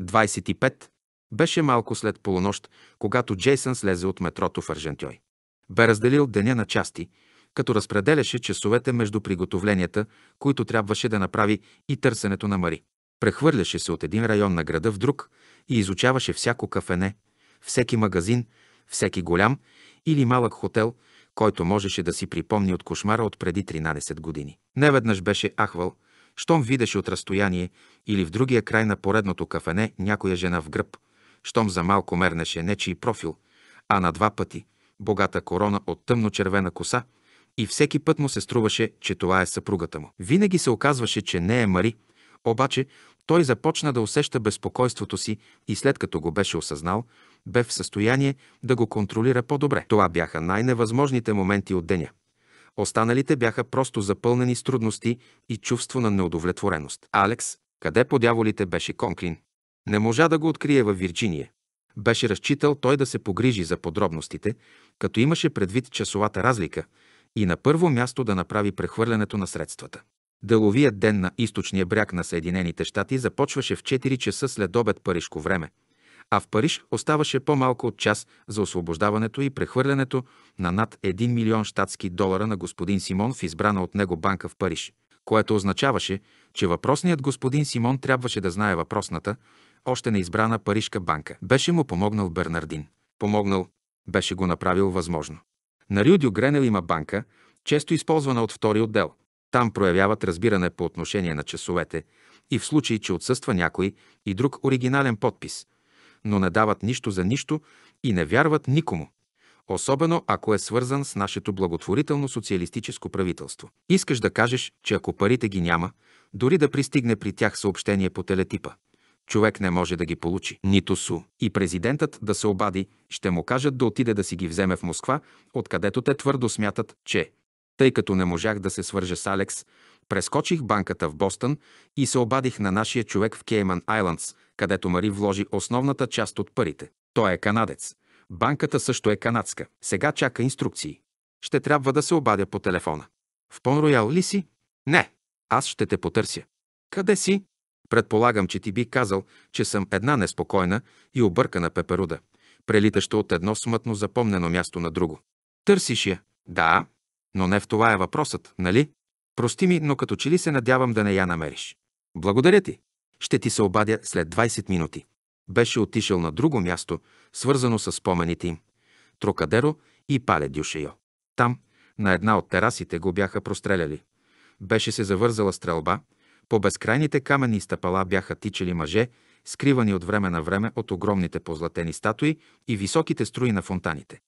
25. Беше малко след полунощ, когато Джейсън слезе от метрото в Аржентьой. Бе разделил деня на части, като разпределяше часовете между приготовленията, които трябваше да направи и търсенето на Мари. Прехвърляше се от един район на града в друг и изучаваше всяко кафене, всеки магазин, всеки голям или малък хотел, който можеше да си припомни от кошмара от преди 13 години. Неведнъж беше ахвал – щом видеше от разстояние или в другия край на поредното кафене някоя жена в гръб, щом за малко мернеше нечи профил, а на два пъти богата корона от тъмно-червена коса и всеки път му се струваше, че това е съпругата му. Винаги се оказваше, че не е Мари, обаче той започна да усеща безпокойството си и след като го беше осъзнал, бе в състояние да го контролира по-добре. Това бяха най-невъзможните моменти от деня. Останалите бяха просто запълнени с трудности и чувство на неудовлетвореност. Алекс, къде по дяволите беше Конклин? Не можа да го открие във Вирджиния. Беше разчитал той да се погрижи за подробностите, като имаше предвид часовата разлика и на първо място да направи прехвърлянето на средствата. Деловият ден на източния бряг на Съединените щати започваше в 4 часа след обед парижко време – а в Париж оставаше по-малко от час за освобождаването и прехвърлянето на над 1 милион щатски долара на господин Симон в избрана от него банка в Париж, което означаваше, че въпросният господин Симон трябваше да знае въпросната, още не избрана парижка банка. Беше му помогнал Бернардин. Помогнал, беше го направил възможно. На Рюдио Гренел има банка, често използвана от втори отдел. Там проявяват разбиране по отношение на часовете и в случай, че отсъства някой и друг оригинален подпис, но не дават нищо за нищо и не вярват никому, особено ако е свързан с нашето благотворително социалистическо правителство. Искаш да кажеш, че ако парите ги няма, дори да пристигне при тях съобщение по телетипа, човек не може да ги получи. Нито су. И президентът да се обади, ще му кажат да отиде да си ги вземе в Москва, откъдето те твърдо смятат, че тъй като не можах да се свържа с Алекс, Прескочих банката в Бостън и се обадих на нашия човек в Кейман Айландс, където Мари вложи основната част от парите. Той е канадец. Банката също е канадска. Сега чака инструкции. Ще трябва да се обадя по телефона. В Понроял ли си? Не. Аз ще те потърся. Къде си? Предполагам, че ти би казал, че съм една неспокойна и объркана пеперуда, прелитаща от едно смътно запомнено място на друго. Търсиш я? Да, но не в това е въпросът, нали? Прости ми, но като че ли се надявам да не я намериш. Благодаря ти. Ще ти се обадя след 20 минути. Беше отишъл на друго място, свързано с спомените им. Трокадеро и Пале Дюшейо. Там, на една от терасите, го бяха простреляли. Беше се завързала стрелба, по безкрайните каменни стъпала бяха тичали мъже, скривани от време на време от огромните позлатени статуи и високите струи на фонтаните.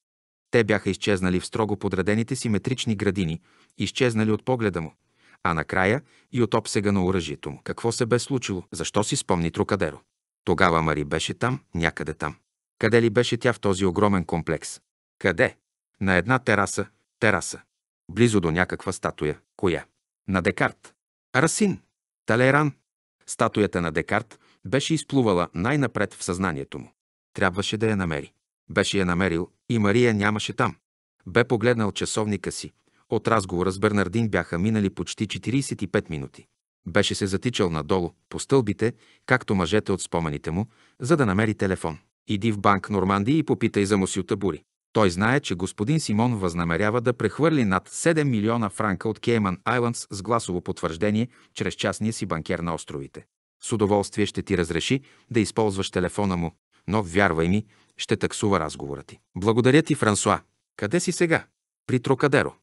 Те бяха изчезнали в строго подредените симетрични градини, изчезнали от погледа му, а накрая и от обсега на оръжието му. Какво се бе случило? Защо си спомни Трукадеро? Тогава Мари беше там, някъде там. Къде ли беше тя в този огромен комплекс? Къде? На една тераса, тераса. Близо до някаква статуя. Коя? На Декарт. Расин. Талеран. Статуята на Декарт беше изплувала най-напред в съзнанието му. Трябваше да я намери. Беше я намерил и Мария нямаше там. Бе погледнал часовника си. От разговора с Бернардин бяха минали почти 45 минути. Беше се затичал надолу, по стълбите, както мъжете от спомените му, за да намери телефон. Иди в банк Норманди и попитай за Мусюта Бури. Той знае, че господин Симон възнамерява да прехвърли над 7 милиона франка от Кейман Айландс с гласово потвърждение чрез частния си банкер на островите. С удоволствие ще ти разреши да използваш телефона му, но вярвай ми, ще таксува разговора ти. Благодаря ти, Франсуа. Къде си сега? При Трокадеро.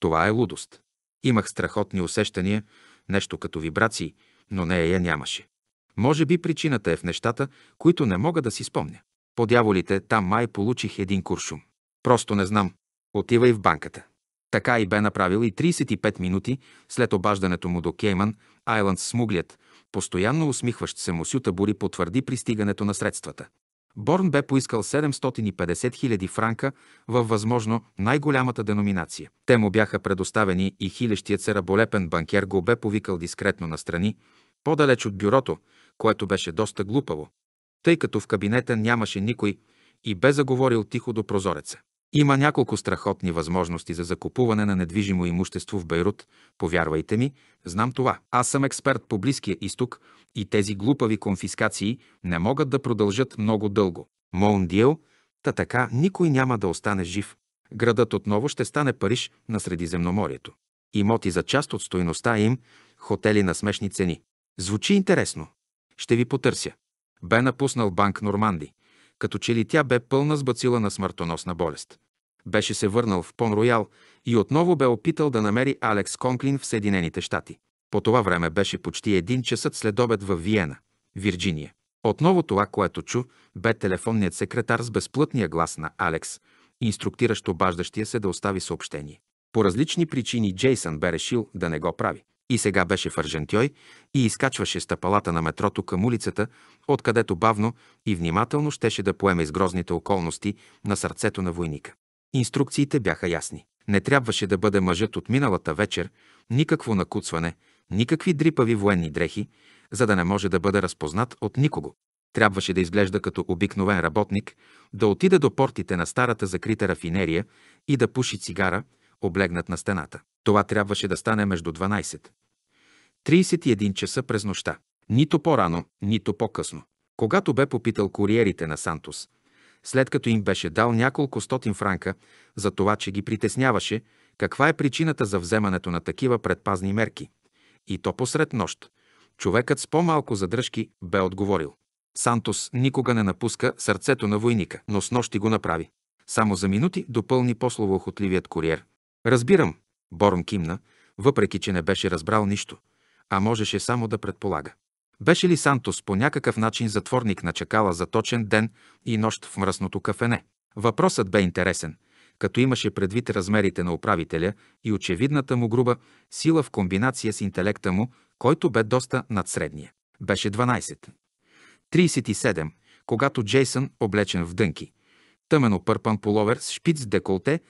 Това е лудост. Имах страхотни усещания, нещо като вибрации, но нея я нямаше. Може би причината е в нещата, които не мога да си спомня. По дяволите там май получих един куршум. Просто не знам. Отивай в банката. Така и бе направил и 35 минути след обаждането му до Кейман, Айланд смуглят, постоянно усмихващ се Мусюта Бури потвърди пристигането на средствата. Борн бе поискал 750 000 франка във възможно най-голямата деноминация. Те му бяха предоставени и хилещият се раболепен банкер го бе повикал дискретно настрани, по-далеч от бюрото, което беше доста глупаво, тъй като в кабинета нямаше никой и бе заговорил тихо до прозореца. Има няколко страхотни възможности за закупуване на недвижимо имущество в Бейрут. Повярвайте ми, знам това. Аз съм експерт по Близкия изток и тези глупави конфискации не могат да продължат много дълго. Моундиел, та така никой няма да остане жив. Градът отново ще стане Париж на Средиземноморието. Имоти за част от стоиността им, хотели на смешни цени. Звучи интересно. Ще ви потърся. Бе напуснал банк Норманди като че ли тя бе пълна с бацила на смъртоносна болест. Беше се върнал в Пон-Роял и отново бе опитал да намери Алекс Конклин в Съединените щати. По това време беше почти един часът след обед в Виена, Вирджиния. Отново това, което чу, бе телефонният секретар с безплътния глас на Алекс, инструктиращ обаждащия се да остави съобщение. По различни причини Джейсън бе решил да не го прави. И сега беше в Аржентьой и изкачваше стъпалата на метрото към улицата, откъдето бавно и внимателно щеше да поеме изгрозните околности на сърцето на войника. Инструкциите бяха ясни. Не трябваше да бъде мъжът от миналата вечер, никакво накуцване, никакви дрипави военни дрехи, за да не може да бъде разпознат от никого. Трябваше да изглежда като обикновен работник, да отиде до портите на старата закрита рафинерия и да пуши цигара, облегнат на стената. Това трябваше да стане между 12 31 часа през нощта. Нито по-рано, нито по-късно. Когато бе попитал куриерите на Сантос, след като им беше дал няколко стотин франка за това, че ги притесняваше, каква е причината за вземането на такива предпазни мерки. И то посред нощ. Човекът с по-малко задръжки бе отговорил. Сантос никога не напуска сърцето на войника, но с нощи го направи. Само за минути допълни по охотливият куриер. Разбирам, Борн кимна, въпреки че не беше разбрал нищо – а можеше само да предполага. Беше ли Сантос по някакъв начин затворник на чакала за точен ден и нощ в мръсното кафене? Въпросът бе интересен, като имаше предвид размерите на управителя и очевидната му груба сила в комбинация с интелекта му, който бе доста над средния. Беше 12. 37, когато Джейсън, облечен в дънки, тъмено пърпан половер с шпиц деколте,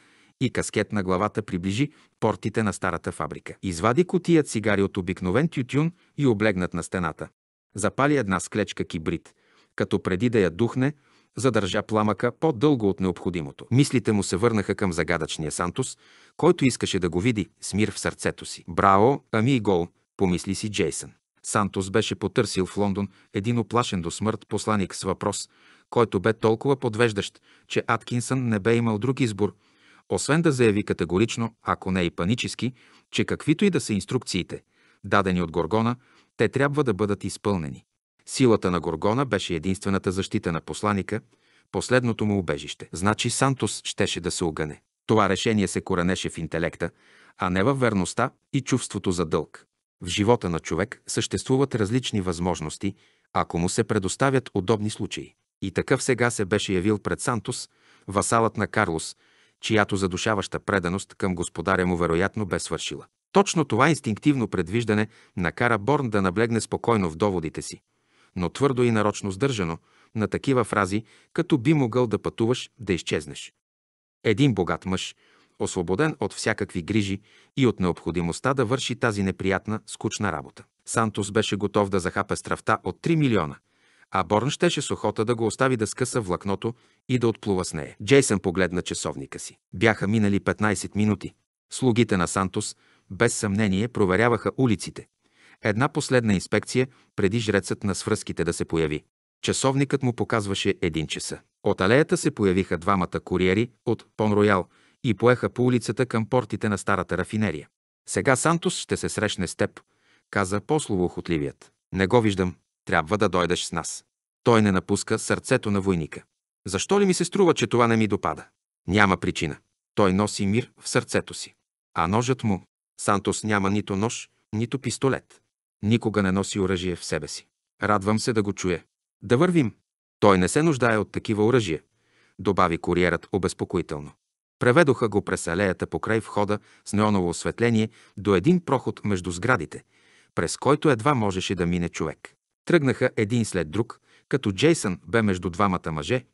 и каскет на главата приближи портите на старата фабрика. Извади котия цигари от обикновен тютюн и облегнат на стената. Запали една склечка кибрид, като преди да я духне, задържа пламъка по-дълго от необходимото. Мислите му се върнаха към загадъчния Сантос, който искаше да го види с мир в сърцето си. Браво, ами и гол, помисли си Джейсън. Сантос беше потърсил в Лондон един оплашен до смърт посланик с въпрос, който бе толкова подвеждащ, че Аткинсън не бе имал друг избор, освен да заяви категорично, ако не и панически, че каквито и да са инструкциите, дадени от Горгона, те трябва да бъдат изпълнени. Силата на Горгона беше единствената защита на посланика, последното му убежище. Значи Сантос щеше да се огъне. Това решение се коренеше в интелекта, а не във верността и чувството за дълг. В живота на човек съществуват различни възможности, ако му се предоставят удобни случаи. И такъв сега се беше явил пред Сантос, васалът на Карлос, чиято задушаваща преданост към господаря му вероятно бе свършила. Точно това инстинктивно предвиждане накара Борн да наблегне спокойно в доводите си, но твърдо и нарочно сдържано на такива фрази, като би могъл да пътуваш, да изчезнеш. Един богат мъж, освободен от всякакви грижи и от необходимостта да върши тази неприятна, скучна работа. Сантос беше готов да захапе стравта от 3 милиона – а Борн щеше с охота да го остави да скъса влакното и да отплува с нея. Джейсън погледна часовника си. Бяха минали 15 минути. Слугите на Сантос, без съмнение, проверяваха улиците. Една последна инспекция преди жрецът на свръзките да се появи. Часовникът му показваше един часа. От алеята се появиха двамата куриери от Понроял и поеха по улицата към портите на старата рафинерия. Сега Сантос ще се срещне с теб, каза по-словохотливият. Не го виждам. Трябва да дойдеш с нас. Той не напуска сърцето на войника. Защо ли ми се струва, че това не ми допада? Няма причина. Той носи мир в сърцето си. А ножът му? Сантос няма нито нож, нито пистолет. Никога не носи оръжие в себе си. Радвам се да го чуя. Да вървим. Той не се нуждае от такива оръжия, добави куриерът обезпокоително. Преведоха го през алеята покрай входа с неоново осветление до един проход между сградите, през който едва можеше да мине човек. Тръгнаха един след друг, като Джейсън бе между двамата мъже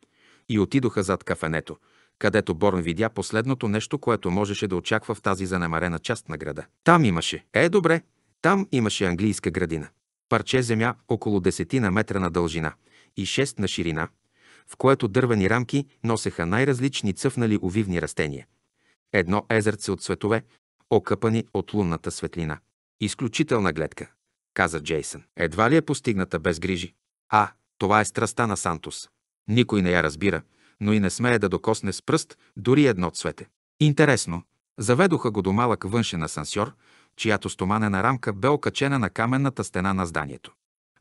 и отидоха зад кафенето, където Борн видя последното нещо, което можеше да очаква в тази занемарена част на града. Там имаше. Е, добре, там имаше английска градина. Парче земя около десетина метра на дължина и 6 на ширина, в което дървени рамки носеха най-различни цъфнали увивни растения. Едно езерце от светове, окъпани от лунната светлина. Изключителна гледка, каза Джейсън. Едва ли е постигната без грижи. А, това е страста на Сантос. Никой не я разбира, но и не смее да докосне с пръст дори едно цвете. Интересно, заведоха го до малък външен асансьор, чиято стоманена рамка бе окачена на каменната стена на зданието.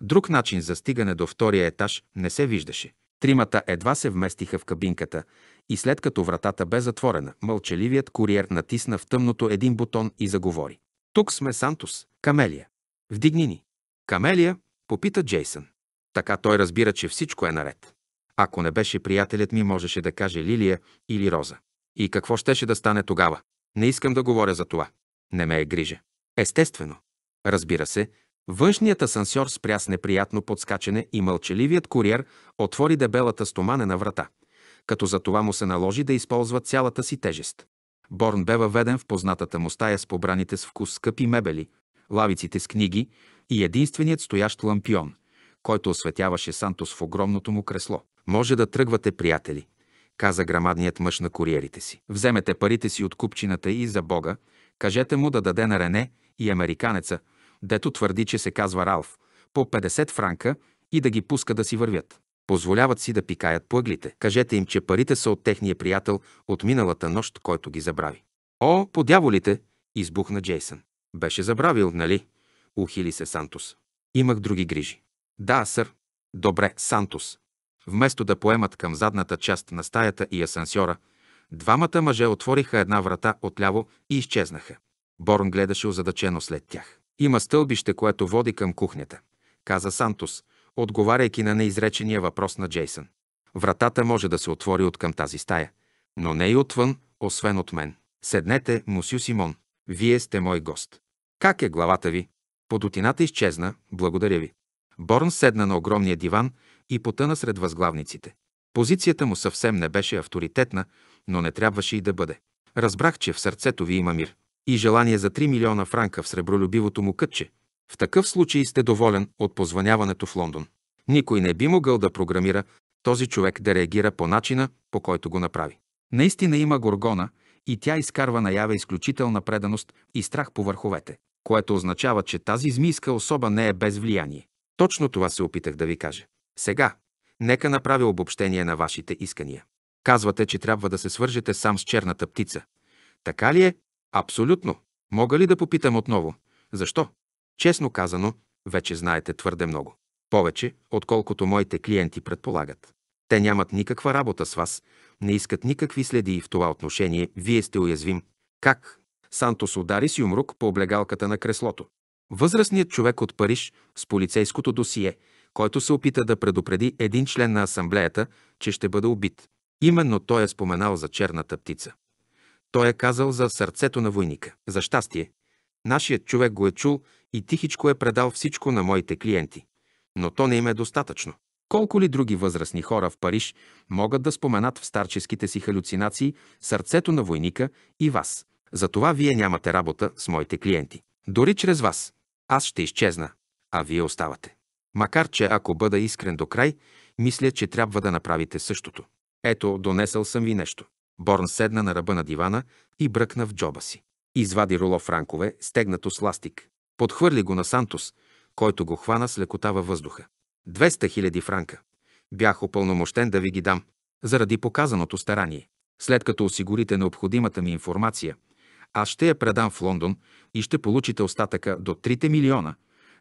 Друг начин за стигане до втория етаж не се виждаше. Тримата едва се вместиха в кабинката и след като вратата бе затворена, мълчаливият куриер натисна в тъмното един бутон и заговори. Тук сме Сантос, Камелия. Вдигни ни. Камелия, попита Джейсън. Така той разбира, че всичко е наред. Ако не беше приятелят ми, можеше да каже Лилия или Роза. И какво щеше да стане тогава? Не искам да говоря за това. Не ме е грижа. Естествено. Разбира се, външният асансьор спря с неприятно подскачане и мълчаливият куриер отвори дебелата стоманена врата, като за това му се наложи да използва цялата си тежест. Борн бе въведен в познатата му стая с побраните с вкус скъпи мебели, лавиците с книги и единственият стоящ лампион – който осветяваше Сантос в огромното му кресло. Може да тръгвате, приятели, каза грамадният мъж на куриерите си. Вземете парите си от купчината и за Бога, кажете му да даде на Рене и американеца, дето твърди, че се казва Ралф, по 50 франка и да ги пуска да си вървят. Позволяват си да пикаят плъглите. Кажете им, че парите са от техния приятел от миналата нощ, който ги забрави. О, по дяволите! избухна Джейсън. Беше забравил, нали? Ухили се Сантос. Имах други грижи. Да, сър. Добре, Сантос. Вместо да поемат към задната част на стаята и асансьора, двамата мъже отвориха една врата отляво и изчезнаха. Борн гледаше озадачено след тях. Има стълбище, което води към кухнята, каза Сантос, отговаряйки на неизречения въпрос на Джейсън. Вратата може да се отвори от към тази стая, но не и отвън, освен от мен. Седнете, мусю Симон. Вие сте мой гост. Как е главата ви? Подотината изчезна, благодаря ви. Борн седна на огромния диван и потъна сред възглавниците. Позицията му съвсем не беше авторитетна, но не трябваше и да бъде. Разбрах, че в сърцето ви има мир и желание за 3 милиона франка в сребролюбивото му кътче. В такъв случай сте доволен от позваняването в Лондон. Никой не би могъл да програмира този човек да реагира по начина, по който го направи. Наистина има горгона и тя изкарва наява изключителна преданост и страх по върховете, което означава, че тази змийска особа не е без влияние. Точно това се опитах да ви кажа. Сега, нека направя обобщение на вашите искания. Казвате, че трябва да се свържете сам с черната птица. Така ли е? Абсолютно. Мога ли да попитам отново? Защо? Честно казано, вече знаете твърде много. Повече, отколкото моите клиенти предполагат. Те нямат никаква работа с вас, не искат никакви следи и в това отношение вие сте уязвим. Как? Сантос удари с юмрук по облегалката на креслото. Възрастният човек от Париж с полицейското досие, който се опита да предупреди един член на асамблеята, че ще бъде убит. Именно той е споменал за черната птица. Той е казал за сърцето на войника. За щастие, нашият човек го е чул и тихичко е предал всичко на моите клиенти. Но то не им е достатъчно. Колко ли други възрастни хора в Париж могат да споменат в старческите си халюцинации сърцето на войника и вас? Затова вие нямате работа с моите клиенти. Дори чрез вас. Аз ще изчезна, а вие оставате. Макар, че ако бъда искрен до край, мисля, че трябва да направите същото. Ето, донесъл съм ви нещо. Борн седна на ръба на дивана и бръкна в джоба си. Извади руло франкове, стегнато с ластик. Подхвърли го на Сантос, който го хвана с лекота във въздуха. 200 000 франка. Бях опълномощен да ви ги дам, заради показаното старание. След като осигурите необходимата ми информация, аз ще я предам в Лондон и ще получите остатъка до 3 милиона,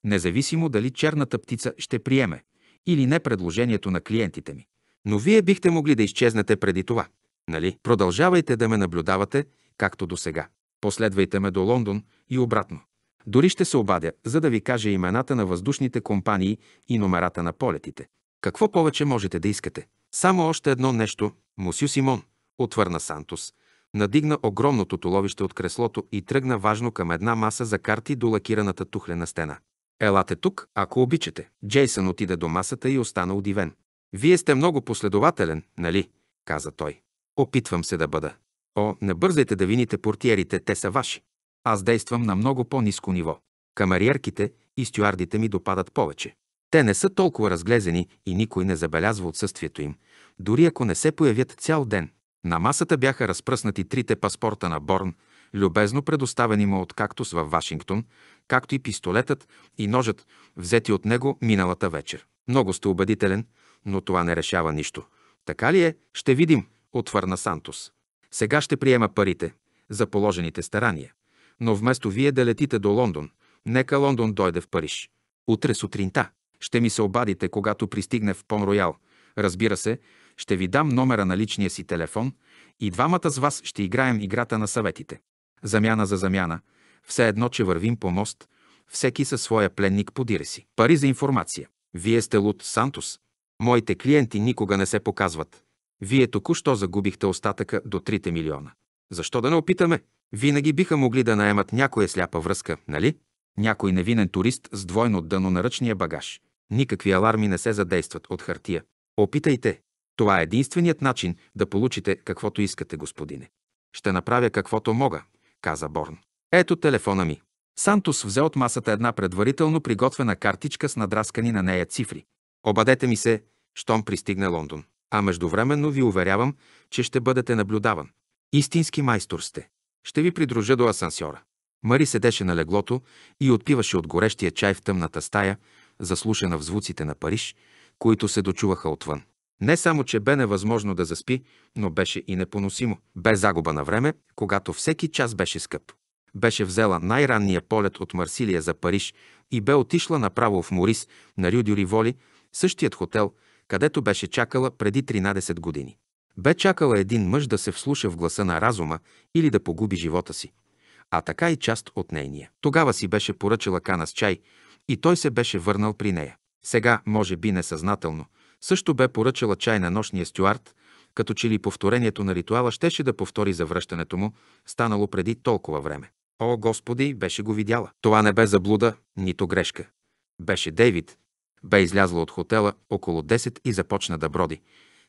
независимо дали черната птица ще приеме или не предложението на клиентите ми. Но вие бихте могли да изчезнете преди това, нали? Продължавайте да ме наблюдавате, както до сега. Последвайте ме до Лондон и обратно. Дори ще се обадя, за да ви кажа имената на въздушните компании и номерата на полетите. Какво повече можете да искате? Само още едно нещо, Мусю Симон, отвърна Сантос – надигна огромното толовище от креслото и тръгна важно към една маса за карти до лакираната тухлена стена. Елате тук, ако обичате. Джейсън отида до масата и остана удивен. Вие сте много последователен, нали? каза той. Опитвам се да бъда. О, не бързайте да вините портиерите, те са ваши. Аз действам на много по-низко ниво. Камариерките и стюардите ми допадат повече. Те не са толкова разглезени и никой не забелязва отсъствието им, дори ако не се появят цял ден. На масата бяха разпръснати трите паспорта на Борн, любезно предоставени му от кактус във Вашингтон, както и пистолетът и ножът, взети от него миналата вечер. Много сте убедителен, но това не решава нищо. Така ли е? Ще видим, отвърна Сантос. Сега ще приема парите за положените старания. Но вместо вие да летите до Лондон, нека Лондон дойде в Париж. Утре сутринта ще ми се обадите, когато пристигне в Пон-Роял. Разбира се, ще ви дам номера на личния си телефон и двамата с вас ще играем играта на съветите. Замяна за замяна, все едно, че вървим по мост, всеки със своя пленник подире си. Пари за информация. Вие сте Лут Сантос. Моите клиенти никога не се показват. Вие току-що загубихте остатъка до 3 милиона. Защо да не опитаме? Винаги биха могли да наемат някоя сляпа връзка, нали? Някой невинен турист с двойно дъно на ръчния багаж. Никакви аларми не се задействат от хартия. Опитайте. Това е единственият начин да получите каквото искате, господине. Ще направя каквото мога, каза Борн. Ето телефона ми. Сантус взе от масата една предварително приготвена картичка с надраскани на нея цифри. Обадете ми се, щом пристигне Лондон. А междувременно ви уверявам, че ще бъдете наблюдаван. Истински майстор сте. Ще ви придружа до асансьора. Мари седеше на леглото и отпиваше от горещия чай в тъмната стая, заслушана в звуците на Париж, които се дочуваха отвън. Не само, че бе невъзможно да заспи, но беше и непоносимо, без загуба на време, когато всеки час беше скъп. Беше взела най-ранния полет от Марсилия за Париж и бе отишла направо в Морис на Рю Воли, същият хотел, където беше чакала преди 13 години. Бе чакала един мъж да се вслуша в гласа на разума или да погуби живота си, а така и част от нейния. Тогава си беше поръчала кана с чай и той се беше върнал при нея. Сега, може би несъзнателно, също бе поръчала чай на нощния стюард, като че ли повторението на ритуала щеше да повтори завръщането му, станало преди толкова време. О, Господи, беше го видяла. Това не бе заблуда, нито грешка. Беше Дейвид. Бе излязла от хотела около 10 и започна да броди,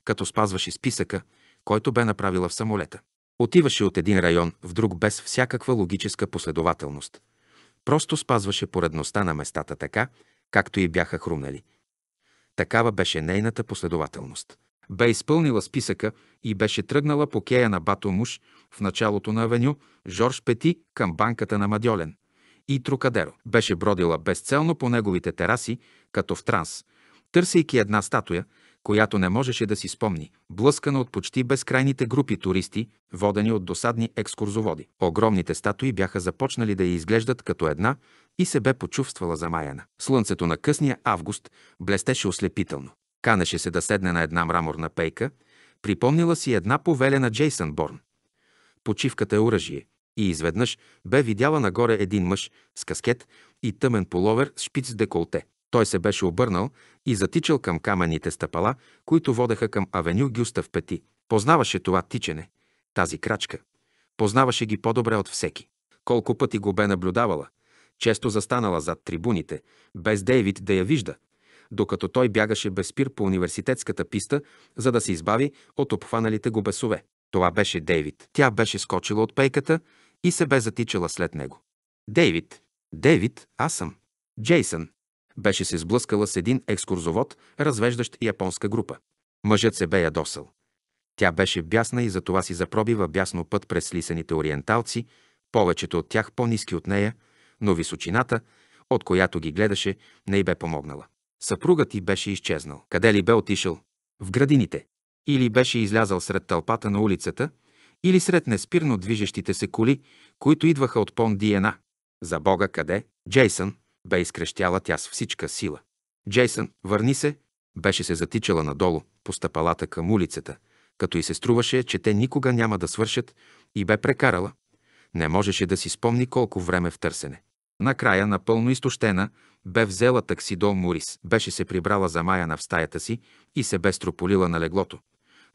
като спазваше списъка, който бе направила в самолета. Отиваше от един район в друг без всякаква логическа последователност. Просто спазваше поредността на местата така, както и бяха хрумнали – Такава беше нейната последователност. Бе изпълнила списъка и беше тръгнала по кея на Батомуш в началото на авеню Жорж Пети към банката на Мадьолен и Трукадеро. Беше бродила безцелно по неговите тераси, като в транс, търсейки една статуя, която не можеше да си спомни, блъскана от почти безкрайните групи туристи, водени от досадни екскурзоводи. Огромните статуи бяха започнали да я изглеждат като една и се бе почувствала замаяна. Слънцето на късния август блестеше ослепително. Канеше се да седне на една мраморна пейка, припомнила си една повеля на Джейсън Борн. Почивката е оръжие. И изведнъж бе видяла нагоре един мъж с каскет и тъмен половер с шпиц деколте. Той се беше обърнал и затичал към каменните стъпала, които водеха към авеню Гюстав Пети. Познаваше това тичене, тази крачка. Познаваше ги по-добре от всеки. Колко пъти го бе наблюдавала, често застанала зад трибуните, без Дейвид да я вижда, докато той бягаше без спир по университетската писта, за да се избави от обхваналите го бесове. Това беше Дейвид. Тя беше скочила от пейката и се бе затичала след него. Дейвид. Дейвид, аз съм. Джейсън. Беше се сблъскала с един екскурзовод, развеждащ японска група. Мъжът се бе ядосал. Тя беше бясна и затова си запробива бясно път през слисаните ориенталци, повечето от тях по-низки от нея, но височината, от която ги гледаше, не й бе помогнала. Съпругът ти беше изчезнал. Къде ли бе отишъл? В градините. Или беше излязал сред тълпата на улицата, или сред неспирно движещите се коли, които идваха от Пон Диена. За Бога, къде? Джейсън, бе изкрещяла тя с всичка сила. Джейсън, върни се, беше се затичала надолу, по стъпалата към улицата, като и се струваше, че те никога няма да свършат и бе прекарала. Не можеше да си спомни колко време в търсене. Накрая, напълно изтощена, бе взела такси до Морис. Беше се прибрала за маяна в стаята си и се бе строполила на леглото,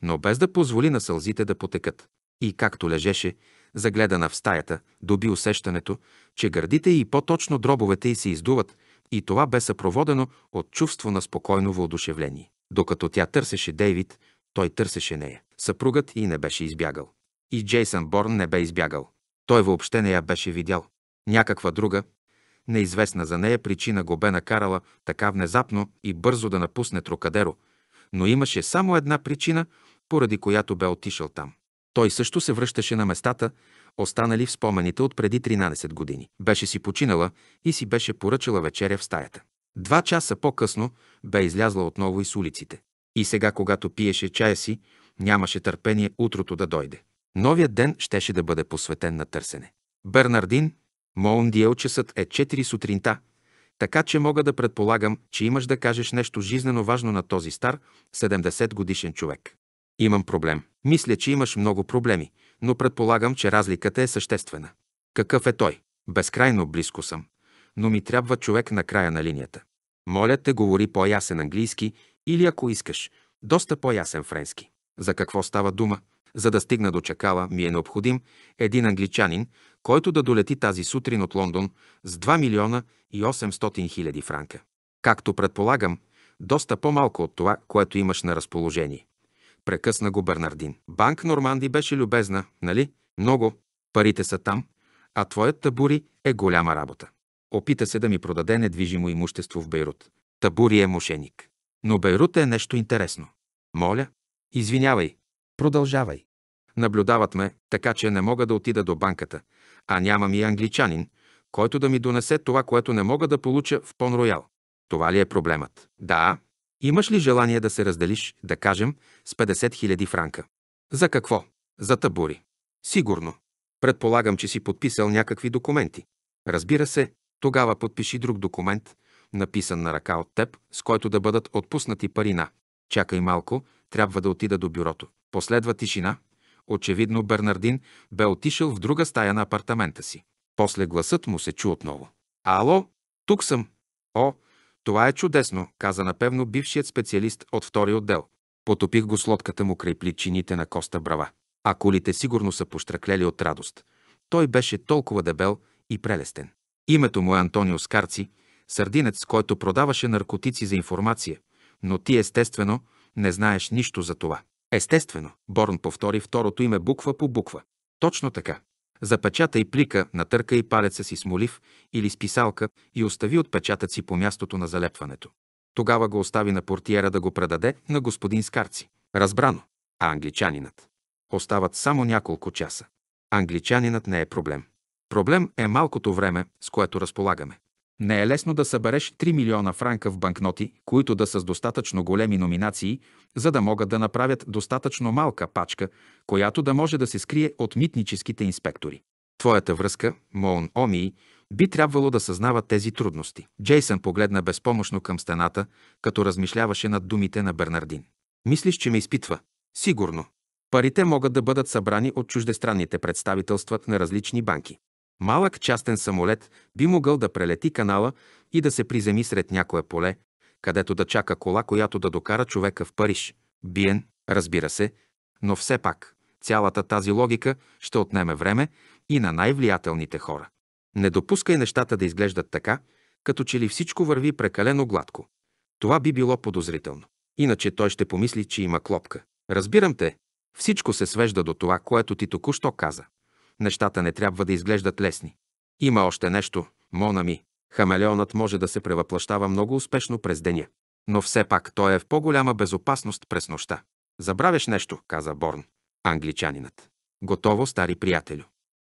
но без да позволи на сълзите да потекат. И както лежеше, загледана в стаята, доби усещането, че гърдите и по-точно дробовете й се издуват и това бе съпроводено от чувство на спокойно въодушевление. Докато тя търсеше Дейвид, той търсеше нея. Съпругът и не беше избягал. И Джейсън Борн не бе избягал. Той въобще не я беше видял. Някаква друга, неизвестна за нея причина го бе накарала така внезапно и бързо да напусне Трокадеро, но имаше само една причина, поради която бе отишъл там. Той също се връщаше на местата, останали в спомените от преди 13 години. Беше си починала и си беше поръчала вечеря в стаята. Два часа по-късно бе излязла отново и с улиците. И сега, когато пиеше чая си, нямаше търпение утрото да дойде. Новият ден щеше да бъде посветен на търсене. Бернардин Моундиел часът е 4 сутринта, така че мога да предполагам, че имаш да кажеш нещо жизнено важно на този стар 70 годишен човек. Имам проблем. Мисля, че имаш много проблеми, но предполагам, че разликата е съществена. Какъв е той? Безкрайно близко съм, но ми трябва човек на края на линията. Моля те, говори по-ясен английски или, ако искаш, доста по-ясен френски. За какво става дума? За да стигна до чакала, ми е необходим един англичанин, който да долети тази сутрин от Лондон с 2 милиона и 800 хиляди франка. Както предполагам, доста по-малко от това, което имаш на разположение. Прекъсна го Бернардин. Банк Норманди беше любезна, нали? Много. Парите са там, а твоят табури е голяма работа. Опита се да ми продаде недвижимо имущество в Бейрут. Табури е мошеник. Но Бейрут е нещо интересно. Моля, извинявай. Продължавай. Наблюдават ме, така че не мога да отида до банката, а нямам и англичанин, който да ми донесе това, което не мога да получа в Пон-Роял. Това ли е проблемът? Да. Имаш ли желание да се разделиш, да кажем, с 50 000 франка? За какво? За табури. Сигурно. Предполагам, че си подписал някакви документи. Разбира се, тогава подпиши друг документ, написан на ръка от теб, с който да бъдат отпуснати парина. Чакай малко, трябва да отида до бюрото. Последва тишина, Очевидно Бернардин бе отишъл в друга стая на апартамента си. После гласът му се чу отново. Ало, тук съм. О, това е чудесно, каза напевно бившият специалист от втори отдел. Потопих го с лодката му край пличините на Коста Брава. А колите сигурно са поштраклели от радост. Той беше толкова дебел и прелестен. Името му е Антонио Скарци, сърдинец, който продаваше наркотици за информация, но ти естествено не знаеш нищо за това. Естествено, Борн повтори второто име буква по буква. Точно така. Запечатай плика, натъркай палеца си с молив или с писалка и остави отпечатъци по мястото на залепването. Тогава го остави на портиера да го предаде на господин Скарци. Разбрано. А англичанинът? Остават само няколко часа. Англичанинът не е проблем. Проблем е малкото време, с което разполагаме. Не е лесно да събереш 3 милиона франка в банкноти, които да са с достатъчно големи номинации, за да могат да направят достатъчно малка пачка, която да може да се скрие от митническите инспектори. Твоята връзка, Моун Оми, би трябвало да съзнава тези трудности. Джейсън погледна безпомощно към стената, като размишляваше над думите на Бернардин. Мислиш, че ме изпитва? Сигурно. Парите могат да бъдат събрани от чуждестранните представителства на различни банки. Малък частен самолет би могъл да прелети канала и да се приземи сред някое поле, където да чака кола, която да докара човека в Париж. Биен, разбира се, но все пак цялата тази логика ще отнеме време и на най-влиятелните хора. Не допускай нещата да изглеждат така, като че ли всичко върви прекалено гладко. Това би било подозрително. Иначе той ще помисли, че има клопка. Разбирам те, всичко се свежда до това, което ти току-що каза нещата не трябва да изглеждат лесни. Има още нещо, мона ми. Хамелеонът може да се превъплащава много успешно през деня. Но все пак той е в по-голяма безопасност през нощта. Забравяш нещо, каза Борн, англичанинът. Готово, стари приятелю.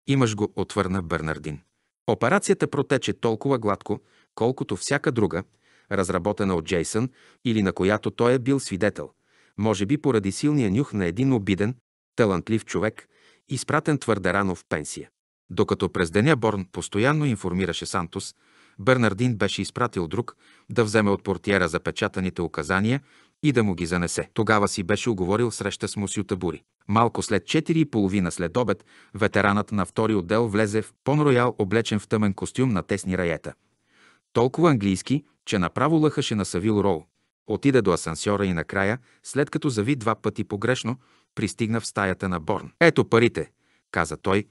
Имаш го, отвърна Бернардин. Операцията протече толкова гладко, колкото всяка друга, разработена от Джейсън или на която той е бил свидетел, може би поради силния нюх на един обиден, талантлив човек, изпратен твърде рано в пенсия. Докато през деня Борн постоянно информираше Сантос, Бернардин беше изпратил друг да вземе от портиера запечатаните указания и да му ги занесе. Тогава си беше оговорил среща с Мусю Табури. Малко след 4 и половина след обед, ветеранът на втори отдел влезе в Понроял, облечен в тъмен костюм на тесни раета. Толкова английски, че направо лъхаше на Савил Роу. Отиде до асансьора и накрая, след като зави два пъти погрешно, пристигна в стаята на Борн. «Ето парите», каза той,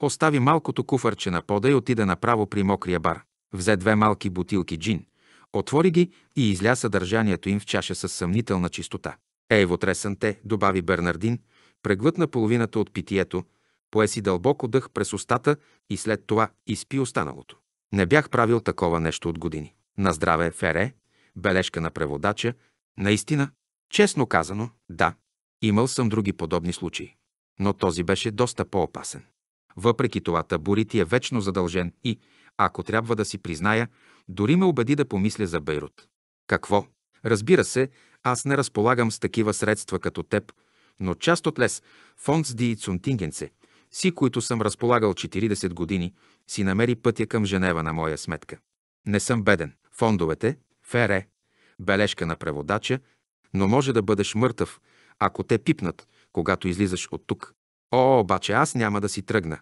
остави малкото куфарче на пода и отида направо при мокрия бар. Взе две малки бутилки джин, отвори ги и изля съдържанието им в чаша с съмнителна чистота. «Ей, вотресан те», добави Бернардин, преглътна половината от питието, пое си дълбоко дъх през устата и след това изпи останалото. Не бях правил такова нещо от години. На здраве, Фере, бележка на преводача, наистина, честно казано, да, Имал съм други подобни случаи. Но този беше доста по-опасен. Въпреки това табурит е вечно задължен и, ако трябва да си призная, дори ме убеди да помисля за Бейрут. Какво? Разбира се, аз не разполагам с такива средства като теб, но част от лес, фонд Ди Цунтингенце, си които съм разполагал 40 години, си намери пътя към Женева на моя сметка. Не съм беден. Фондовете, ФРЕ, бележка на преводача, но може да бъдеш мъртъв, ако те пипнат, когато излизаш от тук. О, обаче аз няма да си тръгна,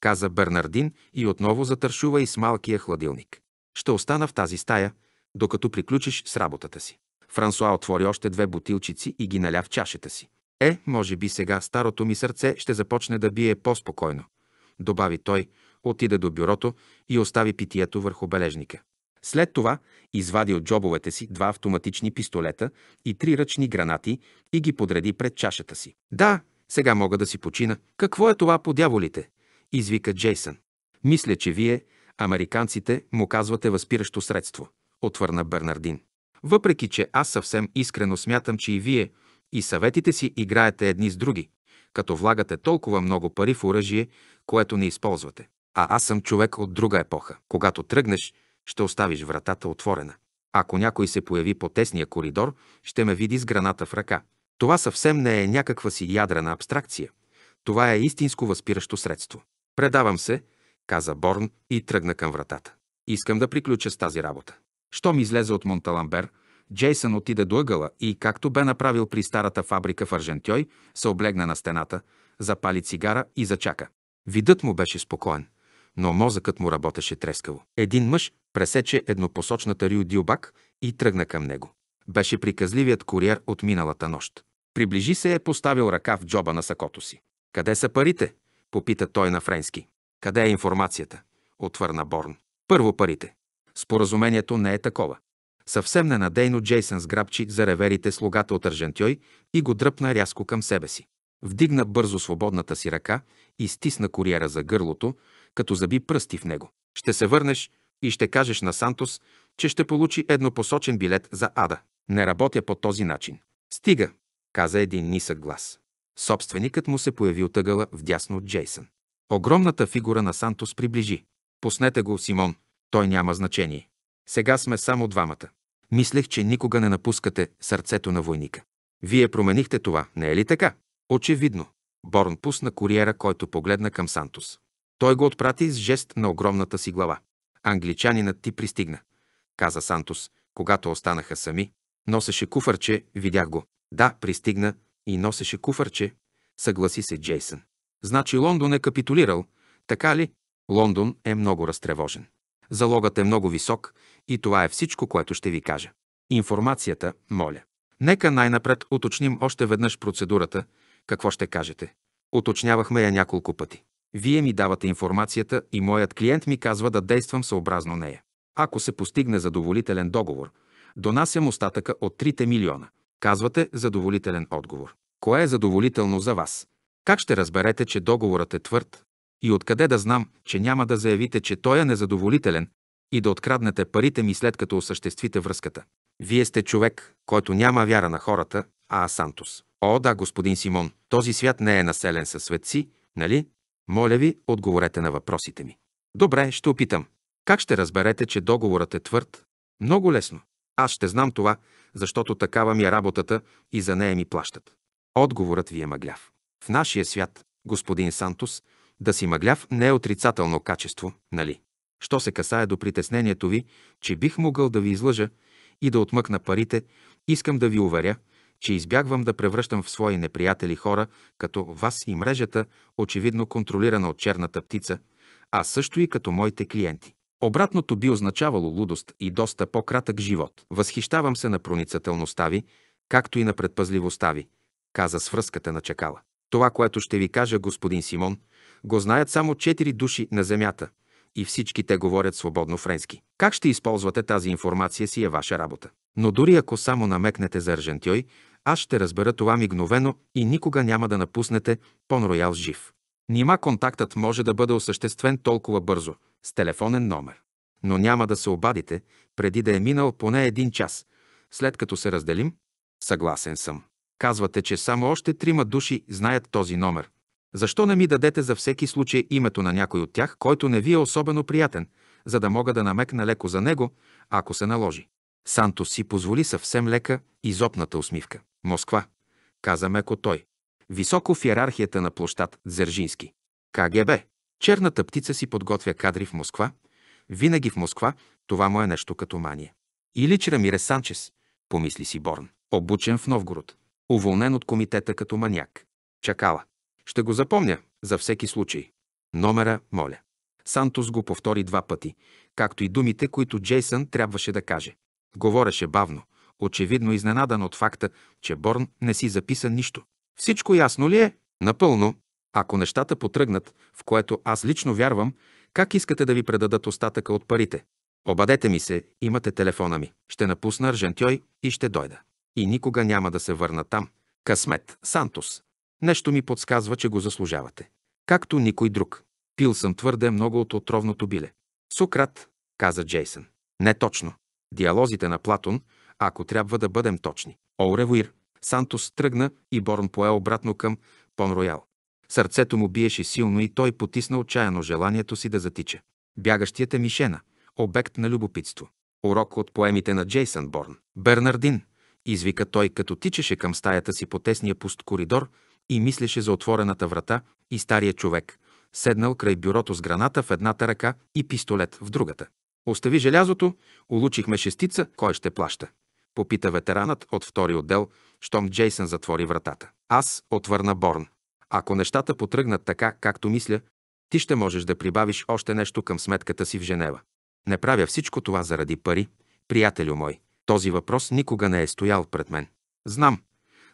каза Бернардин и отново затършува и с малкия хладилник. Ще остана в тази стая, докато приключиш с работата си. Франсуа отвори още две бутилчици и ги наля в чашата си. Е, може би сега старото ми сърце ще започне да бие по-спокойно, добави той, отида до бюрото и остави питието върху бележника. След това извади от джобовете си два автоматични пистолета и три ръчни гранати и ги подреди пред чашата си. Да, сега мога да си почина. Какво е това по дяволите? Извика Джейсън. Мисля, че вие, американците, му казвате възпиращо средство, отвърна Бернардин. Въпреки, че аз съвсем искрено смятам, че и вие, и съветите си играете едни с други, като влагате толкова много пари в оръжие, което не използвате. А аз съм човек от друга епоха. Когато тръгнеш, ще оставиш вратата отворена. Ако някой се появи по тесния коридор, ще ме види с граната в ръка. Това съвсем не е някаква си ядрена абстракция. Това е истинско възпиращо средство. Предавам се, каза Борн и тръгна към вратата. Искам да приключа с тази работа. Щом излезе от Монталамбер, Джейсън отиде до ъгъла и, както бе направил при старата фабрика в Аржентьой, се облегна на стената, запали цигара и зачака. Видът му беше спокоен – но мозъкът му работеше трескаво. Един мъж пресече еднопосочната Рю Дилбак и тръгна към него. Беше приказливият куриер от миналата нощ. Приближи се е поставил ръка в джоба на сакото си. «Къде са парите?» – попита той на френски. «Къде е информацията?» – отвърна Борн. «Първо парите. Споразумението не е такова». Съвсем ненадейно Джейсън сграбчи за реверите слугата от Аржентьой и го дръпна рязко към себе си. Вдигна бързо свободната си ръка и стисна куриера за гърлото, като заби пръсти в него. Ще се върнеш и ще кажеш на Сантос, че ще получи еднопосочен билет за ада. Не работя по този начин. Стига, каза един нисък глас. Собственикът му се появи от ъгъла вдясно от Джейсън. Огромната фигура на Сантос приближи. Пуснете го, Симон. Той няма значение. Сега сме само двамата. Мислех, че никога не напускате сърцето на войника. Вие променихте това, не е ли така? Очевидно. Борн пусна куриера, който погледна към Сантос. Той го отпрати с жест на огромната си глава. Англичанинът ти пристигна, каза Сантос, когато останаха сами. Носеше куфарче, видях го. Да, пристигна и носеше куфарче, съгласи се Джейсън. Значи Лондон е капитулирал, така ли? Лондон е много разтревожен. Залогът е много висок и това е всичко, което ще ви кажа. Информацията, моля. Нека най-напред уточним още веднъж процедурата, какво ще кажете. Уточнявахме я няколко пъти. Вие ми давате информацията и моят клиент ми казва да действам съобразно нея. Ако се постигне задоволителен договор, донасям остатъка от 3 милиона. Казвате задоволителен отговор. Кое е задоволително за вас? Как ще разберете, че договорът е твърд? И откъде да знам, че няма да заявите, че той е незадоволителен и да откраднете парите ми след като осъществите връзката? Вие сте човек, който няма вяра на хората, а Асантус. О, да, господин Симон, този свят не е населен със светци, нали? Моля ви, отговорете на въпросите ми. Добре, ще опитам. Как ще разберете, че договорът е твърд? Много лесно. Аз ще знам това, защото такава ми е работата и за нея ми плащат. Отговорът ви е мъгляв. В нашия свят, господин Сантос, да си мъгляв не е отрицателно качество, нали? Що се касае до притеснението ви, че бих могъл да ви излъжа и да отмъкна парите, искам да ви уверя, че избягвам да превръщам в свои неприятели хора, като вас и мрежата, очевидно контролирана от черната птица, а също и като моите клиенти. Обратното би означавало лудост и доста по-кратък живот. Възхищавам се на проницателността ви, както и на предпазливостта ви, каза свръзката на чакала. Това, което ще ви кажа, господин Симон, го знаят само четири души на земята и всички те говорят свободно френски. Как ще използвате тази информация си е ваша работа. Но дори ако само намекнете за Аржентьой, аз ще разбера това мигновено и никога няма да напуснете по-роял жив. Нима контактът може да бъде осъществен толкова бързо, с телефонен номер. Но няма да се обадите, преди да е минал поне един час, след като се разделим? Съгласен съм. Казвате, че само още трима души знаят този номер. Защо не ми дадете за всеки случай името на някой от тях, който не ви е особено приятен, за да мога да намекна леко за него, ако се наложи? Сантос си позволи съвсем лека, изопната усмивка. Москва, каза меко той. Високо в иерархията на площад Дзержински. КГБ. Черната птица си подготвя кадри в Москва. Винаги в Москва това му е нещо като мания. Или Чрамире Санчес, помисли си Борн. Обучен в Новгород. Уволнен от комитета като маняк. Чакала. Ще го запомня, за всеки случай. Номера, моля. Сантос го повтори два пъти, както и думите, които Джейсън трябваше да каже. Говореше бавно, очевидно изненадан от факта, че Борн не си записа нищо. Всичко ясно ли е? Напълно. Ако нещата потръгнат, в което аз лично вярвам, как искате да ви предадат остатъка от парите? Обадете ми се, имате телефона ми. Ще напусна Аржентьой и ще дойда. И никога няма да се върна там. Късмет, Сантос. Нещо ми подсказва, че го заслужавате. Както никой друг. Пил съм твърде много от отровното биле. Сократ, каза Джейсън. Не точно. Диалозите на Платон, ако трябва да бъдем точни. Оревуир. Сантос тръгна и Борн пое обратно към Понроял. Сърцето му биеше силно и той потисна отчаяно желанието си да затича. Бягащият е мишена, обект на любопитство. Урок от поемите на Джейсън Борн. Бернардин, извика той, като тичеше към стаята си по тесния пуст коридор и мислеше за отворената врата и стария човек, седнал край бюрото с граната в едната ръка и пистолет в другата. Остави желязото, улучихме шестица, кой ще плаща? Попита ветеранът от втори отдел, щом Джейсън затвори вратата. Аз отвърна Борн. Ако нещата потръгнат така, както мисля, ти ще можеш да прибавиш още нещо към сметката си в Женева. Не правя всичко това заради пари, приятелю мой. Този въпрос никога не е стоял пред мен. Знам,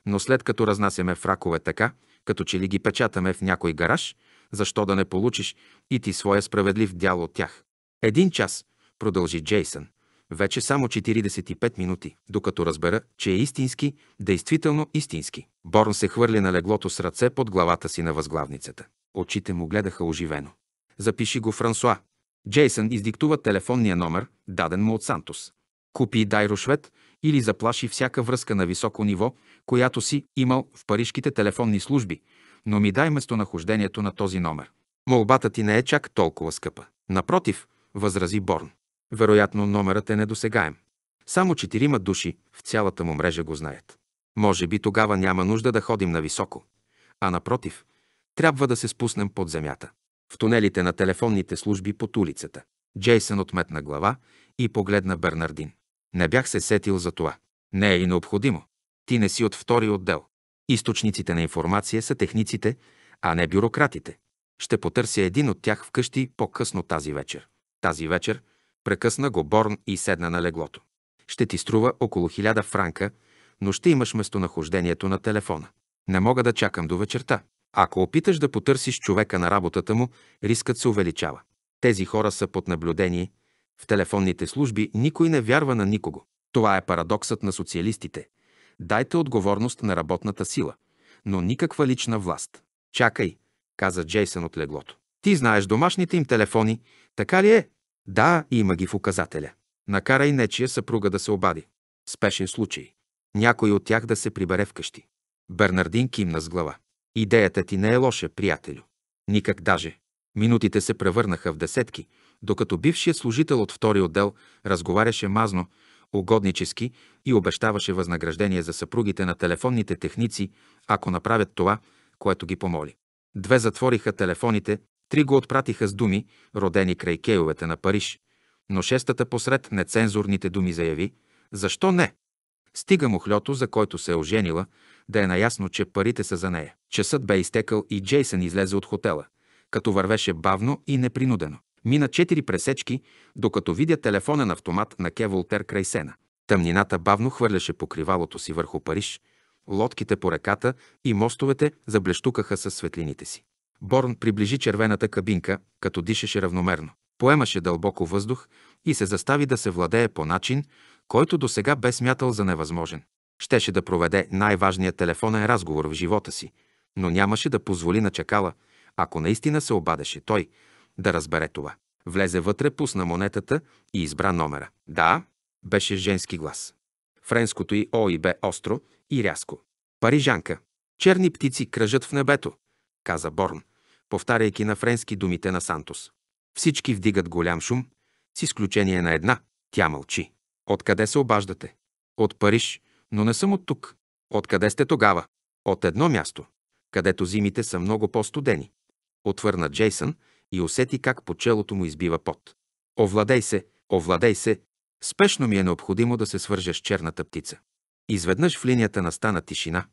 но след като разнасяме фракове така, като че ли ги печатаме в някой гараж, защо да не получиш и ти своя справедлив дял от тях? Един час, продължи Джейсън. Вече само 45 минути, докато разбера, че е истински, действително истински. Борн се хвърли на леглото с ръце под главата си на възглавницата. Очите му гледаха оживено. Запиши го Франсуа. Джейсън издиктува телефонния номер, даден му от Сантос. Купи Дайрошвет дай рушвет или заплаши всяка връзка на високо ниво, която си имал в парижките телефонни служби, но ми дай местонахождението на този номер. Молбата ти не е чак толкова скъпа. Напротив, възрази Борн. Вероятно номерът е недосегаем. Само четирима души в цялата му мрежа го знаят. Може би тогава няма нужда да ходим на високо, а напротив, трябва да се спуснем под земята. В тунелите на телефонните служби под улицата. Джейсън отметна глава и погледна Бернардин. Не бях се сетил за това. Не е и необходимо. Ти не си от втори отдел. Източниците на информация са техниците, а не бюрократите. Ще потърся един от тях вкъщи по-късно тази вечер. Тази вечер – Прекъсна го Борн и седна на леглото. Ще ти струва около хиляда франка, но ще имаш местонахождението на телефона. Не мога да чакам до вечерта. Ако опиташ да потърсиш човека на работата му, рискът се увеличава. Тези хора са под наблюдение. В телефонните служби никой не вярва на никого. Това е парадоксът на социалистите. Дайте отговорност на работната сила, но никаква лична власт. Чакай, каза Джейсън от леглото. Ти знаеш домашните им телефони, така ли е? Да, има ги в указателя. Накарай нечия съпруга да се обади. Спешен случай. Някой от тях да се прибере вкъщи. Бернардин кимна с глава. Идеята ти не е лоша, приятелю. Никак даже. Минутите се превърнаха в десетки, докато бившият служител от втори отдел разговаряше мазно, угоднически и обещаваше възнаграждение за съпругите на телефонните техници, ако направят това, което ги помоли. Две затвориха телефоните, Три го отпратиха с думи, родени край кейовете на Париж, но шестата посред нецензурните думи заяви «Защо не?» Стига му хлято, за който се е оженила, да е наясно, че парите са за нея. Часът бе изтекал и Джейсън излезе от хотела, като вървеше бавно и непринудено. Мина четири пресечки, докато видя телефонен автомат на Кеволтер край сена. Тъмнината бавно хвърляше покривалото си върху Париж, лодките по реката и мостовете заблещукаха със светлините си. Борн приближи червената кабинка, като дишаше равномерно. Поемаше дълбоко въздух и се застави да се владее по начин, който до сега бе смятал за невъзможен. Щеше да проведе най-важния телефонен разговор в живота си, но нямаше да позволи на чакала, ако наистина се обадеше той, да разбере това. Влезе вътре, пусна монетата и избра номера. Да, беше женски глас. Френското и О и бе остро и рязко. Парижанка. Черни птици кръжат в небето каза Борн, повтаряйки на френски думите на Сантос. Всички вдигат голям шум, с изключение на една. Тя мълчи. Откъде се обаждате? От Париж, но не съм от тук. Откъде сте тогава? От едно място, където зимите са много по-студени. Отвърна Джейсън и усети как по челото му избива пот. Овладей се, овладей се, спешно ми е необходимо да се свържа с черната птица. Изведнъж в линията настана тишина,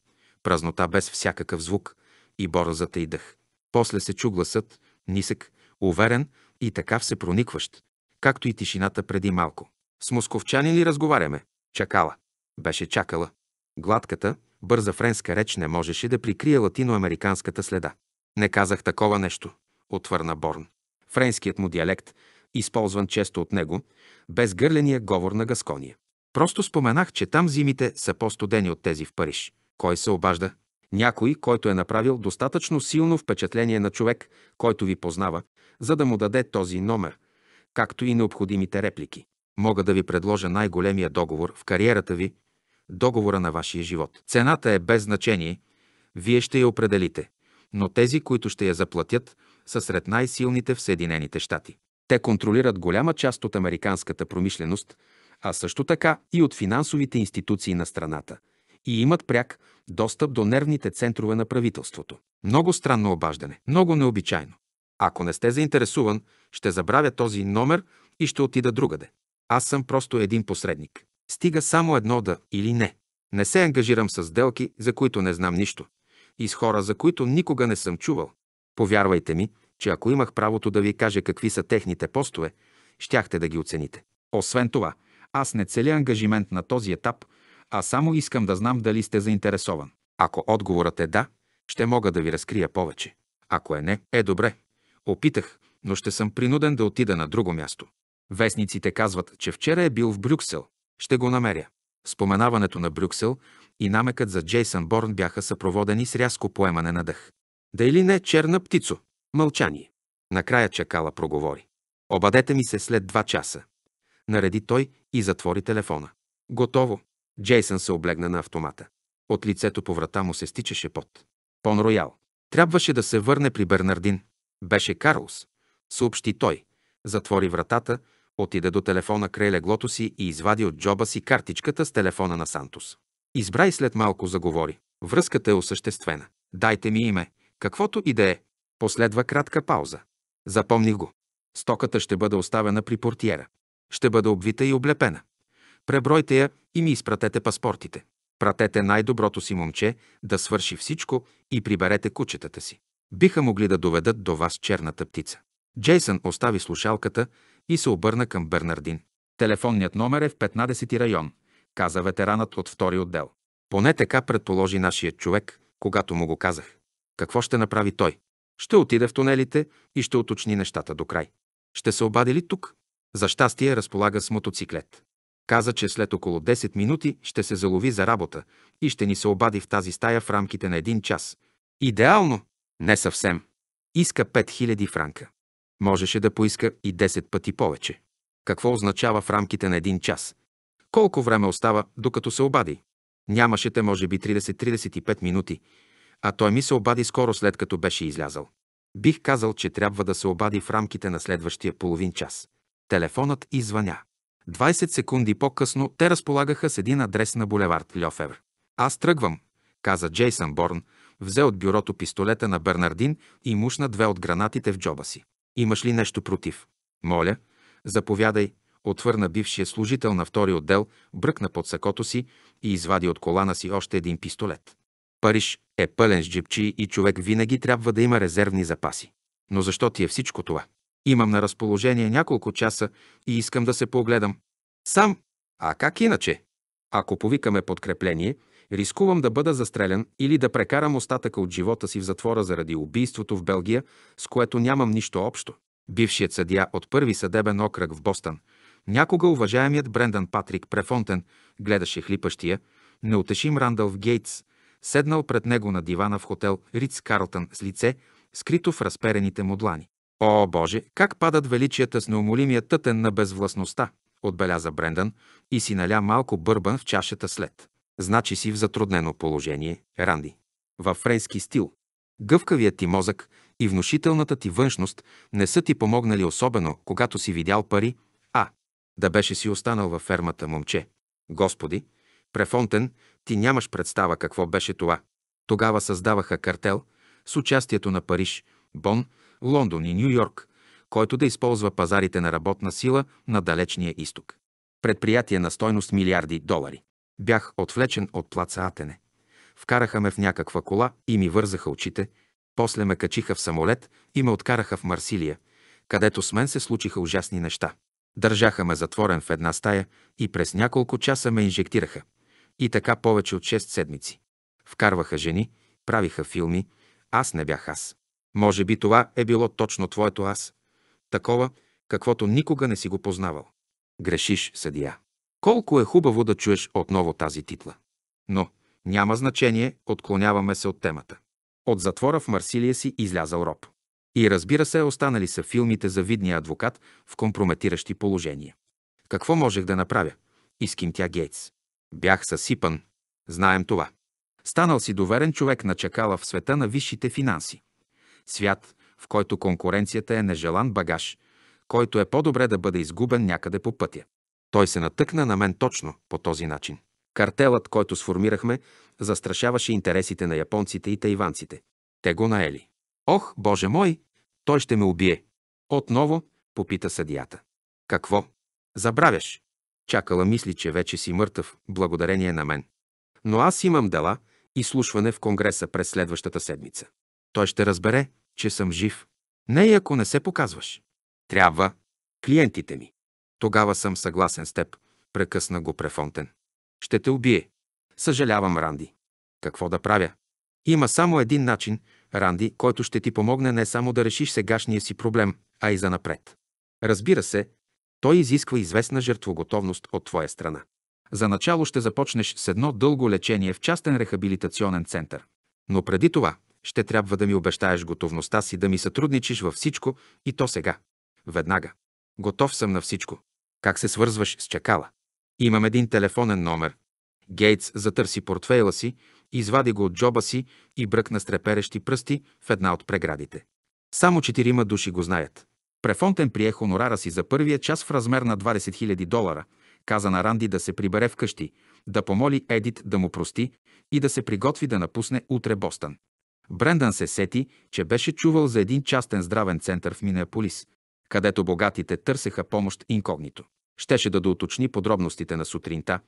празнота без всякакъв звук, и борозата и дъх. После се чу гласът, нисък, уверен и така проникващ, както и тишината преди малко. С московчани ли разговаряме? Чакала. Беше чакала. Гладката, бърза френска реч не можеше да прикрие латиноамериканската следа. Не казах такова нещо, отвърна Борн. Френският му диалект, използван често от него, без гърления говор на Гаскония. Просто споменах, че там зимите са по-студени от тези в Париж. Кой се обажда? Някой, който е направил достатъчно силно впечатление на човек, който ви познава, за да му даде този номер, както и необходимите реплики. Мога да ви предложа най-големия договор в кариерата ви, договора на вашия живот. Цената е без значение, вие ще я определите, но тези, които ще я заплатят, са сред най-силните в Съединените щати. Те контролират голяма част от американската промишленост, а също така и от финансовите институции на страната – и имат пряк достъп до нервните центрове на правителството. Много странно обаждане, много необичайно. Ако не сте заинтересуван, ще забравя този номер и ще отида другаде. Аз съм просто един посредник. Стига само едно да или не. Не се ангажирам с делки, за които не знам нищо, и с хора, за които никога не съм чувал. Повярвайте ми, че ако имах правото да ви кажа какви са техните постове, щяхте да ги оцените. Освен това, аз не целя ангажимент на този етап а само искам да знам дали сте заинтересован. Ако отговорът е да, ще мога да ви разкрия повече. Ако е не, е добре. Опитах, но ще съм принуден да отида на друго място. Вестниците казват, че вчера е бил в Брюксел. Ще го намеря. Споменаването на Брюксел и намекът за Джейсън Борн бяха съпроводени с рязко поемане на дъх. Да или не, черна птицо? Мълчание. Накрая чакала проговори. Обадете ми се след два часа. Нареди той и затвори телефона. Готово. Джейсън се облегна на автомата. От лицето по врата му се стичаше пот. Пон Роял. Трябваше да се върне при Бернардин. Беше Карлс. Съобщи той. Затвори вратата, отида до телефона край леглото си и извади от джоба си картичката с телефона на Сантос. Избра и след малко заговори. Връзката е осъществена. Дайте ми име, каквото и да е. Последва кратка пауза. Запомних го. Стоката ще бъде оставена при портиера. Ще бъде обвита и облепена пребройте я и ми изпратете паспортите. Пратете най-доброто си момче да свърши всичко и приберете кучетата си. Биха могли да доведат до вас черната птица. Джейсън остави слушалката и се обърна към Бернардин. Телефонният номер е в 15-ти район, каза ветеранът от втори отдел. Поне така предположи нашия човек, когато му го казах. Какво ще направи той? Ще отиде в тунелите и ще уточни нещата до край. Ще се обади ли тук? За щастие разполага с мотоциклет. Каза, че след около 10 минути ще се залови за работа и ще ни се обади в тази стая в рамките на един час. Идеално! Не съвсем. Иска 5000 франка. Можеше да поиска и 10 пъти повече. Какво означава в рамките на един час? Колко време остава, докато се обади? Нямаше те, може би, 30-35 минути, а той ми се обади скоро след като беше излязал. Бих казал, че трябва да се обади в рамките на следващия половин час. Телефонът извъня. 20 секунди по-късно те разполагаха с един адрес на булевард Льофевр. Аз тръгвам, каза Джейсън Борн, взе от бюрото пистолета на Бернардин и мушна две от гранатите в джоба си. Имаш ли нещо против? Моля, заповядай, отвърна бившия служител на втори отдел, бръкна под сакото си и извади от колана си още един пистолет. Париж е пълен с джипчи и човек винаги трябва да има резервни запаси. Но защо ти е всичко това? Имам на разположение няколко часа и искам да се погледам. Сам. А как иначе? Ако повикаме подкрепление, рискувам да бъда застрелян или да прекарам остатъка от живота си в затвора заради убийството в Белгия, с което нямам нищо общо. Бившият съдия от първи съдебен окръг в Бостън, някога уважаемият Брендан Патрик Префонтен гледаше хлипащия, неутешим Рандалф Гейтс, седнал пред него на дивана в хотел Риц Карлтън с лице, скрито в разперените му длани. О, Боже, как падат величията с неумолимия тътен на безвластността, отбеляза Брендан и си наля малко бърбан в чашата след. Значи си в затруднено положение, Ранди. Във френски стил. Гъвкавият ти мозък и внушителната ти външност не са ти помогнали особено, когато си видял пари, а да беше си останал във фермата, момче. Господи, Префонтен, ти нямаш представа какво беше това. Тогава създаваха картел с участието на Париж, Бон – Лондон и Нью Йорк, който да използва пазарите на работна сила на далечния изток. Предприятие на стойност милиарди долари. Бях отвлечен от плаца Атене. Вкараха ме в някаква кола и ми вързаха очите, после ме качиха в самолет и ме откараха в Марсилия, където с мен се случиха ужасни неща. Държаха ме затворен в една стая и през няколко часа ме инжектираха. И така повече от 6 седмици. Вкарваха жени, правиха филми, аз не бях аз. Може би това е било точно твоето аз. Такова, каквото никога не си го познавал. Грешиш, съдия. Колко е хубаво да чуеш отново тази титла. Но няма значение, отклоняваме се от темата. От затвора в Марсилия си излязал роб. И разбира се, останали са филмите за видния адвокат в компрометиращи положения. Какво можех да направя? тя Гейтс. Бях съсипан. Знаем това. Станал си доверен човек на чакала в света на висшите финанси. Свят, в който конкуренцията е нежелан багаж, който е по-добре да бъде изгубен някъде по пътя. Той се натъкна на мен точно по този начин. Картелът, който сформирахме, застрашаваше интересите на японците и тайванците. Те го наели. Ох, Боже мой, той ще ме убие. Отново попита съдията. Какво? Забравяш. Чакала мисли, че вече си мъртъв, благодарение на мен. Но аз имам дела и слушване в Конгреса през следващата седмица. Той ще разбере, че съм жив. Не и ако не се показваш. Трябва. Клиентите ми. Тогава съм съгласен с теб. Прекъсна го Префонтен. Ще те убие. Съжалявам, Ранди. Какво да правя? Има само един начин, Ранди, който ще ти помогне не само да решиш сегашния си проблем, а и за напред. Разбира се, той изисква известна жертвоготовност от твоя страна. За начало ще започнеш с едно дълго лечение в частен рехабилитационен център. Но преди това, ще трябва да ми обещаеш готовността си да ми сътрудничиш във всичко и то сега. Веднага. Готов съм на всичко. Как се свързваш с чакала? Имам един телефонен номер. Гейтс затърси портфейла си, извади го от джоба си и бръкна с треперещи пръсти в една от преградите. Само четирима души го знаят. Префонтен прие хонорара си за първия час в размер на 20 000 долара, каза на Ранди да се прибере вкъщи, да помоли Едит да му прости и да се приготви да напусне утре Бостън. Брендан се сети, че беше чувал за един частен здравен център в Минеаполис, където богатите търсеха помощ инкогнито. Щеше да доуточни подробностите на сутринта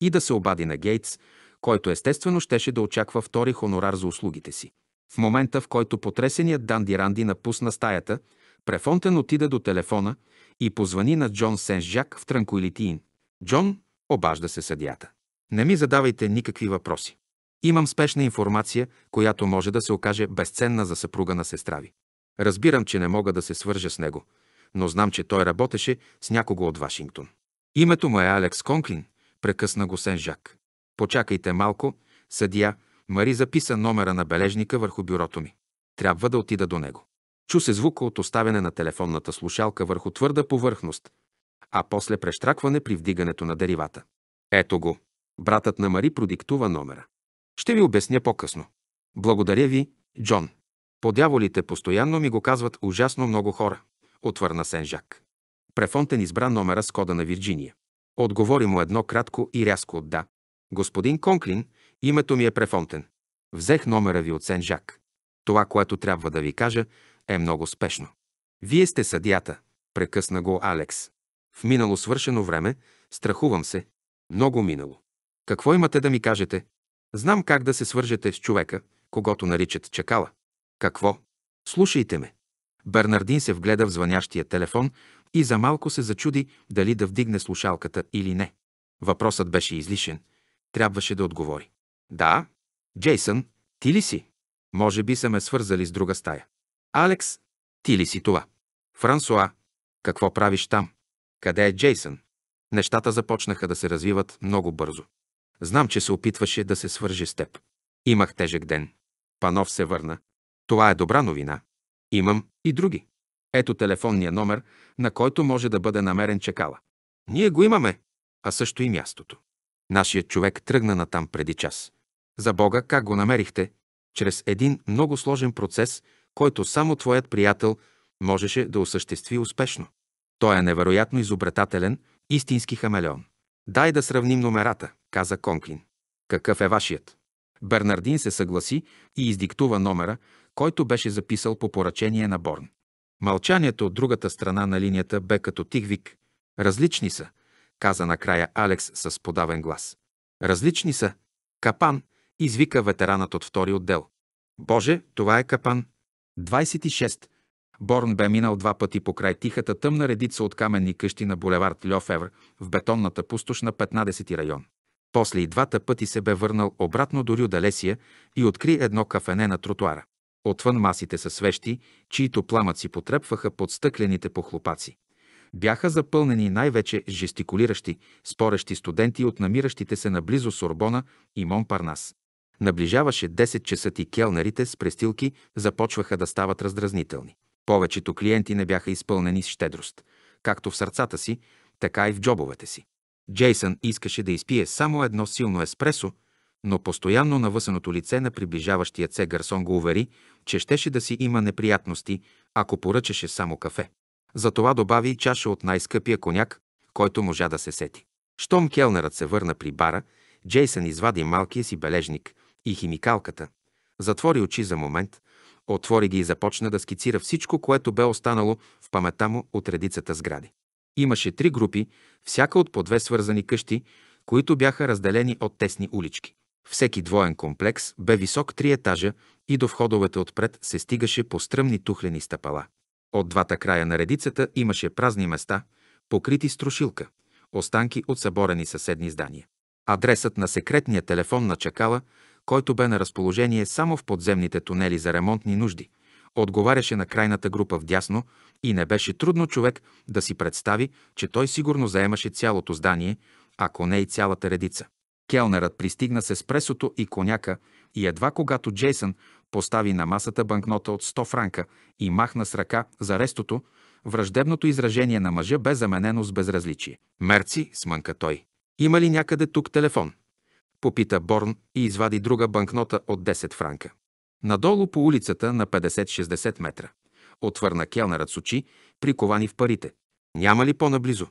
и да се обади на Гейтс, който естествено щеше да очаква втори хонорар за услугите си. В момента, в който потресеният Данди Ранди напусна стаята, Префонтен отида до телефона и позвани на Джон Сен-Жак в Транкуилитиин. Джон, обажда се съдията. Не ми задавайте никакви въпроси. Имам спешна информация, която може да се окаже безценна за съпруга на сестра ви. Разбирам, че не мога да се свържа с него, но знам, че той работеше с някого от Вашингтон. Името му е Алекс Конклин, прекъсна го Сен-Жак. Почакайте малко, съдия, Мари записа номера на бележника върху бюрото ми. Трябва да отида до него. Чу се звука от оставяне на телефонната слушалка върху твърда повърхност, а после прещракване при вдигането на деривата. Ето го. Братът на Мари продиктува номера. Ще ви обясня по-късно. Благодаря ви, Джон. Подяволите постоянно ми го казват ужасно много хора, отвърна Сен-Жак. Префонтен избра номера с кода на Вирджиния. Отговори му едно кратко и рязко от да. Господин Конклин, името ми е Префонтен. Взех номера ви от Сен-Жак. Това, което трябва да ви кажа, е много спешно. Вие сте съдията, прекъсна го Алекс. В минало свършено време, страхувам се. Много минало. Какво имате да ми кажете? Знам как да се свържете с човека, когато наричат чакала. Какво? Слушайте ме. Бернардин се вгледа в звънящия телефон и за малко се зачуди дали да вдигне слушалката или не. Въпросът беше излишен. Трябваше да отговори. Да, Джейсън, ти ли си? Може би са ме свързали с друга стая. Алекс, ти ли си това? Франсуа, какво правиш там? Къде е Джейсън? Нещата започнаха да се развиват много бързо. Знам, че се опитваше да се свърже с теб. Имах тежък ден. Панов се върна. Това е добра новина. Имам и други. Ето телефонния номер, на който може да бъде намерен чекала. Ние го имаме, а също и мястото. Нашият човек тръгна натам преди час. За Бога, как го намерихте? Чрез един много сложен процес, който само твоят приятел можеше да осъществи успешно. Той е невероятно изобретателен, истински хамелеон. Дай да сравним номерата, каза Конклин. Какъв е вашият? Бернардин се съгласи и издиктува номера, който беше записал по поръчение на Борн. Мълчанието от другата страна на линията бе като тих вик. Различни са, каза накрая Алекс с подавен глас. Различни са. Капан, извика ветеранът от втори отдел. Боже, това е капан. 26, Борн бе минал два пъти покрай тихата тъмна редица от каменни къщи на булевард Льофевр в бетонната пустош на 15-ти район. После и двата пъти се бе върнал обратно до Рюдалесия и откри едно кафене на тротуара. Отвън масите са свещи, чието пламъци потрепваха под стъклените похлопаци. Бяха запълнени най-вече жестикулиращи, спорещи студенти от намиращите се наблизо Сорбона и Монпарнас. Наближаваше 10 часа и келнерите с престилки започваха да стават раздразнителни. Повечето клиенти не бяха изпълнени с щедрост, както в сърцата си, така и в джобовете си. Джейсън искаше да изпие само едно силно еспресо, но постоянно навъсеното лице на приближаващия се гарсон го увери, че щеше да си има неприятности, ако поръчаше само кафе. Затова добави чаша от най-скъпия коняк, който можа да се сети. Штом келнерът се върна при бара, Джейсън извади малкия си бележник и химикалката, затвори очи за момент, отвори ги и започна да скицира всичко, което бе останало в памета му от редицата сгради. Имаше три групи, всяка от по две свързани къщи, които бяха разделени от тесни улички. Всеки двоен комплекс бе висок три етажа и до входовете отпред се стигаше по стръмни тухлени стъпала. От двата края на редицата имаше празни места, покрити с трошилка, останки от съборени съседни здания. Адресът на секретния телефон на Чакала който бе на разположение само в подземните тунели за ремонтни нужди, отговаряше на крайната група вдясно и не беше трудно човек да си представи, че той сигурно заемаше цялото здание, ако не и цялата редица. Келнерът пристигна с еспресото и коняка и едва когато Джейсън постави на масата банкнота от 100 франка и махна с ръка за рестото, враждебното изражение на мъжа бе заменено с безразличие. «Мерци», смънка той. «Има ли някъде тук телефон?» Попита Борн и извади друга банкнота от 10 франка. Надолу по улицата на 50-60 метра. Отвърна келнерът с очи, приковани в парите. Няма ли по-наблизо?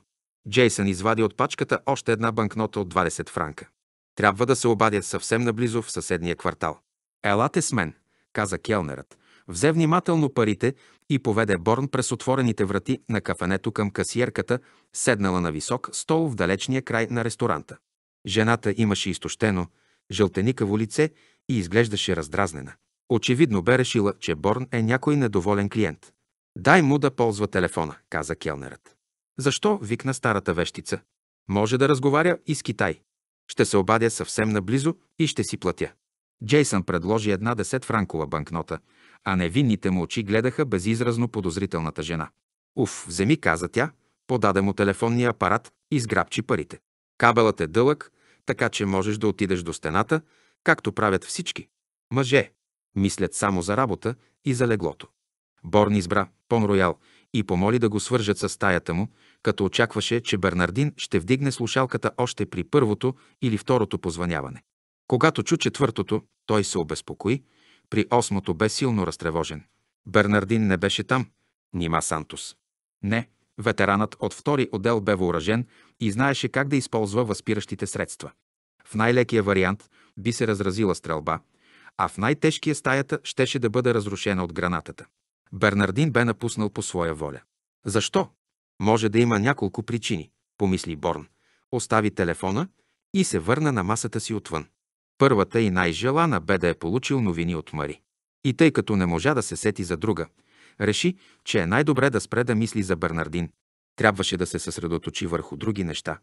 Джейсън извади от пачката още една банкнота от 20 франка. Трябва да се обадя съвсем наблизо в съседния квартал. Елате с мен, каза келнерът. Взе внимателно парите и поведе Борн през отворените врати на кафенето към касиерката, седнала на висок стол в далечния край на ресторанта. Жената имаше изтощено, жълтеникаво лице и изглеждаше раздразнена. Очевидно бе решила, че Борн е някой недоволен клиент. «Дай му да ползва телефона», каза келнерът. «Защо?» викна старата вещица. «Може да разговаря и с Китай. Ще се обадя съвсем наблизо и ще си платя». Джейсън предложи една десет франкова банкнота, а невинните му очи гледаха безизразно подозрителната жена. «Уф, вземи», каза тя, подаде му телефонния апарат и сграбчи парите. Кабелът е дълъг, така че можеш да отидеш до стената, както правят всички. Мъже мислят само за работа и за леглото. Борн избра Пон Роял и помоли да го свържат с стаята му, като очакваше, че Бернардин ще вдигне слушалката още при първото или второто позваняване. Когато чу четвъртото, той се обезпокои, при осмото бе силно разтревожен. Бернардин не беше там. Нима Сантус? Не, ветеранът от втори отдел бе въоръжен и знаеше как да използва възпиращите средства. В най-лекия вариант би се разразила стрелба, а в най-тежкия стаята щеше да бъде разрушена от гранатата. Бернардин бе напуснал по своя воля. Защо? Може да има няколко причини, помисли Борн. Остави телефона и се върна на масата си отвън. Първата и най-желана бе да е получил новини от Мари. И тъй като не можа да се сети за друга, реши, че е най-добре да спре да мисли за Бернардин трябваше да се съсредоточи върху други неща,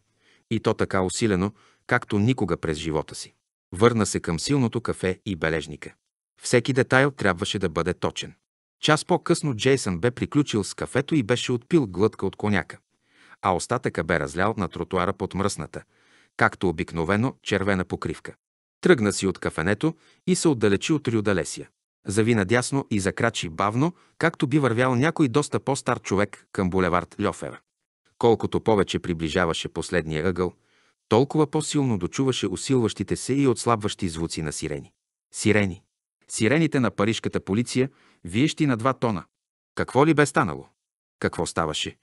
и то така усилено, както никога през живота си. Върна се към силното кафе и бележника. Всеки детайл трябваше да бъде точен. Час по-късно Джейсън бе приключил с кафето и беше отпил глътка от коняка, а остатъка бе разлял на тротуара под мръсната, както обикновено червена покривка. Тръгна си от кафенето и се отдалечи от Рюдалесия. Зави надясно и закрачи бавно, както би вървял някой доста по-стар човек към булевард Льофева. Колкото повече приближаваше последния ъгъл, толкова по-силно дочуваше усилващите се и отслабващи звуци на сирени. Сирени. Сирените на парижката полиция, виещи на два тона. Какво ли бе станало? Какво ставаше?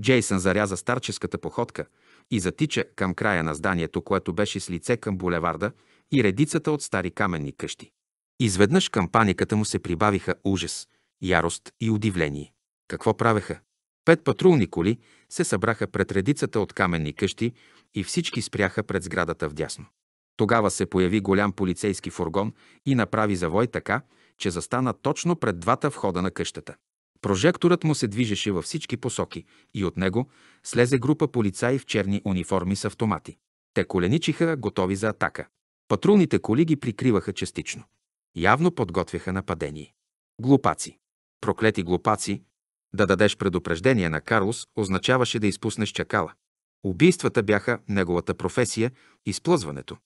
Джейсън заряза старческата походка и затича към края на зданието, което беше с лице към булеварда и редицата от стари каменни къщи. Изведнъж към паниката му се прибавиха ужас, ярост и удивление. Какво правеха? Пет патрулни коли се събраха пред редицата от каменни къщи и всички спряха пред сградата в дясно. Тогава се появи голям полицейски фургон и направи завой така, че застана точно пред двата входа на къщата. Прожекторът му се движеше във всички посоки и от него слезе група полицаи в черни униформи с автомати. Те коленичиха, готови за атака. Патрулните коли ги прикриваха частично. Явно подготвяха нападение. Глупаци. Проклети глупаци, да дадеш предупреждение на Карлос означаваше да изпуснеш чакала. Убийствата бяха неговата професия изплъзването,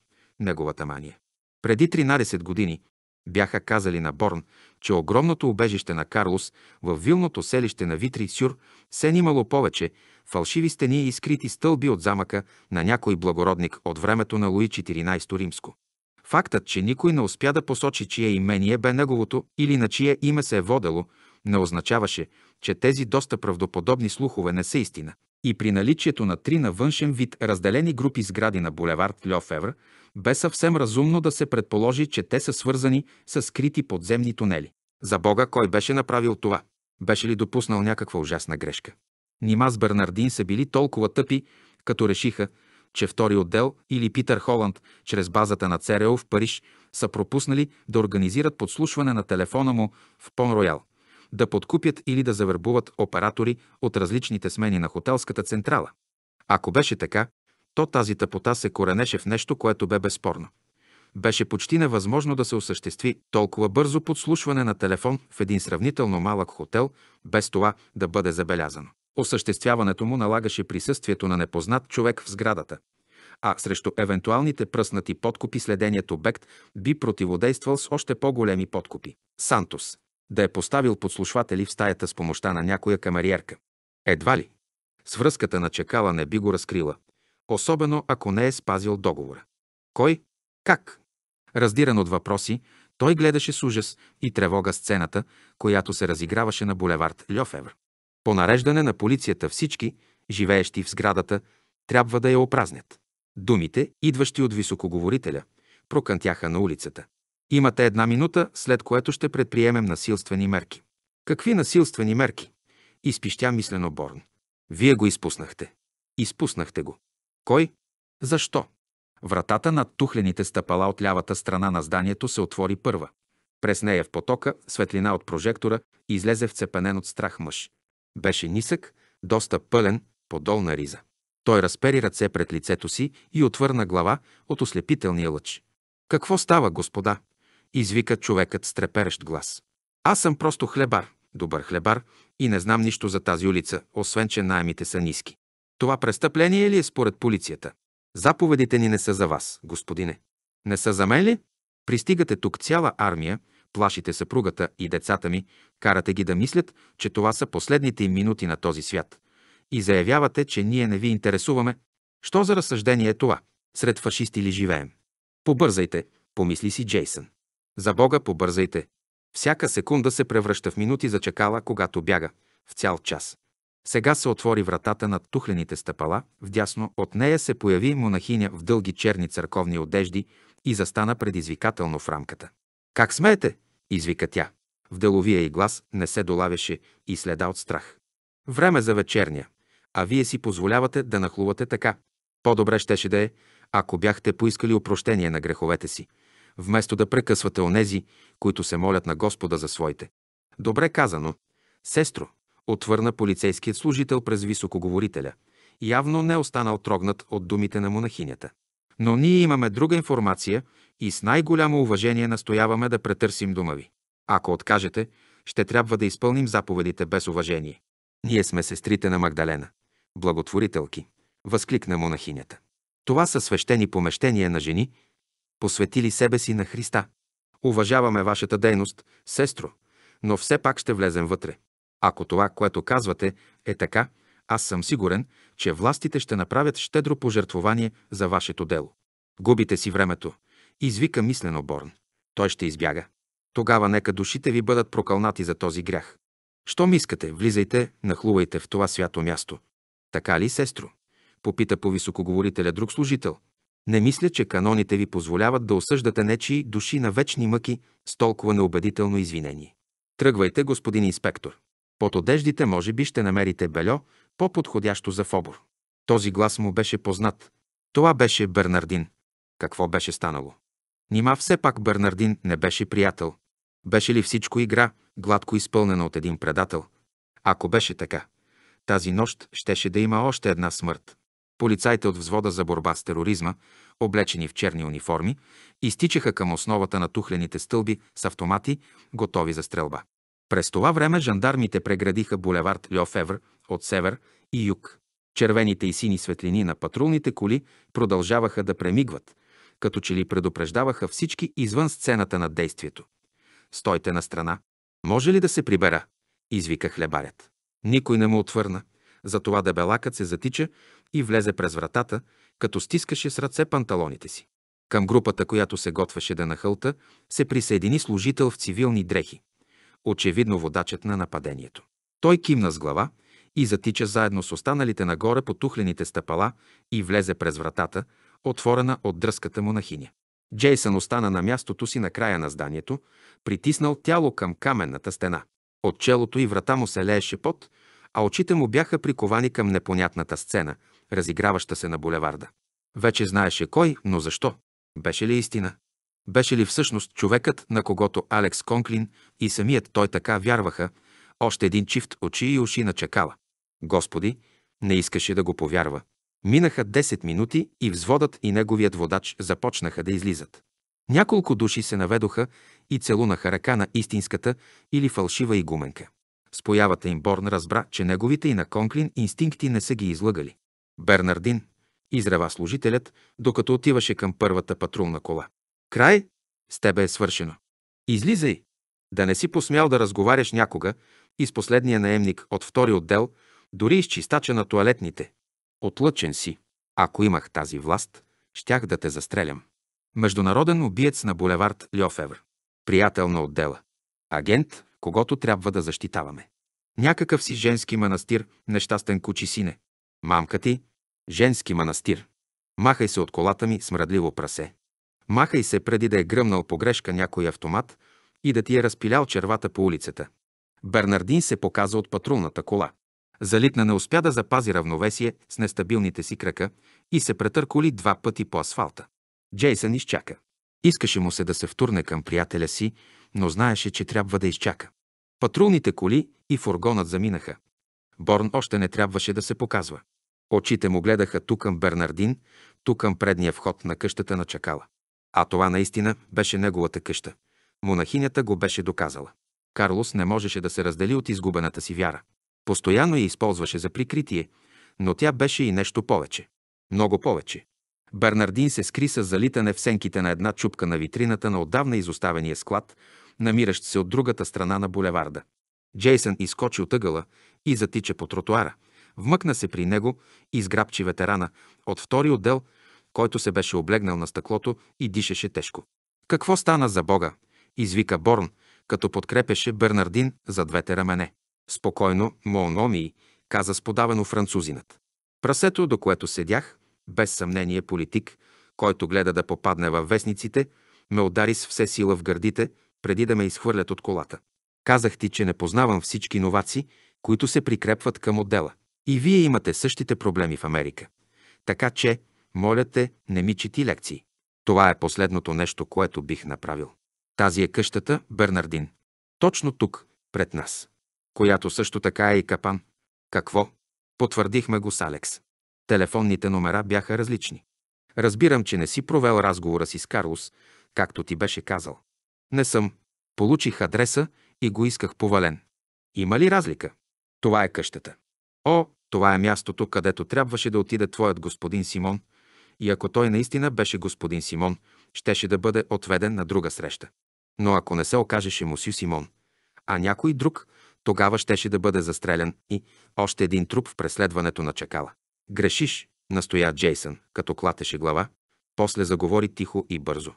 неговата мания. Преди 13 години бяха казали на Борн, че огромното убежище на Карлос в вилното селище на Витри Сюр се нимало е повече фалшиви стени и скрити стълби от замъка на някой благородник от времето на Луи 14 Римско. Фактът, че никой не успя да посочи чие имение бе неговото или на чие име се е водело, не означаваше, че тези доста правдоподобни слухове не са истина. И при наличието на три на външен вид разделени групи сгради на булевард Льов бе съвсем разумно да се предположи, че те са свързани с скрити подземни тунели. За Бога, кой беше направил това? Беше ли допуснал някаква ужасна грешка? Нима с Бернардин са били толкова тъпи, като решиха, че втори отдел или Питър Холанд чрез базата на ЦРО в Париж са пропуснали да организират подслушване на телефона му в Пон Роял да подкупят или да завербуват оператори от различните смени на хотелската централа. Ако беше така, то тази тъпота се коренеше в нещо, което бе безспорно. Беше почти невъзможно да се осъществи толкова бързо подслушване на телефон в един сравнително малък хотел, без това да бъде забелязано. Осъществяването му налагаше присъствието на непознат човек в сградата, а срещу евентуалните пръснати подкупи следеният обект би противодействал с още по-големи подкупи. Сантос да е поставил подслушватели в стаята с помощта на някоя камериерка. Едва ли. Свръзката на чекала не би го разкрила, особено ако не е спазил договора. Кой? Как? Раздиран от въпроси, той гледаше с ужас и тревога сцената, която се разиграваше на булевард Льофевр. По нареждане на полицията всички, живеещи в сградата, трябва да я опразнят. Думите, идващи от високоговорителя, прокънтяха на улицата. Имате една минута, след което ще предприемем насилствени мерки. Какви насилствени мерки? Изпищя мислено Борн. Вие го изпуснахте. Изпуснахте го. Кой? Защо? Вратата над тухлените стъпала от лявата страна на зданието се отвори първа. През нея в потока, светлина от прожектора, излезе вцепенен от страх мъж. Беше нисък, доста пълен, подолна риза. Той разпери ръце пред лицето си и отвърна глава от ослепителния лъч. Какво става, господа? извика човекът с треперещ глас. Аз съм просто хлебар, добър хлебар, и не знам нищо за тази улица, освен че найемите са ниски. Това престъпление ли е според полицията? Заповедите ни не са за вас, господине. Не са за мен ли? Пристигате тук цяла армия, плашите съпругата и децата ми, карате ги да мислят, че това са последните им минути на този свят. И заявявате, че ние не ви интересуваме. Що за разсъждение е това? Сред фашисти ли живеем? Побързайте, помисли си Джейсън. За Бога побързайте! Всяка секунда се превръща в минути за чакала, когато бяга, в цял час. Сега се отвори вратата над тухлените стъпала, вдясно от нея се появи монахиня в дълги черни църковни одежди и застана предизвикателно в рамката. «Как смеете?» – извика тя. В деловия и глас не се долавяше и следа от страх. Време за вечерня, а вие си позволявате да нахлувате така. По-добре щеше да е, ако бяхте поискали опрощение на греховете си, вместо да прекъсвате онези, които се молят на Господа за своите. Добре казано. Сестро, отвърна полицейският служител през високоговорителя. Явно не е останал трогнат от думите на монахинята. Но ние имаме друга информация и с най-голямо уважение настояваме да претърсим дома ви. Ако откажете, ще трябва да изпълним заповедите без уважение. Ние сме сестрите на Магдалена, благотворителки, възкликна монахинята. Това са свещени помещения на жени, посветили себе си на Христа. Уважаваме вашата дейност, сестро, но все пак ще влезем вътре. Ако това, което казвате, е така, аз съм сигурен, че властите ще направят щедро пожертвование за вашето дело. Губите си времето, извика мислено Борн. Той ще избяга. Тогава нека душите ви бъдат прокълнати за този грях. Що ми искате, влизайте, нахлувайте в това свято място. Така ли, сестро? Попита по високоговорителя друг служител, не мисля, че каноните ви позволяват да осъждате нечии души на вечни мъки с толкова неубедително извинение. Тръгвайте, господин инспектор. Под одеждите може би ще намерите бельо, по-подходящо за фобор. Този глас му беше познат. Това беше Бернардин. Какво беше станало? Нима все пак Бернардин не беше приятел. Беше ли всичко игра, гладко изпълнена от един предател? Ако беше така, тази нощ щеше да има още една смърт. Полицайите от взвода за борба с тероризма, облечени в черни униформи, изтичаха към основата на тухлените стълби с автомати, готови за стрелба. През това време жандармите преградиха булевард Льофевр от север и юг. Червените и сини светлини на патрулните коли продължаваха да премигват, като че ли предупреждаваха всички извън сцената на действието. Стойте на страна. Може ли да се прибера? извика хлебарят. Никой не му отвърна. Затова дебелакът се затича и влезе през вратата, като стискаше с ръце панталоните си. Към групата, която се готвеше да нахълта, се присъедини служител в цивилни дрехи. Очевидно водачът на нападението. Той кимна с глава и затича заедно с останалите нагоре по тухлените стъпала и влезе през вратата, отворена от дръската му нахиня. Джейсън остана на мястото си на края на зданието, притиснал тяло към каменната стена. От челото и врата му се лееше пот, а очите му бяха приковани към непонятната сцена, разиграваща се на булеварда. Вече знаеше кой, но защо. Беше ли истина? Беше ли всъщност човекът, на когото Алекс Конклин и самият той така вярваха, още един чифт очи и уши на чакала? Господи, не искаше да го повярва. Минаха 10 минути и взводът и неговият водач започнаха да излизат. Няколко души се наведоха и целунаха ръка на истинската или фалшива игуменка. С появата им Борн разбра, че неговите и на Конклин инстинкти не са ги излъгали. Бернардин, изрева служителят, докато отиваше към първата патрулна кола. Край, с тебе е свършено. Излизай! Да не си посмял да разговаряш някога и с последния наемник от втори отдел, дори чистача на туалетните. Отлъчен си. Ако имах тази власт, щях да те застрелям. Международен убиец на булевард Льофевр. Приятел на отдела. Агент когато трябва да защитаваме. Някакъв си женски манастир, нещастен кучи сине. Мамка ти, женски манастир. Махай се от колата ми, смръдливо прасе. Махай се преди да е гръмнал погрешка някой автомат и да ти е разпилял червата по улицата. Бернардин се показа от патрулната кола. Залитна не успя да запази равновесие с нестабилните си крака и се претърколи два пъти по асфалта. Джейсън изчака. Искаше му се да се втурне към приятеля си, но знаеше, че трябва да изчака. Патрулните коли и фургонът заминаха. Борн още не трябваше да се показва. Очите му гледаха тук към Бернардин, тук към предния вход на къщата на Чакала. А това наистина беше неговата къща. Монахинята го беше доказала. Карлос не можеше да се раздели от изгубената си вяра. Постоянно я използваше за прикритие, но тя беше и нещо повече. Много повече. Бернардин се скри с залитане в сенките на една чупка на витрината на отдавна изоставения склад, намиращ се от другата страна на булеварда. Джейсън изкочи от ъгъла и затича по тротуара. Вмъкна се при него и сграбчи ветерана от втори отдел, който се беше облегнал на стъклото и дишаше тежко. Какво стана за Бога? извика Борн, като подкрепеше Бернардин за двете рамене. Спокойно, моономии, каза сподавано французинът. Прасето, до което седях, без съмнение политик, който гледа да попадне във вестниците, ме удари с все сила в гърдите, преди да ме изхвърлят от колата. Казах ти, че не познавам всички новаци, които се прикрепват към отдела. И вие имате същите проблеми в Америка. Така че, моля те, не ми чети лекции. Това е последното нещо, което бих направил. Тази е къщата Бернардин. Точно тук, пред нас. Която също така е и капан. Какво? Потвърдихме го с Алекс. Телефонните номера бяха различни. Разбирам, че не си провел разговора си с Карлос, както ти беше казал. Не съм. Получих адреса и го исках повален. Има ли разлика? Това е къщата. О, това е мястото, където трябваше да отиде твоят господин Симон, и ако той наистина беше господин Симон, щеше да бъде отведен на друга среща. Но ако не се окажеше мусю Симон, а някой друг, тогава щеше да бъде застрелян и още един труп в преследването на чакала. Грешиш, настоя Джейсън, като клатеше глава. После заговори тихо и бързо.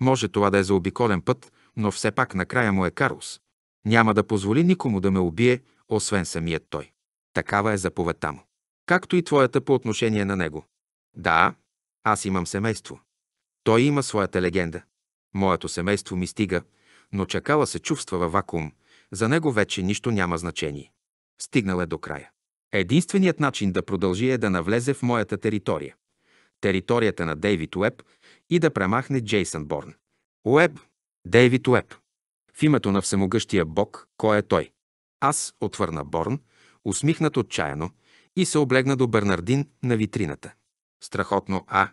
Може това да е заобиколен път, но все пак накрая му е Карлос. Няма да позволи никому да ме убие, освен самият той. Такава е заповедта му. Както и твоята по отношение на него. Да, аз имам семейство. Той има своята легенда. Моето семейство ми стига, но чакала се чувства във вакуум. За него вече нищо няма значение. Стигнал е до края. Единственият начин да продължи е да навлезе в моята територия, територията на Дейвид Уеб и да премахне Джейсън Борн. Уеб, Дейвид Уеб. В името на всемогъщия Бог, кой е той? Аз отвърна Борн, усмихнат отчаяно, и се облегна до Бернардин на витрината. Страхотно, а?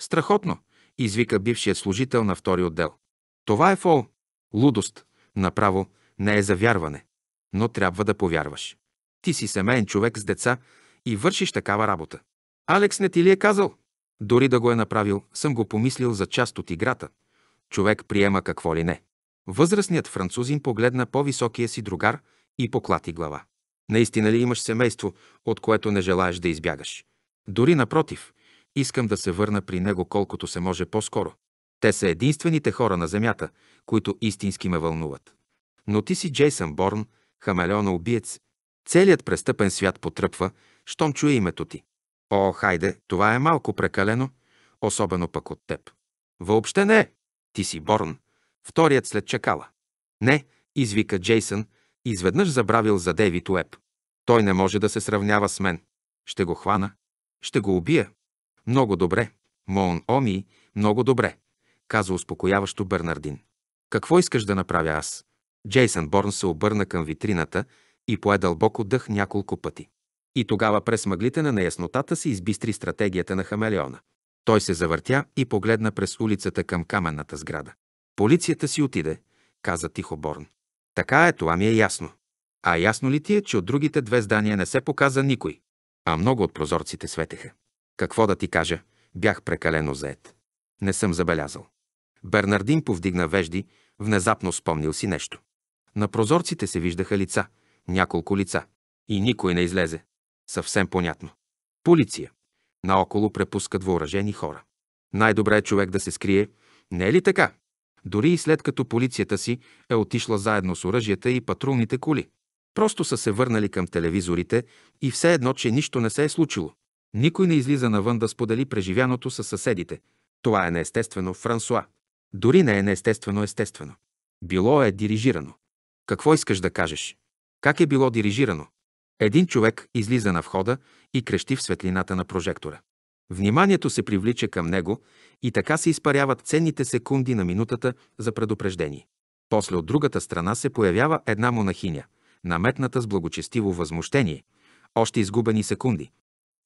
Страхотно, извика бившият служител на втори отдел. Това е фол. Лудост. Направо не е за вярване. Но трябва да повярваш. Ти си семейен човек с деца и вършиш такава работа. Алекс не ти ли е казал? Дори да го е направил, съм го помислил за част от играта. Човек приема какво ли не. Възрастният французин погледна по-високия си другар и поклати глава. Наистина ли имаш семейство, от което не желаеш да избягаш? Дори напротив, искам да се върна при него колкото се може по-скоро. Те са единствените хора на Земята, които истински ме вълнуват. Но ти си Джейсън Борн, хамелеона убиец, Целият престъпен свят потръпва, щом чуе името ти. О, хайде, това е малко прекалено, особено пък от теб. Въобще не Ти си Борн, вторият след чакала. Не, извика Джейсън, изведнъж забравил за Дейвид Уеб. Той не може да се сравнява с мен. Ще го хвана. Ще го убия. Много добре. Моон Оми, много добре, каза успокояващо Бернардин. Какво искаш да направя аз? Джейсън Борн се обърна към витрината, и пое дълбоко дъх няколко пъти. И тогава през мъглите на неяснотата се избистри стратегията на хамелеона. Той се завъртя и погледна през улицата към каменната сграда. Полицията си отиде, каза тихо Борн. Така е, това ми е ясно. А ясно ли ти е, че от другите две здания не се показа никой? А много от прозорците светеха. Какво да ти кажа, бях прекалено заед. Не съм забелязал. Бернардин повдигна вежди, внезапно спомнил си нещо. На прозорците се виждаха лица, няколко лица. И никой не излезе. Съвсем понятно. Полиция. Наоколо препускат въоръжени хора. Най-добре е човек да се скрие. Не е ли така? Дори и след като полицията си е отишла заедно с оръжията и патрулните коли. Просто са се върнали към телевизорите и все едно, че нищо не се е случило. Никой не излиза навън да сподели преживяното с съседите. Това е неестествено, Франсуа. Дори не е неестествено, естествено. Било е дирижирано. Какво искаш да кажеш? Как е било дирижирано? Един човек излиза на входа и крещи в светлината на прожектора. Вниманието се привлича към него и така се изпаряват ценните секунди на минутата за предупреждение. После от другата страна се появява една монахиня, наметната с благочестиво възмущение. Още изгубени секунди.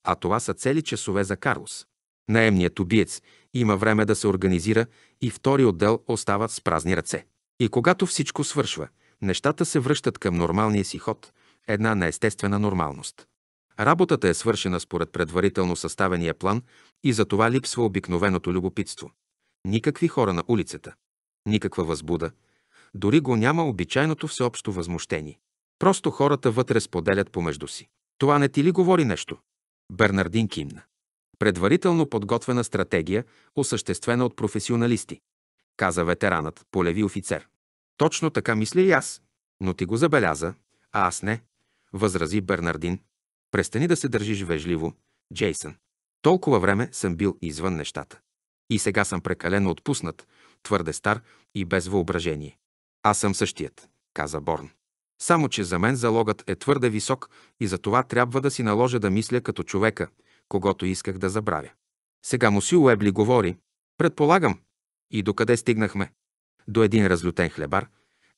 А това са цели часове за Карлос. Наемният убиец има време да се организира и втори отдел остават с празни ръце. И когато всичко свършва – нещата се връщат към нормалния си ход, една неестествена нормалност. Работата е свършена според предварително съставения план и за това липсва обикновеното любопитство. Никакви хора на улицата. Никаква възбуда. Дори го няма обичайното всеобщо възмущение. Просто хората вътре споделят помежду си. Това не ти ли говори нещо? Бернардин кимна. Предварително подготвена стратегия, осъществена от професионалисти, каза ветеранът, полеви офицер. Точно така мисля и аз. Но ти го забеляза, а аз не, възрази Бернардин. Престани да се държиш вежливо, Джейсън. Толкова време съм бил извън нещата. И сега съм прекалено отпуснат, твърде стар и без въображение. Аз съм същият, каза Борн. Само, че за мен залогът е твърде висок и за това трябва да си наложа да мисля като човека, когато исках да забравя. Сега му си Уебли говори. Предполагам. И докъде стигнахме? до един разлютен хлебар,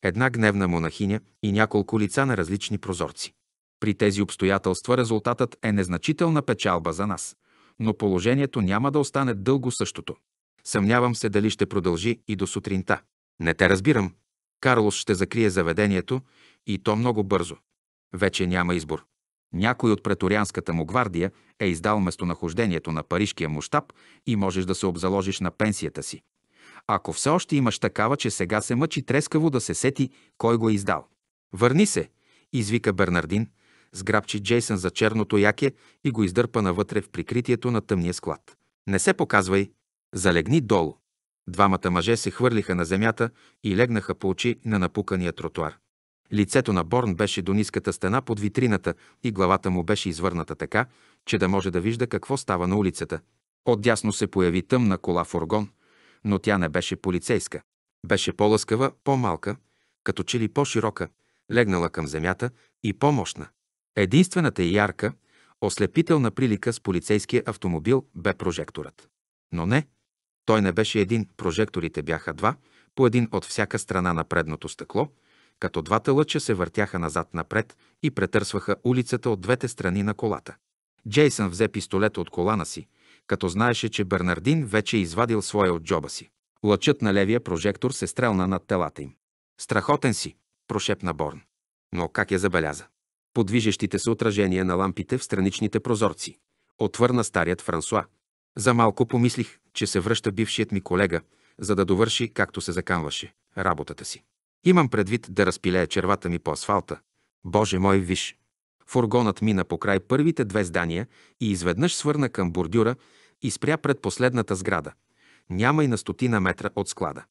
една гневна монахиня и няколко лица на различни прозорци. При тези обстоятелства резултатът е незначителна печалба за нас, но положението няма да остане дълго същото. Съмнявам се дали ще продължи и до сутринта. Не те разбирам. Карлос ще закрие заведението и то много бързо. Вече няма избор. Някой от преторианската му гвардия е издал местонахождението на парижкия му штаб и можеш да се обзаложиш на пенсията си ако все още имаш такава, че сега се мъчи трескаво да се сети кой го е издал. Върни се, извика Бернардин, сграбчи Джейсън за черното яке и го издърпа навътре в прикритието на тъмния склад. Не се показвай, залегни долу. Двамата мъже се хвърлиха на земята и легнаха по очи на напукания тротуар. Лицето на Борн беше до ниската стена под витрината и главата му беше извърната така, че да може да вижда какво става на улицата. Отдясно се появи тъмна кола фургон но тя не беше полицейска. Беше по-лъскава, по-малка, като че ли по-широка, легнала към земята и по-мощна. Единствената и ярка, ослепителна прилика с полицейския автомобил бе прожекторът. Но не, той не беше един, прожекторите бяха два, по един от всяка страна на предното стъкло, като двата лъча се въртяха назад-напред и претърсваха улицата от двете страни на колата. Джейсън взе пистолет от колана си, като знаеше, че Бернардин вече е извадил своя от джоба си. Лъчът на левия прожектор се стрелна над телата им. Страхотен си, прошепна Борн. Но как я забеляза? Подвижещите се отражения на лампите в страничните прозорци. Отвърна старият Франсуа. За малко помислих, че се връща бившият ми колега, за да довърши, както се заканваше, работата си. Имам предвид да разпилея червата ми по асфалта. Боже мой, виж! Фургонът мина покрай първите две здания и изведнъж свърна към бордюра и спря пред последната сграда. Няма и на стотина метра от склада.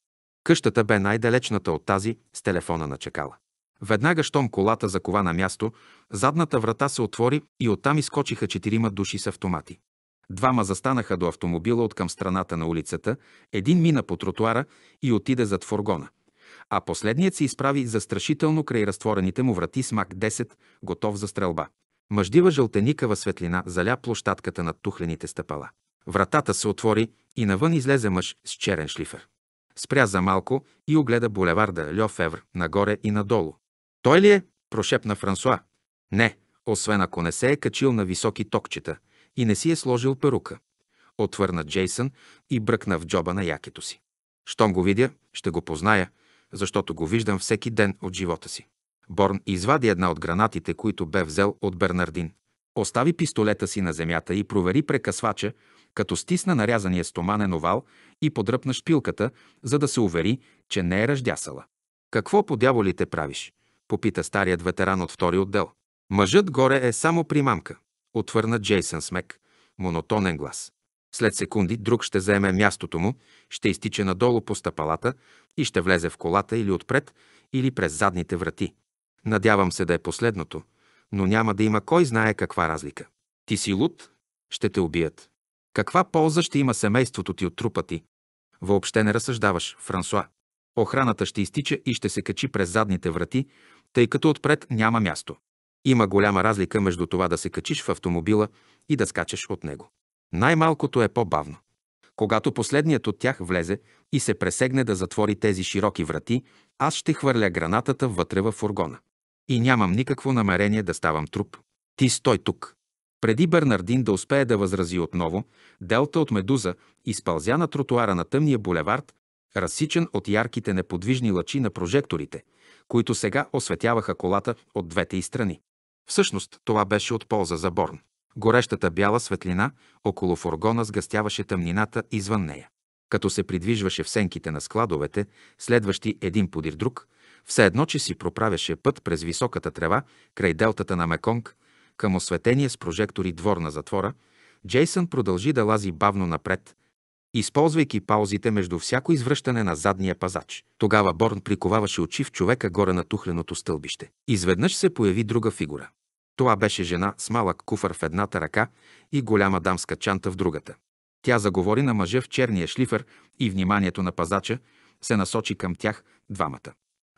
Къщата бе най-далечната от тази с телефона на чекала. Веднага, щом колата закова на място, задната врата се отвори и оттам изкочиха четирима души с автомати. Двама застанаха до автомобила от към страната на улицата, един мина по тротуара и отиде зад фургона. А последният се изправи застрашително край разтворените му врати с МАК-10, готов за стрелба. Мъждива жълтеникава светлина заля площадката над тухлените стъпала. Вратата се отвори и навън излезе мъж с черен шлифер. Спря за малко и огледа булеварда Льо Февр нагоре и надолу. Той ли е? прошепна Франсуа. Не, освен ако не се е качил на високи токчета и не си е сложил перука. Отвърна Джейсън и бръкна в джоба на якето си. Щом го видя, ще го позная, защото го виждам всеки ден от живота си. Борн извади една от гранатите, които бе взел от Бернардин. Остави пистолета си на земята и провери прекъсвача, като стисна нарязания стоманен овал и подръпна шпилката, за да се увери, че не е ръждясала. «Какво по дяволите правиш?» – попита старият ветеран от втори отдел. «Мъжът горе е само примамка», отвърна Джейсън Смек, монотонен глас. След секунди друг ще заеме мястото му, ще изтича надолу по стъпалата и ще влезе в колата или отпред, или през задните врати. Надявам се да е последното, но няма да има кой знае каква разлика. Ти си луд, ще те убият. Каква полза ще има семейството ти от трупа ти? Въобще не разсъждаваш, Франсуа. Охраната ще изтича и ще се качи през задните врати, тъй като отпред няма място. Има голяма разлика между това да се качиш в автомобила и да скачаш от него. Най-малкото е по-бавно. Когато последният от тях влезе и се пресегне да затвори тези широки врати, аз ще хвърля гранатата вътре във фургона. И нямам никакво намерение да ставам труп. Ти стой тук. Преди Бернардин да успее да възрази отново, делта от медуза изпълзя на тротуара на тъмния булевард, разсичен от ярките неподвижни лъчи на прожекторите, които сега осветяваха колата от двете и страни. Всъщност това беше от полза за Борн. Горещата бяла светлина около фургона сгъстяваше тъмнината извън нея. Като се придвижваше в сенките на складовете, следващи един подир друг, все едно, че си проправяше път през високата трева край делтата на Меконг, към осветения с прожектори двор на затвора, Джейсън продължи да лази бавно напред, използвайки паузите между всяко извръщане на задния пазач. Тогава Борн приковаваше очи в човека горе на тухленото стълбище. Изведнъж се появи друга фигура. Това беше жена с малък куфар в едната ръка и голяма дамска чанта в другата. Тя заговори на мъжа в черния шлифър и вниманието на пазача се насочи към тях двамата.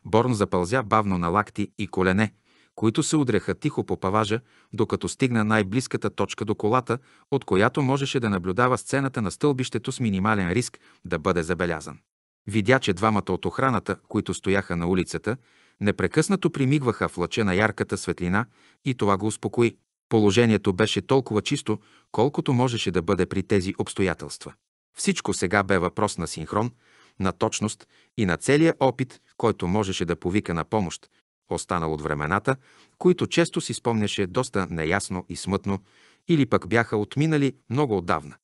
Борн запълзя бавно на лакти и колене, които се удряха тихо по паважа, докато стигна най-близката точка до колата, от която можеше да наблюдава сцената на стълбището с минимален риск да бъде забелязан. Видя, че двамата от охраната, които стояха на улицата, непрекъснато примигваха в лъча на ярката светлина и това го успокои. Положението беше толкова чисто, колкото можеше да бъде при тези обстоятелства. Всичко сега бе въпрос на синхрон, на точност и на целия опит, който можеше да повика на помощ, останал от времената, които често си спомняше доста неясно и смътно, или пък бяха отминали много отдавна.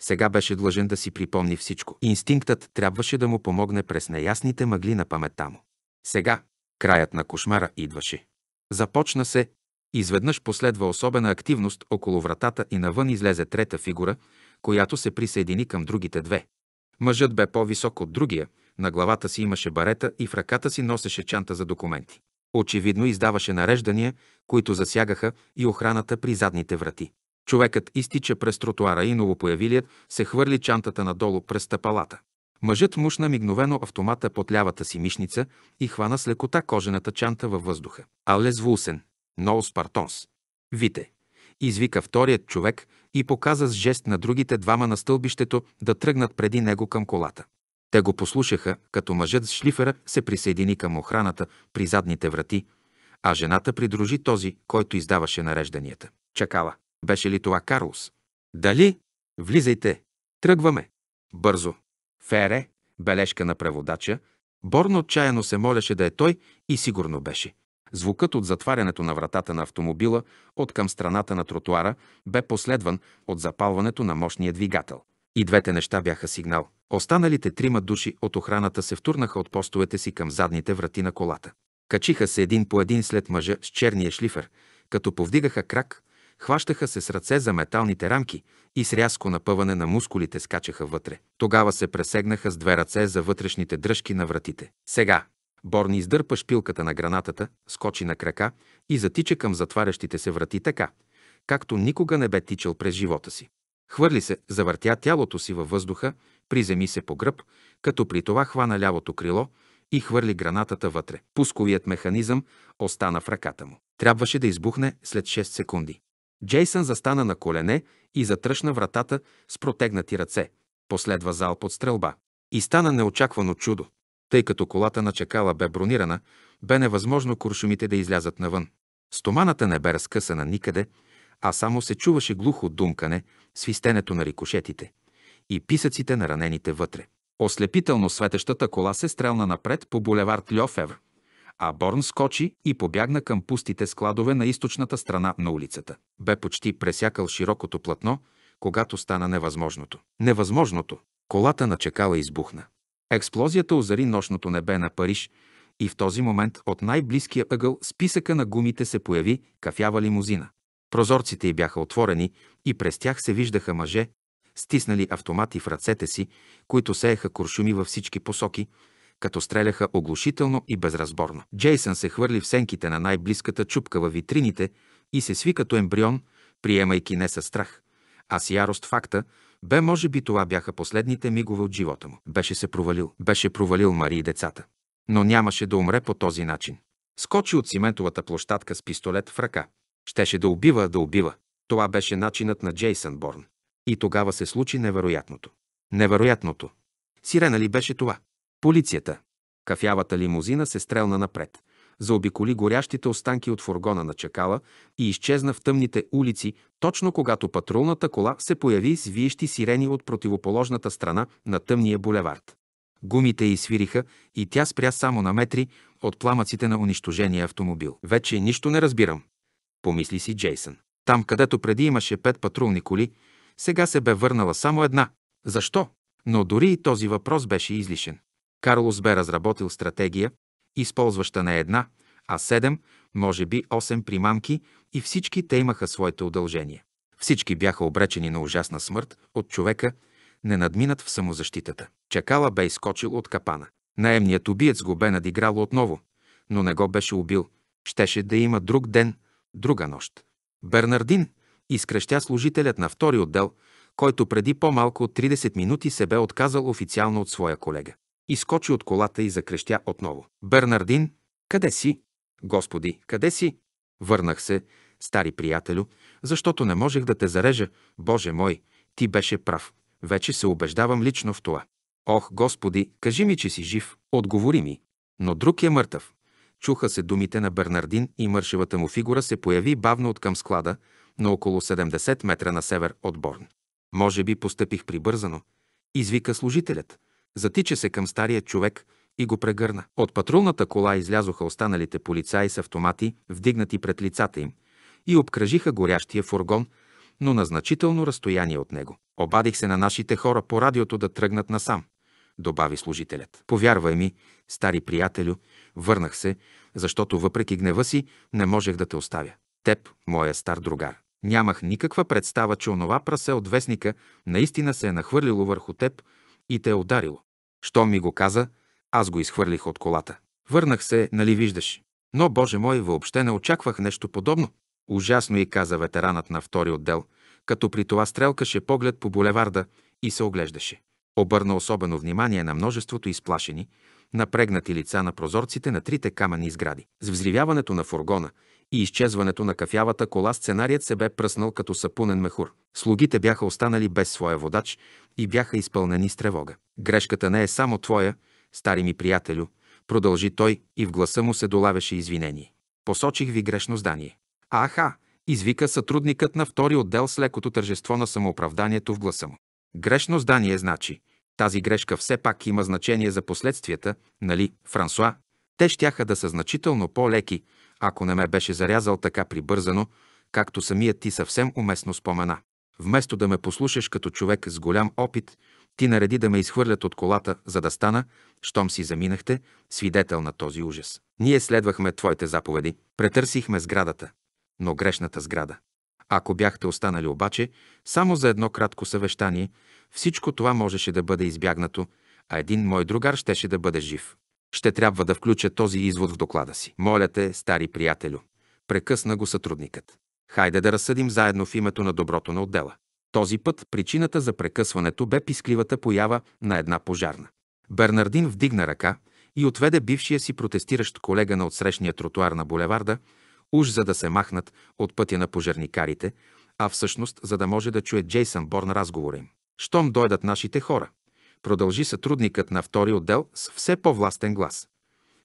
Сега беше длъжен да си припомни всичко. Инстинктът трябваше да му помогне през неясните мъгли на паметта му. Сега краят на кошмара идваше. Започна се. Изведнъж последва особена активност около вратата и навън излезе трета фигура, която се присъедини към другите две. Мъжът бе по-висок от другия, на главата си имаше барета и в ръката си носеше чанта за документи. Очевидно издаваше нареждания, които засягаха и охраната при задните врати. Човекът изтича през тротуара и новопоявилият се хвърли чантата надолу през стъпалата. Мъжът мушна мигновено автомата под лявата си мишница и хвана с лекота кожената чанта във въздуха. Алес Вулсен, Ноус Партонс. Вите. Извика вторият човек и показа с жест на другите двама на стълбището да тръгнат преди него към колата. Те го послушаха, като мъжът с шлифера се присъедини към охраната при задните врати, а жената придружи този, който издаваше нарежданията. Чакала. Беше ли това Карлос? Дали? Влизайте. Тръгваме. Бързо. Фере, бележка на преводача, Борно отчаяно се молеше да е той и сигурно беше. Звукът от затварянето на вратата на автомобила от към страната на тротуара бе последван от запалването на мощния двигател. И двете неща бяха сигнал. Останалите трима души от охраната се втурнаха от постовете си към задните врати на колата. Качиха се един по един след мъжа с черния шлифер, като повдигаха крак, хващаха се с ръце за металните рамки и с рязко напъване на мускулите скачаха вътре. Тогава се пресегнаха с две ръце за вътрешните дръжки на вратите. Сега! Борни издърпа шпилката на гранатата, скочи на крака и затича към затварящите се врати така, както никога не бе тичал през живота си. Хвърли се, завъртя тялото си във въздуха, приземи се по гръб, като при това хвана лявото крило и хвърли гранатата вътре. Пусковият механизъм остана в ръката му. Трябваше да избухне след 6 секунди. Джейсън застана на колене и затръшна вратата с протегнати ръце. Последва зал под стрелба. И стана неочаквано чудо. Тъй като колата на чакала бе бронирана, бе невъзможно куршумите да излязат навън. Стоманата не бе разкъсана никъде, а само се чуваше глухо думкане, свистенето на рикошетите и писъците на ранените вътре. Ослепително светещата кола се стрелна напред по булевард Льофевр, а Борн скочи и побягна към пустите складове на източната страна на улицата. Бе почти пресякал широкото платно, когато стана невъзможното. Невъзможното! Колата на чекала избухна. Експлозията озари нощното небе на Париж и в този момент от най-близкия ъгъл списъка на гумите се появи кафява лимузина. Прозорците й бяха отворени и през тях се виждаха мъже, стиснали автомати в ръцете си, които сееха куршуми във всички посоки, като стреляха оглушително и безразборно. Джейсън се хвърли в сенките на най-близката чупка във витрините и се сви като ембрион, приемайки не със страх, а с ярост факта, бе може би това бяха последните мигове от живота му. Беше се провалил. Беше провалил Мари и децата. Но нямаше да умре по този начин. Скочи от циментовата площадка с пистолет в ръка. Щеше да убива, да убива. Това беше начинът на Джейсън Борн. И тогава се случи невероятното. Невероятното. Сирена ли беше това? Полицията. Кафявата лимузина се стрелна напред. Заобиколи горящите останки от фургона на чакала и изчезна в тъмните улици, точно когато патрулната кола се появи с виещи сирени от противоположната страна на тъмния булевард. Гумите й свириха и тя спря само на метри от пламъците на унищожения автомобил. Вече нищо не разбирам помисли си Джейсън. Там, където преди имаше пет патрулни коли, сега се бе върнала само една. Защо? Но дори и този въпрос беше излишен. Карлос бе разработил стратегия, използваща не една, а седем, може би осем примамки и всички те имаха своите удължения. Всички бяха обречени на ужасна смърт от човека, не надминат в самозащитата. Чакала бе изкочил от капана. Наемният убиец го бе надиграл отново, но не го беше убил. Щеше да има друг ден – Друга нощ. Бернардин, изкрещя служителят на втори отдел, който преди по-малко от 30 минути се бе отказал официално от своя колега. Изкочи от колата и закрещя отново. Бернардин, къде си? Господи, къде си? Върнах се, стари приятелю, защото не можех да те зарежа. Боже мой, ти беше прав. Вече се убеждавам лично в това. Ох, Господи, кажи ми, че си жив. Отговори ми. Но друг е мъртъв. Чуха се думите на Бернардин и мършевата му фигура се появи бавно от към склада на около 70 метра на север от Борн. Може би постъпих прибързано, извика служителят. Затича се към стария човек и го прегърна. От патрулната кола излязоха останалите полицаи с автомати, вдигнати пред лицата им, и обкръжиха горящия фургон, но на значително разстояние от него. Обадих се на нашите хора по радиото да тръгнат насам, добави служителят. Повярвай ми, стари приятелю, Върнах се, защото въпреки гнева си не можех да те оставя. Теб, моя стар другар. Нямах никаква представа, че онова прасе от вестника наистина се е нахвърлило върху теб и те е ударило. Що ми го каза, аз го изхвърлих от колата. Върнах се, нали виждаш. Но, Боже мой, въобще не очаквах нещо подобно. Ужасно и каза ветеранът на втори отдел, като при това стрелкаше поглед по булеварда и се оглеждаше. Обърна особено внимание на множеството изплашени, напрегнати лица на прозорците на трите каменни сгради. С взривяването на фургона и изчезването на кафявата кола сценарият се бе пръснал като сапунен мехур. Слугите бяха останали без своя водач и бяха изпълнени с тревога. Грешката не е само твоя, стари ми приятелю, продължи той и в гласа му се долавяше извинение. Посочих ви грешно здание. Аха, извика сътрудникът на втори отдел с лекото тържество на самооправданието в гласа му. Грешно здание значи, тази грешка все пак има значение за последствията, нали, Франсуа? Те щяха да са значително по-леки, ако не ме беше зарязал така прибързано, както самият ти съвсем уместно спомена. Вместо да ме послушаш като човек с голям опит, ти нареди да ме изхвърлят от колата, за да стана, щом си заминахте, свидетел на този ужас. Ние следвахме твоите заповеди, претърсихме сградата, но грешната сграда. Ако бяхте останали обаче, само за едно кратко съвещание, всичко това можеше да бъде избягнато, а един мой другар щеше да бъде жив. Ще трябва да включа този извод в доклада си. Моля те, стари приятелю, прекъсна го сътрудникът. Хайде да разсъдим заедно в името на доброто на отдела. Този път причината за прекъсването бе пискливата поява на една пожарна. Бернардин вдигна ръка и отведе бившия си протестиращ колега на отсрещния тротуар на булеварда, уж за да се махнат от пътя на пожарникарите, а всъщност за да може да чуе Джейсън Борн разговора им щом дойдат нашите хора. Продължи сътрудникът на втори отдел с все по-властен глас.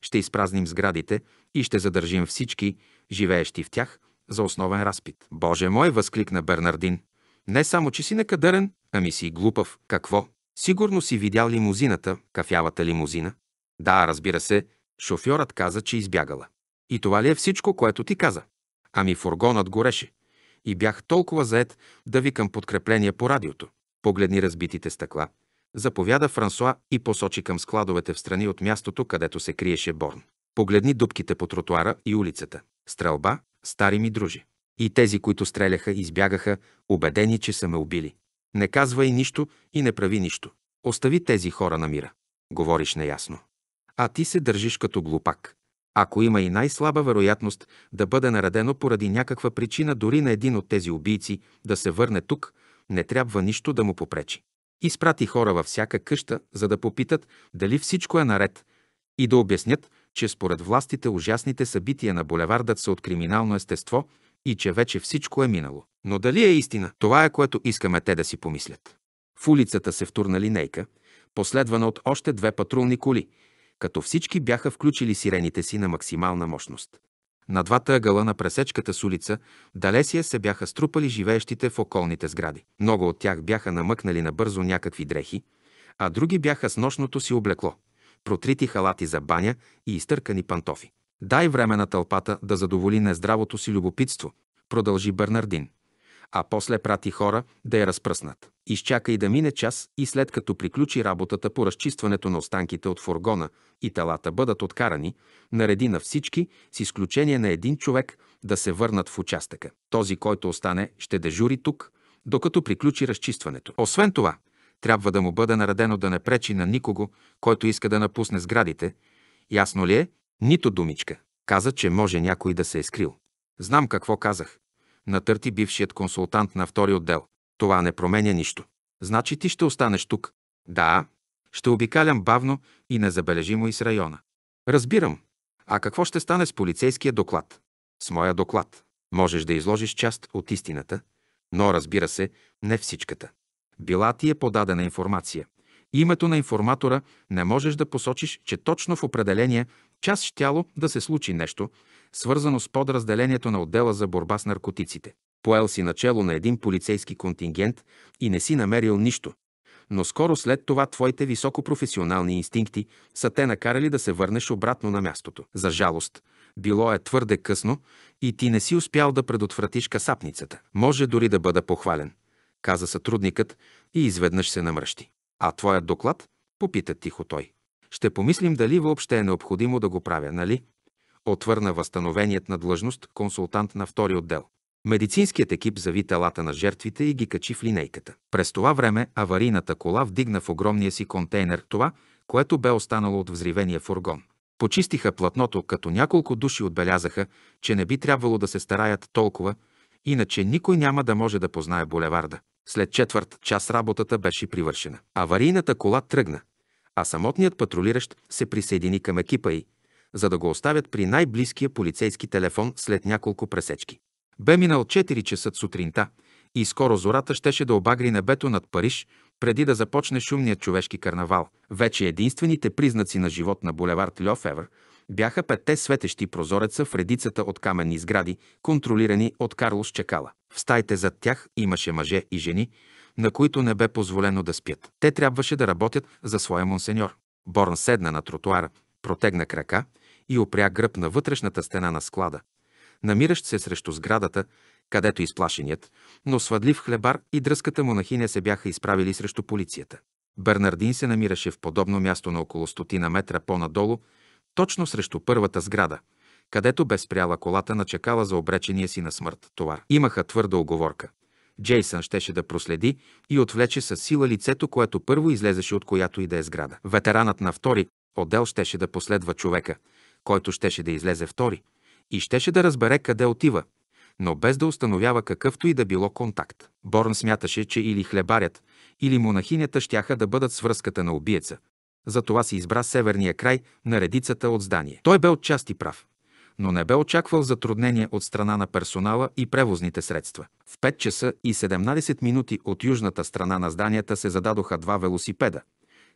Ще изпразним сградите и ще задържим всички, живеещи в тях, за основен разпит. Боже мой, възкликна Бернардин. Не само, че си некадърен, ами си глупав. Какво? Сигурно си видял лимузината, кафявата лимузина. Да, разбира се, шофьорът каза, че избягала. И това ли е всичко, което ти каза? Ами фургонът гореше. И бях толкова заед да викам подкрепление по радиото. Погледни разбитите стъкла, заповяда Франсуа и посочи към складовете в страни от мястото, където се криеше Борн. Погледни дубките по тротуара и улицата. Стрелба, стари ми дружи. И тези, които стреляха, избягаха, убедени, че са ме убили. Не казвай нищо и не прави нищо. Остави тези хора на мира. Говориш неясно. А ти се държиш като глупак. Ако има и най-слаба вероятност да бъде наредено поради някаква причина дори на един от тези убийци да се върне тук, не трябва нищо да му попречи. Изпрати хора във всяка къща, за да попитат дали всичко е наред и да обяснят, че според властите ужасните събития на булевардът са от криминално естество и че вече всичко е минало. Но дали е истина? Това е което искаме те да си помислят. В улицата се втурна линейка, последвана от още две патрулни коли, като всички бяха включили сирените си на максимална мощност. На двата ъгъла на пресечката с улица Далесия е, се бяха струпали живеещите в околните сгради. Много от тях бяха намъкнали набързо някакви дрехи, а други бяха с нощното си облекло, протрити халати за баня и изтъркани пантофи. Дай време на тълпата да задоволи нездравото си любопитство, продължи Бернардин а после прати хора да я разпръснат. Изчака и да мине час и след като приключи работата по разчистването на останките от фургона и телата бъдат откарани, нареди на всички, с изключение на един човек, да се върнат в участъка. Този, който остане, ще дежури тук, докато приключи разчистването. Освен това, трябва да му бъде наредено да не пречи на никого, който иска да напусне сградите. Ясно ли е? Нито думичка. Каза, че може някой да се е скрил. Знам какво казах натърти бившият консултант на втори отдел. Това не променя нищо. Значи ти ще останеш тук. Да, ще обикалям бавно и незабележимо из района. Разбирам. А какво ще стане с полицейския доклад? С моя доклад. Можеш да изложиш част от истината, но разбира се, не всичката. Била ти е подадена информация. Името на информатора не можеш да посочиш, че точно в определения час щяло да се случи нещо, свързано с подразделението на отдела за борба с наркотиците. Поел си начало на един полицейски контингент и не си намерил нищо. Но скоро след това твоите високопрофесионални инстинкти са те накарали да се върнеш обратно на мястото. За жалост, било е твърде късно и ти не си успял да предотвратиш касапницата. Може дори да бъда похвален, каза сътрудникът и изведнъж се намръщи. А твоят доклад? Попита тихо той. Ще помислим дали въобще е необходимо да го правя, нали? отвърна възстановеният на длъжност консултант на втори отдел. Медицинският екип зави телата на жертвите и ги качи в линейката. През това време аварийната кола вдигна в огромния си контейнер това, което бе останало от взривения фургон. Почистиха платното, като няколко души отбелязаха, че не би трябвало да се стараят толкова, иначе никой няма да може да познае булеварда. След четвърт час работата беше привършена. Аварийната кола тръгна, а самотният патрулиращ се присъедини към екипа й – за да го оставят при най-близкия полицейски телефон след няколко пресечки. Бе минал 4 часа сутринта и скоро зората щеше да обагри небето над Париж, преди да започне шумният човешки карнавал. Вече единствените признаци на живот на булевард Льофевър бяха петте светещи прозореца в редицата от каменни сгради, контролирани от Карлос Чекала. В стаите зад тях имаше мъже и жени, на които не бе позволено да спят. Те трябваше да работят за своя монсеньор. Борн седна на тротуара, протегна крака и опря гръб на вътрешната стена на склада, намиращ се срещу сградата, където изплашеният, но свъдлив хлебар и дръската монахиня се бяха изправили срещу полицията. Бернардин се намираше в подобно място на около стотина метра по-надолу, точно срещу първата сграда, където бе спряла колата на чекала за обречения си на смърт товар. Имаха твърда оговорка. Джейсън щеше да проследи и отвлече с сила лицето, което първо излезеше от която и да е сграда. Ветеранът на втори отдел щеше да последва човека, който щеше да излезе втори и щеше да разбере къде отива, но без да установява какъвто и да било контакт. Борн смяташе, че или хлебарят, или монахинята щяха да бъдат свръзката на убиеца. Затова си избра северния край на редицата от здание. Той бе отчасти прав, но не бе очаквал затруднения от страна на персонала и превозните средства. В 5 часа и 17 минути от южната страна на зданията се зададоха два велосипеда,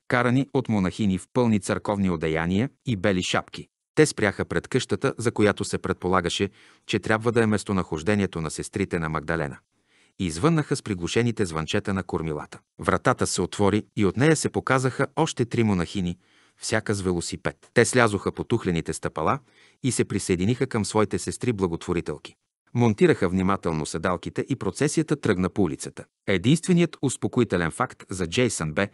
карани от монахини в пълни църковни одеяния и бели шапки. Те спряха пред къщата, за която се предполагаше, че трябва да е местонахождението на сестрите на Магдалена. И извъннаха с приглушените звънчета на кормилата. Вратата се отвори и от нея се показаха още три монахини, всяка с велосипед. Те слязоха по тухлените стъпала и се присъединиха към своите сестри благотворителки. Монтираха внимателно седалките и процесията тръгна по улицата. Единственият успокоителен факт за Джейсън бе,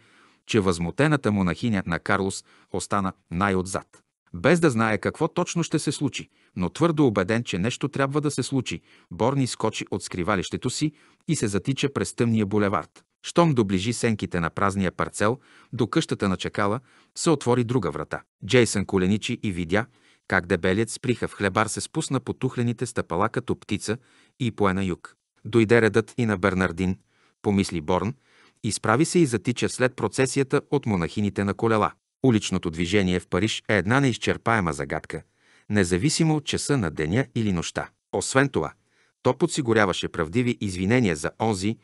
че възмутената монахиня на Карлос остана най-отзад без да знае какво точно ще се случи, но твърдо убеден, че нещо трябва да се случи, Борни скочи от скривалището си и се затича през тъмния булевард. Щом доближи сенките на празния парцел до къщата на чакала, се отвори друга врата. Джейсън коленичи и видя, как дебелият сприха в хлебар се спусна по тухлените стъпала като птица и пое на юг. Дойде редът и на Бернардин, помисли Борн, изправи се и затича след процесията от монахините на колела. Уличното движение в Париж е една неизчерпаема загадка, независимо от часа на деня или нощта. Освен това, то подсигуряваше правдиви извинения за онзи,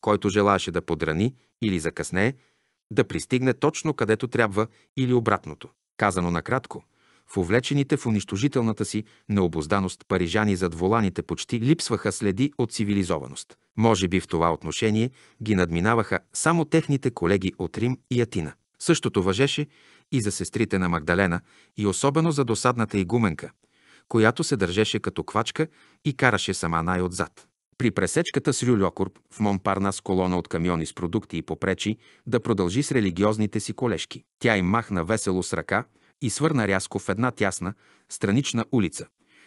който желаеше да подрани или закъснее, да пристигне точно където трябва или обратното. Казано накратко, в увлечените в унищожителната си необозданост парижани зад воланите почти липсваха следи от цивилизованост. Може би в това отношение ги надминаваха само техните колеги от Рим и Атина. Същото въжеше и за сестрите на Магдалена, и особено за досадната игуменка, която се държеше като квачка и караше сама най-отзад. При пресечката с Рюльокорп в с колона от камиони с продукти и попречи да продължи с религиозните си колешки. Тя им махна весело с ръка и свърна рязко в една тясна, странична улица,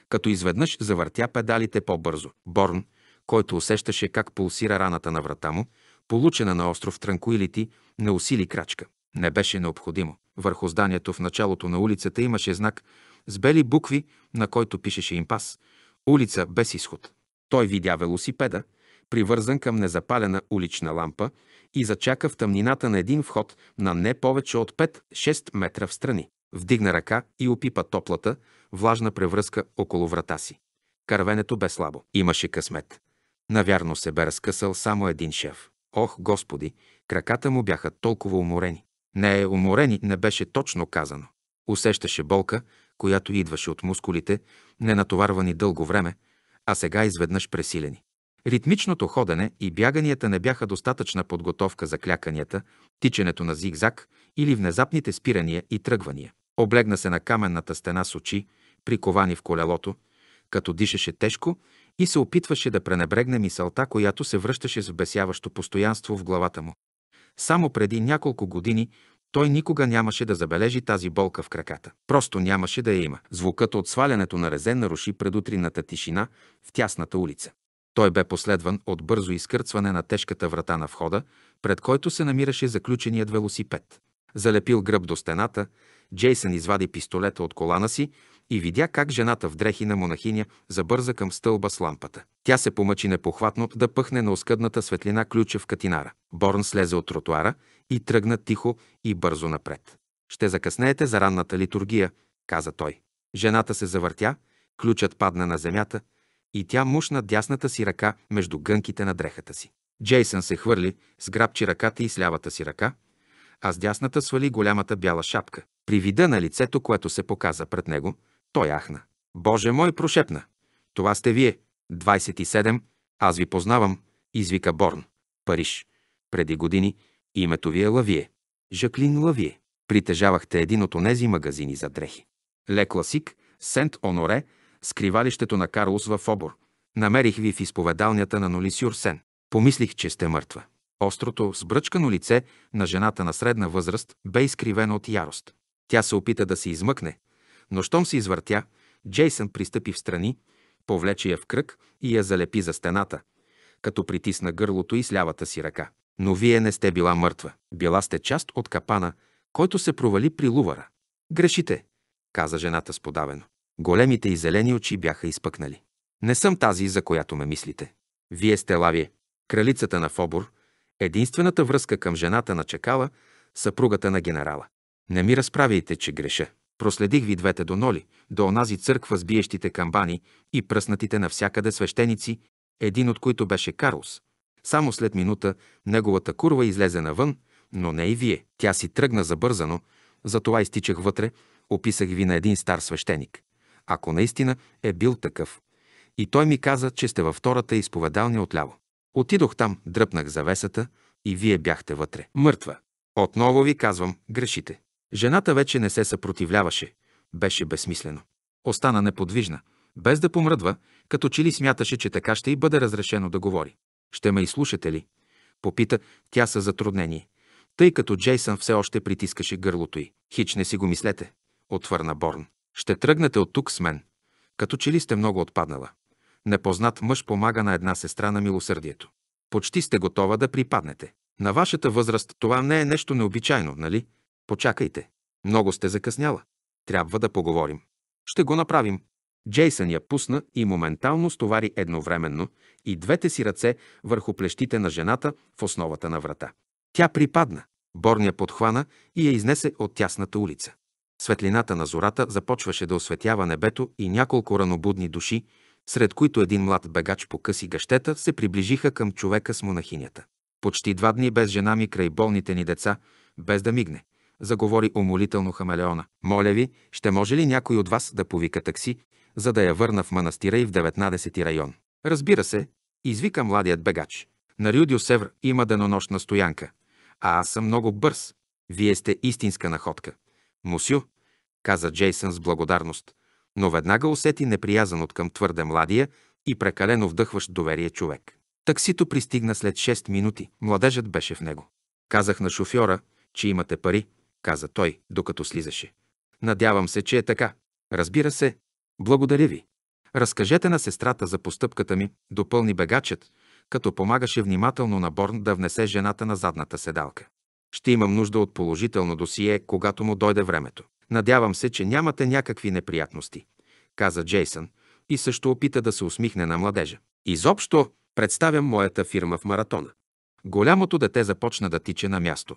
като изведнъж завъртя педалите по-бързо. Борн, който усещаше как пулсира раната на врата му, получена на остров Транкуилити, не усили крачка. Не беше необходимо. Върху зданието в началото на улицата имаше знак с бели букви, на който пишеше импас. Улица без изход. Той видя велосипеда, привързан към незапалена улична лампа и зачака в тъмнината на един вход на не повече от 5-6 метра в страни. Вдигна ръка и опипа топлата, влажна превръзка около врата си. Кървенето бе слабо. Имаше късмет. Навярно се бе разкъсал само един шеф. Ох, Господи, краката му бяха толкова уморени. Не е уморен и не беше точно казано. Усещаше болка, която идваше от мускулите, ненатоварвани дълго време, а сега изведнъж пресилени. Ритмичното ходене и бяганията не бяха достатъчна подготовка за кляканията, тичането на зигзаг или внезапните спирания и тръгвания. Облегна се на каменната стена с очи, приковани в колелото, като дишаше тежко и се опитваше да пренебрегне мисълта, която се връщаше с бесяващо постоянство в главата му. Само преди няколко години той никога нямаше да забележи тази болка в краката. Просто нямаше да я има. Звукът от свалянето на резен наруши предутринната тишина в тясната улица. Той бе последван от бързо изкърцване на тежката врата на входа, пред който се намираше заключеният велосипед. Залепил гръб до стената, Джейсън извади пистолета от колана си и видя как жената в дрехи на монахиня забърза към стълба с лампата. Тя се помъчи непохватно да пъхне на оскъдната светлина ключа в катинара. Борн слезе от тротуара и тръгна тихо и бързо напред. «Ще закъснеете за ранната литургия», каза той. Жената се завъртя, ключът падна на земята и тя мушна дясната си ръка между гънките на дрехата си. Джейсън се хвърли, сграбчи ръката и с лявата си ръка, а с дясната свали голямата бяла шапка. При вида на лицето, което се показа пред него – той ахна. Боже мой, прошепна. Това сте вие. 27. Аз ви познавам. Извика Борн. Париж. Преди години името ви е Лавие. Жаклин Лавие. Притежавахте един от онези магазини за дрехи. Ле Класик, Сент Оноре, скривалището на Карлос в Обор. Намерих ви в изповедалнята на Ноли Сюрсен. Помислих, че сте мъртва. Острото, сбръчкано лице на жената на средна възраст бе изкривено от ярост. Тя се опита да се измъкне, но щом се извъртя, Джейсън пристъпи в страни, повлече я в кръг и я залепи за стената, като притисна гърлото и с лявата си ръка. Но вие не сте била мъртва. Била сте част от капана, който се провали при лувара. Грешите, каза жената сподавено. Големите и зелени очи бяха изпъкнали. Не съм тази, за която ме мислите. Вие сте Лавие, кралицата на Фобор, единствената връзка към жената на чекала, съпругата на генерала. Не ми разправяйте, че греша. Проследих ви двете доноли, до онази църква с биещите камбани и пръснатите навсякъде свещеници, един от които беше Карлос. Само след минута неговата курва излезе навън, но не и вие. Тя си тръгна забързано, затова изтичах вътре, описах ви на един стар свещеник. Ако наистина е бил такъв. И той ми каза, че сте във втората изповедалня отляво. Отидох там, дръпнах завесата и вие бяхте вътре. Мъртва. Отново ви казвам, грешите. Жената вече не се съпротивляваше. Беше безсмислено. Остана неподвижна, без да помръдва, като че ли смяташе, че така ще й бъде разрешено да говори. «Ще ме изслушате ли?» Попита тя със затруднение, тъй като Джейсън все още притискаше гърлото й. «Хич не си го мислете», отвърна Борн. «Ще тръгнете от тук с мен. Като че ли сте много отпаднала. Непознат мъж помага на една сестра на милосърдието. Почти сте готова да припаднете. На вашата възраст това не е нещо необичайно, нали?» Почакайте. Много сте закъсняла. Трябва да поговорим. Ще го направим. Джейсън я пусна и моментално стовари едновременно и двете си ръце върху плещите на жената в основата на врата. Тя припадна. Борня подхвана и я изнесе от тясната улица. Светлината на зората започваше да осветява небето и няколко ранобудни души, сред които един млад бегач по къси гъщета се приближиха към човека с монахинята. Почти два дни без жена ми край болните ни деца, без да мигне заговори умолително хамелеона. Моля ви, ще може ли някой от вас да повика такси, за да я върна в манастира и в 19-ти район? Разбира се, извика младият бегач. На Рюдио Севр има денонощна стоянка, а аз съм много бърз. Вие сте истинска находка. Мусю, каза Джейсън с благодарност, но веднага усети неприязан от към твърде младия и прекалено вдъхващ доверие човек. Таксито пристигна след 6 минути. Младежът беше в него. Казах на шофьора, че имате пари, каза той, докато слизаше. Надявам се, че е така. Разбира се. Благодаря ви. Разкажете на сестрата за постъпката ми, допълни бегачът, като помагаше внимателно на Борн да внесе жената на задната седалка. Ще имам нужда от положително досие, когато му дойде времето. Надявам се, че нямате някакви неприятности, каза Джейсън и също опита да се усмихне на младежа. Изобщо представям моята фирма в маратона. Голямото дете започна да тича на място.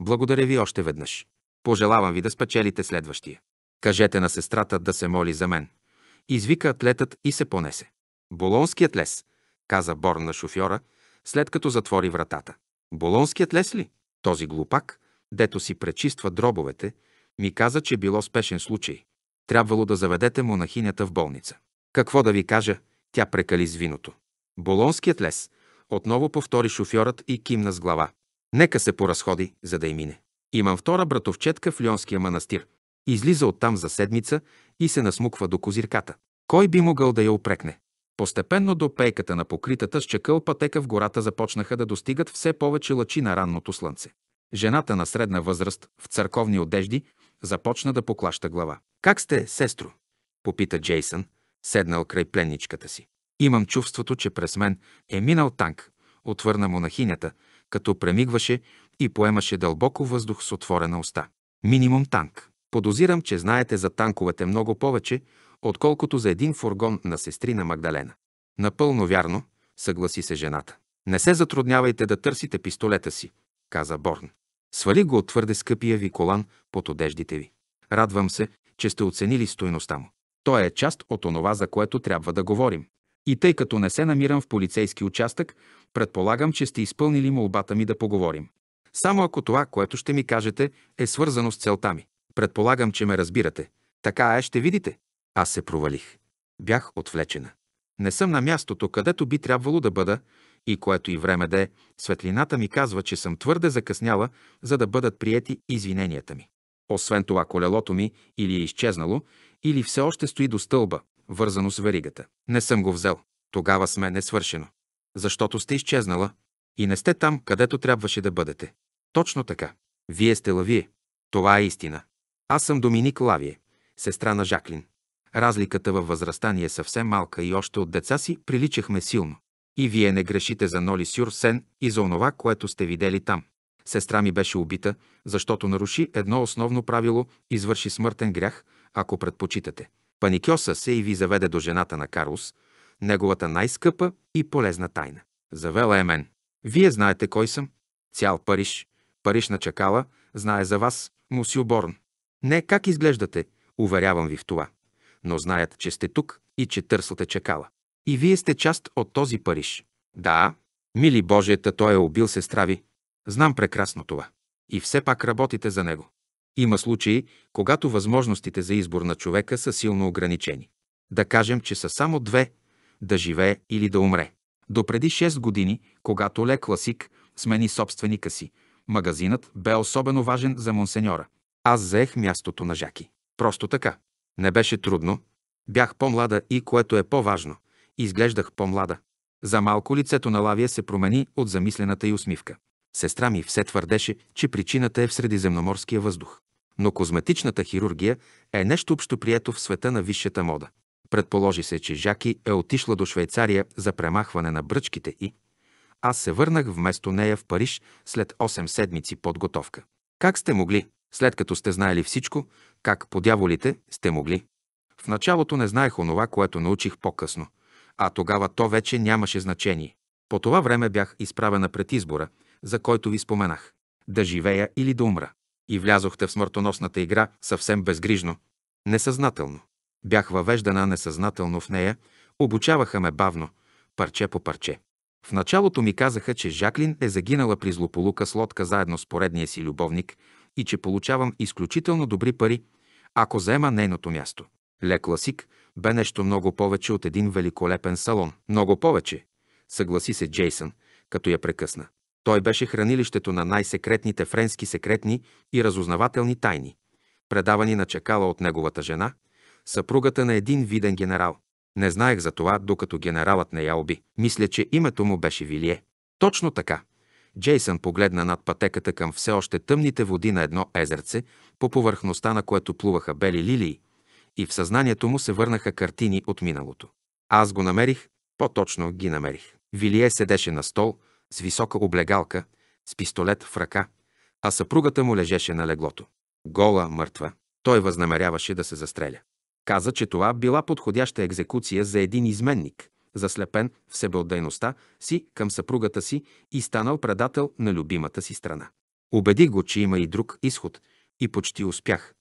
Благодаря ви още веднъж. Пожелавам ви да спечелите следващия. Кажете на сестрата да се моли за мен. Извика атлетът и се понесе. Болонският лес, каза Борн на шофьора, след като затвори вратата. Болонският лес ли? Този глупак, дето си пречиства дробовете, ми каза, че било спешен случай. Трябвало да заведете монахинята в болница. Какво да ви кажа? Тя прекали с виното. Болонският лес, отново повтори шофьорът и кимна с глава. Нека се поразходи, за да й мине. Имам втора братовчетка в Льонския манастир. Излиза оттам за седмица и се насмуква до козирката. Кой би могъл да я опрекне? Постепенно до пейката на покритата с чакъл пътека в гората започнаха да достигат все повече лъчи на ранното слънце. Жената на средна възраст, в църковни одежди, започна да поклаща глава. «Как сте, сестро?» попита Джейсън, седнал край пленничката си. «Имам чувството, че през мен е минал танк», отвърна монахинята – като премигваше и поемаше дълбоко въздух с отворена уста. Минимум танк. Подозирам, че знаете за танковете много повече, отколкото за един фургон на сестрина Магдалена. Напълно вярно, съгласи се жената. Не се затруднявайте да търсите пистолета си, каза Борн. Свали го от твърде скъпия ви колан под одеждите ви. Радвам се, че сте оценили стойността му. Той е част от онова, за което трябва да говорим. И тъй като не се намирам в полицейски участък, Предполагам, че сте изпълнили молбата ми да поговорим. Само ако това, което ще ми кажете, е свързано с целта ми. Предполагам, че ме разбирате. Така е, ще видите. Аз се провалих. Бях отвлечена. Не съм на мястото, където би трябвало да бъда и което и време да е, светлината ми казва, че съм твърде закъсняла, за да бъдат приети извиненията ми. Освен това, колелото ми или е изчезнало, или все още стои до стълба, вързано с веригата. Не съм го взел. Тогава сме несвършено защото сте изчезнала и не сте там, където трябваше да бъдете. Точно така. Вие сте Лавие. Това е истина. Аз съм Доминик Лавие, сестра на Жаклин. Разликата във възрастта ни е съвсем малка и още от деца си приличахме силно. И вие не грешите за Ноли Сюр Сен и за онова, което сте видели там. Сестра ми беше убита, защото наруши едно основно правило, извърши смъртен грях, ако предпочитате. Паникьоса се и ви заведе до жената на Карлос, неговата най-скъпа и полезна тайна. Завела е мен. Вие знаете кой съм. Цял Париж, Париж на чакала, знае за вас, Мусио Борн. Не как изглеждате, уверявам ви в това, но знаят, че сте тук и че търсате чакала. И вие сте част от този Париж. Да, мили Божията, той е убил сестра ви. Знам прекрасно това. И все пак работите за него. Има случаи, когато възможностите за избор на човека са силно ограничени. Да кажем, че са само две да живее или да умре. До преди 6 години, когато Ле Класик смени собственика си, магазинът бе особено важен за монсеньора. Аз заех мястото на Жаки. Просто така. Не беше трудно. Бях по-млада и, което е по-важно, изглеждах по-млада. За малко лицето на Лавия се промени от замислената й усмивка. Сестра ми все твърдеше, че причината е в средиземноморския въздух. Но козметичната хирургия е нещо общоприето в света на висшата мода. Предположи се, че Жаки е отишла до Швейцария за премахване на бръчките и аз се върнах вместо нея в Париж след 8 седмици подготовка. Как сте могли, след като сте знаели всичко, как по дяволите сте могли? В началото не знаех онова, което научих по-късно, а тогава то вече нямаше значение. По това време бях изправена пред избора, за който ви споменах – да живея или да умра. И влязохте в смъртоносната игра съвсем безгрижно, несъзнателно. Бях въвеждана несъзнателно в нея, обучаваха ме бавно, парче по парче. В началото ми казаха, че Жаклин е загинала при злополука с лодка заедно с поредния си любовник и че получавам изключително добри пари, ако заема нейното място. Ле Класик бе нещо много повече от един великолепен салон. Много повече, съгласи се Джейсън, като я прекъсна. Той беше хранилището на най-секретните френски секретни и разузнавателни тайни, предавани на чакала от неговата жена – съпругата на един виден генерал. Не знаех за това, докато генералът не я уби. Мисля, че името му беше Вилие. Точно така. Джейсън погледна над пътеката към все още тъмните води на едно езерце, по повърхността на което плуваха бели лилии, и в съзнанието му се върнаха картини от миналото. Аз го намерих, по-точно ги намерих. Вилие седеше на стол, с висока облегалка, с пистолет в ръка, а съпругата му лежеше на леглото. Гола, мъртва. Той възнамеряваше да се застреля. Каза, че това била подходяща екзекуция за един изменник, заслепен в себеотдайността си към съпругата си и станал предател на любимата си страна. Убедих го, че има и друг изход и почти успях.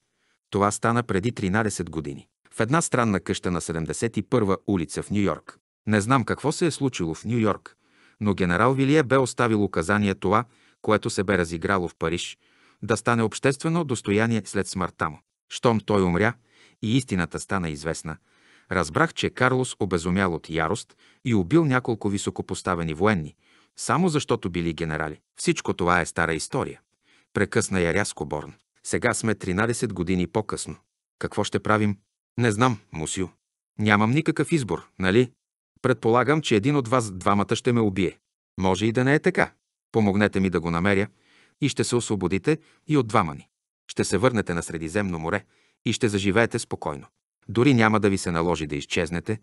Това стана преди 13 години. В една странна къща на 71-а улица в Нью-Йорк. Не знам какво се е случило в Нью-Йорк, но генерал Вилие бе оставил указание това, което се бе разиграло в Париж, да стане обществено достояние след смъртта му. Щом той умря, и истината стана известна, разбрах, че Карлос обезумял от ярост и убил няколко високопоставени военни, само защото били генерали. Всичко това е стара история. Прекъсна я рязко Борн. Сега сме 13 години по-късно. Какво ще правим? Не знам, Мусю. Нямам никакъв избор, нали? Предполагам, че един от вас двамата ще ме убие. Може и да не е така. Помогнете ми да го намеря и ще се освободите и от двама ни. Ще се върнете на Средиземно море и ще заживеете спокойно. Дори няма да ви се наложи да изчезнете,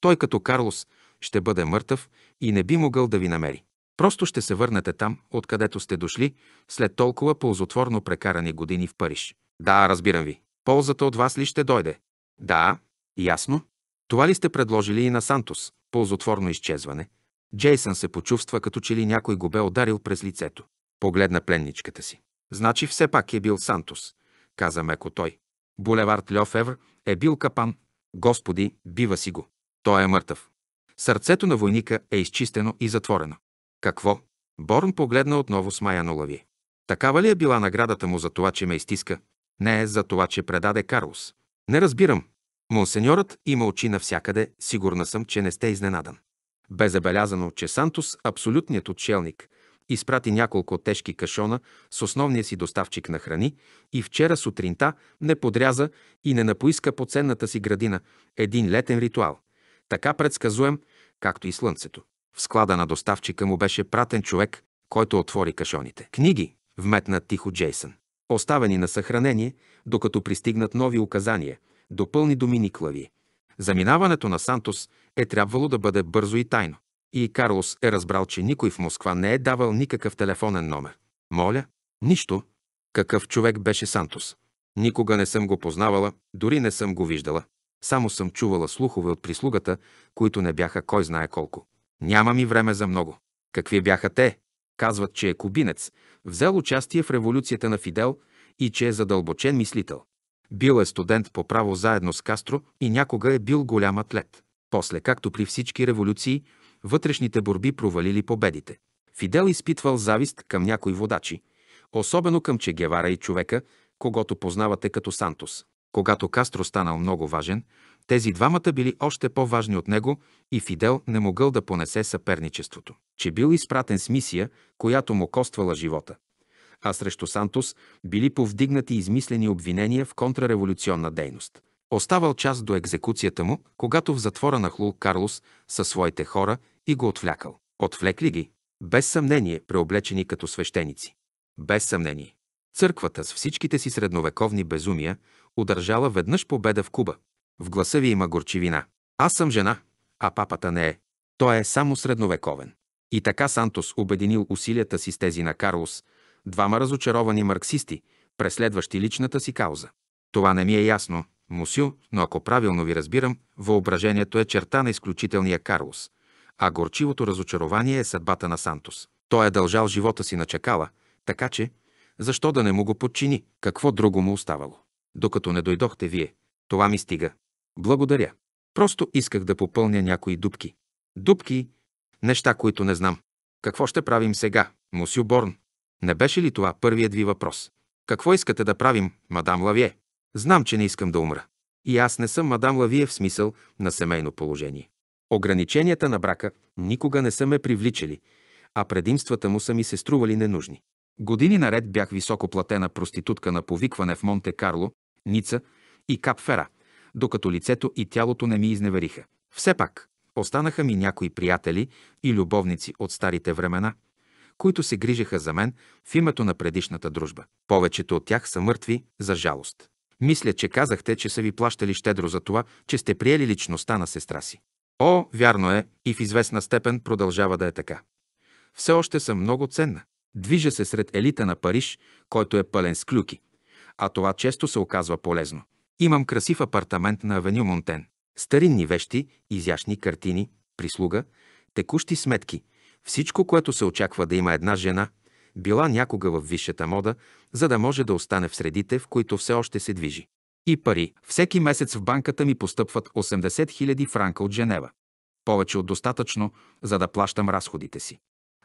той като Карлос ще бъде мъртъв и не би могъл да ви намери. Просто ще се върнете там, откъдето сте дошли, след толкова ползотворно прекарани години в Париж. Да, разбирам ви. Ползата от вас ли ще дойде? Да, ясно. Това ли сте предложили и на Сантос? Ползотворно изчезване. Джейсън се почувства, като че ли някой го бе ударил през лицето. Погледна пленничката си. Значи все пак е бил Сантос, каза меко той. Булевард Льофевр е бил капан. Господи, бива си го. Той е мъртъв. Сърцето на войника е изчистено и затворено. Какво? Борн погледна отново смаяно лави. Такава ли е била наградата му за това, че ме изтиска? Не е за това, че предаде Карлос. Не разбирам. Монсеньорът има очи навсякъде, сигурна съм, че не сте изненадан. Бе забелязано, че Сантос, абсолютният отшелник, изпрати няколко тежки кашона с основния си доставчик на храни и вчера сутринта не подряза и не напоиска по ценната си градина един летен ритуал, така предсказуем, както и слънцето. В склада на доставчика му беше пратен човек, който отвори кашоните. Книги, вметна тихо Джейсън. Оставени на съхранение, докато пристигнат нови указания, допълни Доминик Лави. Заминаването на Сантос е трябвало да бъде бързо и тайно и Карлос е разбрал, че никой в Москва не е давал никакъв телефонен номер. Моля? Нищо. Какъв човек беше Сантос? Никога не съм го познавала, дори не съм го виждала. Само съм чувала слухове от прислугата, които не бяха кой знае колко. Няма ми време за много. Какви бяха те? Казват, че е кубинец, взел участие в революцията на Фидел и че е задълбочен мислител. Бил е студент по право заедно с Кастро и някога е бил голям атлет. После, както при всички революции, вътрешните борби провалили победите. Фидел изпитвал завист към някои водачи, особено към Че Гевара и човека, когато познавате като Сантос. Когато Кастро станал много важен, тези двамата били още по-важни от него и Фидел не могъл да понесе съперничеството, че бил изпратен с мисия, която му коствала живота. А срещу Сантос били повдигнати измислени обвинения в контрреволюционна дейност – Оставал час до екзекуцията му, когато в затвора нахлул Карлос със своите хора и го отвлякал. Отвлекли ги, без съмнение, преоблечени като свещеници. Без съмнение. Църквата с всичките си средновековни безумия удържала веднъж победа в Куба. В гласа ви има горчивина. Аз съм жена, а папата не е. Той е само средновековен. И така Сантос обединил усилията си с тези на Карлос, двама разочаровани марксисти, преследващи личната си кауза. Това не ми е ясно, Мусю, но ако правилно ви разбирам, въображението е черта на изключителния Карлос, а горчивото разочарование е съдбата на Сантос. Той е дължал живота си на чакала, така че, защо да не му го подчини? Какво друго му оставало? Докато не дойдохте вие, това ми стига. Благодаря. Просто исках да попълня някои дубки. Дубки – неща, които не знам. Какво ще правим сега, Мусю Борн? Не беше ли това първият ви въпрос? Какво искате да правим, мадам Лавие? Знам, че не искам да умра. И аз не съм мадам Лавие в смисъл на семейно положение. Ограниченията на брака никога не са ме привличали, а предимствата му са ми се стрували ненужни. Години наред бях високоплатена проститутка на повикване в Монте-Карло, Ница и Капфера, докато лицето и тялото не ми изневериха. Все пак, останаха ми някои приятели и любовници от старите времена, които се грижеха за мен в името на предишната дружба. Повечето от тях са мъртви, за жалост. Мисля, че казахте, че са ви плащали щедро за това, че сте приели личността на сестра си. О, вярно е и в известна степен продължава да е така. Все още съм много ценна. Движа се сред елита на Париж, който е пълен с клюки. А това често се оказва полезно. Имам красив апартамент на Авеню Монтен. Старинни вещи, изящни картини, прислуга, текущи сметки. Всичко, което се очаква да има една жена – била някога в висшата мода, за да може да остане в средите, в които все още се движи. И пари. Всеки месец в банката ми постъпват 80 000 франка от Женева. Повече от достатъчно, за да плащам разходите си.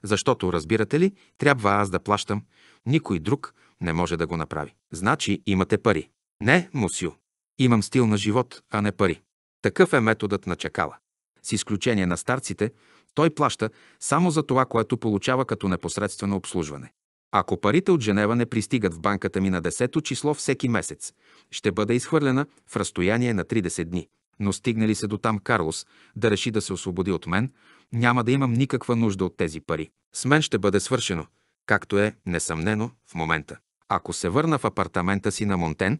Защото, разбирате ли, трябва аз да плащам, никой друг не може да го направи. Значи имате пари. Не, мусю. Имам стил на живот, а не пари. Такъв е методът на чакала. С изключение на старците, той плаща само за това, което получава като непосредствено обслужване. Ако парите от Женева не пристигат в банката ми на 10-то число всеки месец, ще бъде изхвърлена в разстояние на 30 дни. Но стигнали се до там Карлос да реши да се освободи от мен, няма да имам никаква нужда от тези пари. С мен ще бъде свършено, както е, несъмнено, в момента. Ако се върна в апартамента си на Монтен,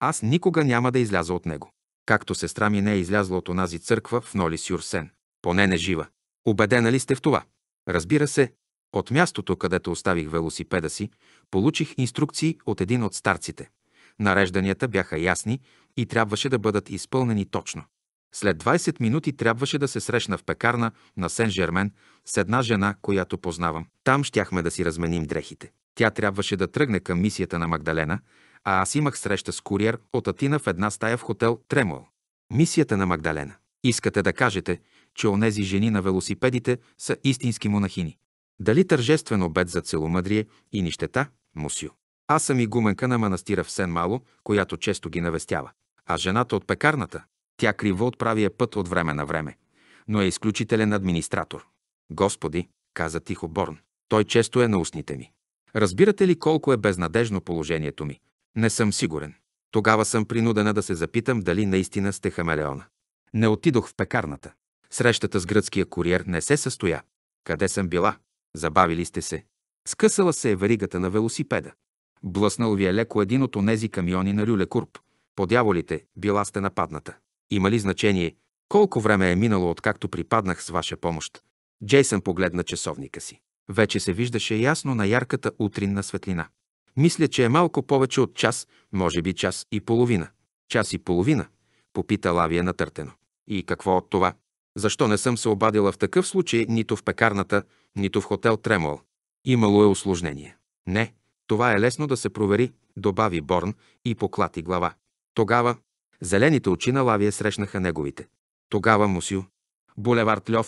аз никога няма да изляза от него както сестра ми не е излязла от онази църква в Ноли Сюрсен. Поне не жива. Обедена ли сте в това? Разбира се, от мястото, където оставих велосипеда си, получих инструкции от един от старците. Нарежданията бяха ясни и трябваше да бъдат изпълнени точно. След 20 минути трябваше да се срещна в пекарна на Сен-Жермен с една жена, която познавам. Там щяхме да си разменим дрехите. Тя трябваше да тръгне към мисията на Магдалена, а аз имах среща с куриер от Атина в една стая в хотел Тремол. Мисията на Магдалена. Искате да кажете, че онези жени на велосипедите са истински монахини. Дали тържествен обед за целомъдрие и нищета, мусю. Аз съм и гуменка на манастира в Сен Мало, която често ги навестява. А жената от пекарната, тя криво правия път от време на време, но е изключителен администратор. Господи, каза тихо Борн, той често е на устните ми. Разбирате ли колко е безнадежно положението ми? Не съм сигурен. Тогава съм принудена да се запитам дали наистина сте хамелеона. Не отидох в пекарната. Срещата с гръцкия куриер не се състоя. Къде съм била? Забавили сте се. Скъсала се е варигата на велосипеда. Блъснал ви е леко един от онези камиони на Люле Курп. Подяволите, била сте нападната. Има ли значение колко време е минало, откакто припаднах с ваша помощ? Джейсън погледна часовника си. Вече се виждаше ясно на ярката утринна светлина. Мисля, че е малко повече от час, може би час и половина. Час и половина, попита Лавия натъртено. И какво от това? Защо не съм се обадила в такъв случай нито в пекарната, нито в хотел Тремол? Имало е осложнение. Не, това е лесно да се провери, добави Борн и поклати глава. Тогава зелените очи на Лавия срещнаха неговите. Тогава, Мусю, булевард Льо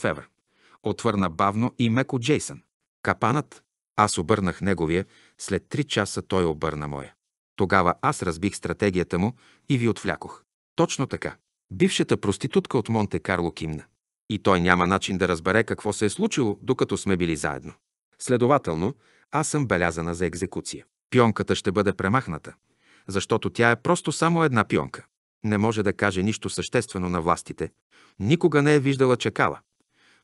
Отвърна бавно и меко Джейсън. Капанът. Аз обърнах неговия, след три часа той обърна моя. Тогава аз разбих стратегията му и ви отвлякох. Точно така. Бившата проститутка от Монте-Карло кимна. И той няма начин да разбере какво се е случило, докато сме били заедно. Следователно, аз съм белязана за екзекуция. Пионката ще бъде премахната, защото тя е просто само една пионка. Не може да каже нищо съществено на властите. Никога не е виждала чакала.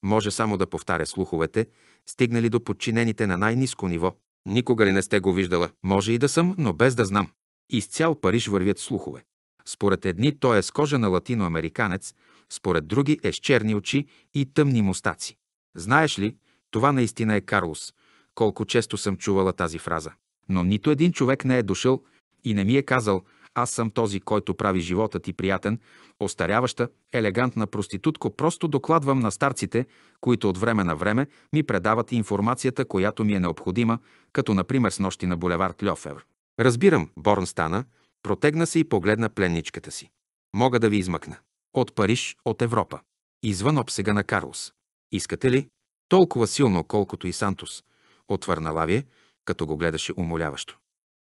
Може само да повтаря слуховете, стигнали до подчинените на най-низко ниво, Никога ли не сте го виждала? Може и да съм, но без да знам. Изцял Париж вървят слухове. Според едни той е с кожа на латиноамериканец, според други е с черни очи и тъмни мустаци. Знаеш ли, това наистина е Карлос. Колко често съм чувала тази фраза. Но нито един човек не е дошъл и не ми е казал, аз съм този, който прави живота ти приятен, остаряваща, елегантна проститутко. Просто докладвам на старците, които от време на време ми предават информацията, която ми е необходима, като например с нощи на булевард Льофевр. Разбирам, Борн стана, протегна се и погледна пленничката си. Мога да ви измъкна. От Париж, от Европа. Извън обсега на Карлос. Искате ли? Толкова силно, колкото и Сантос. Отвърна Лавие, като го гледаше умоляващо.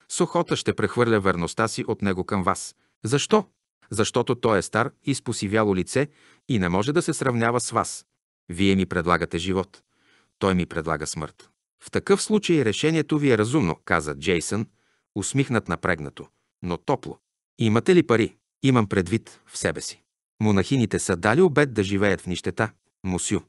С охота ще прехвърля верността си от него към вас. Защо? Защото той е стар и спосивяло лице и не може да се сравнява с вас. Вие ми предлагате живот. Той ми предлага смърт. В такъв случай решението ви е разумно, каза Джейсън, усмихнат напрегнато, но топло. Имате ли пари? Имам предвид в себе си. Монахините са дали обед да живеят в нищета, мусю.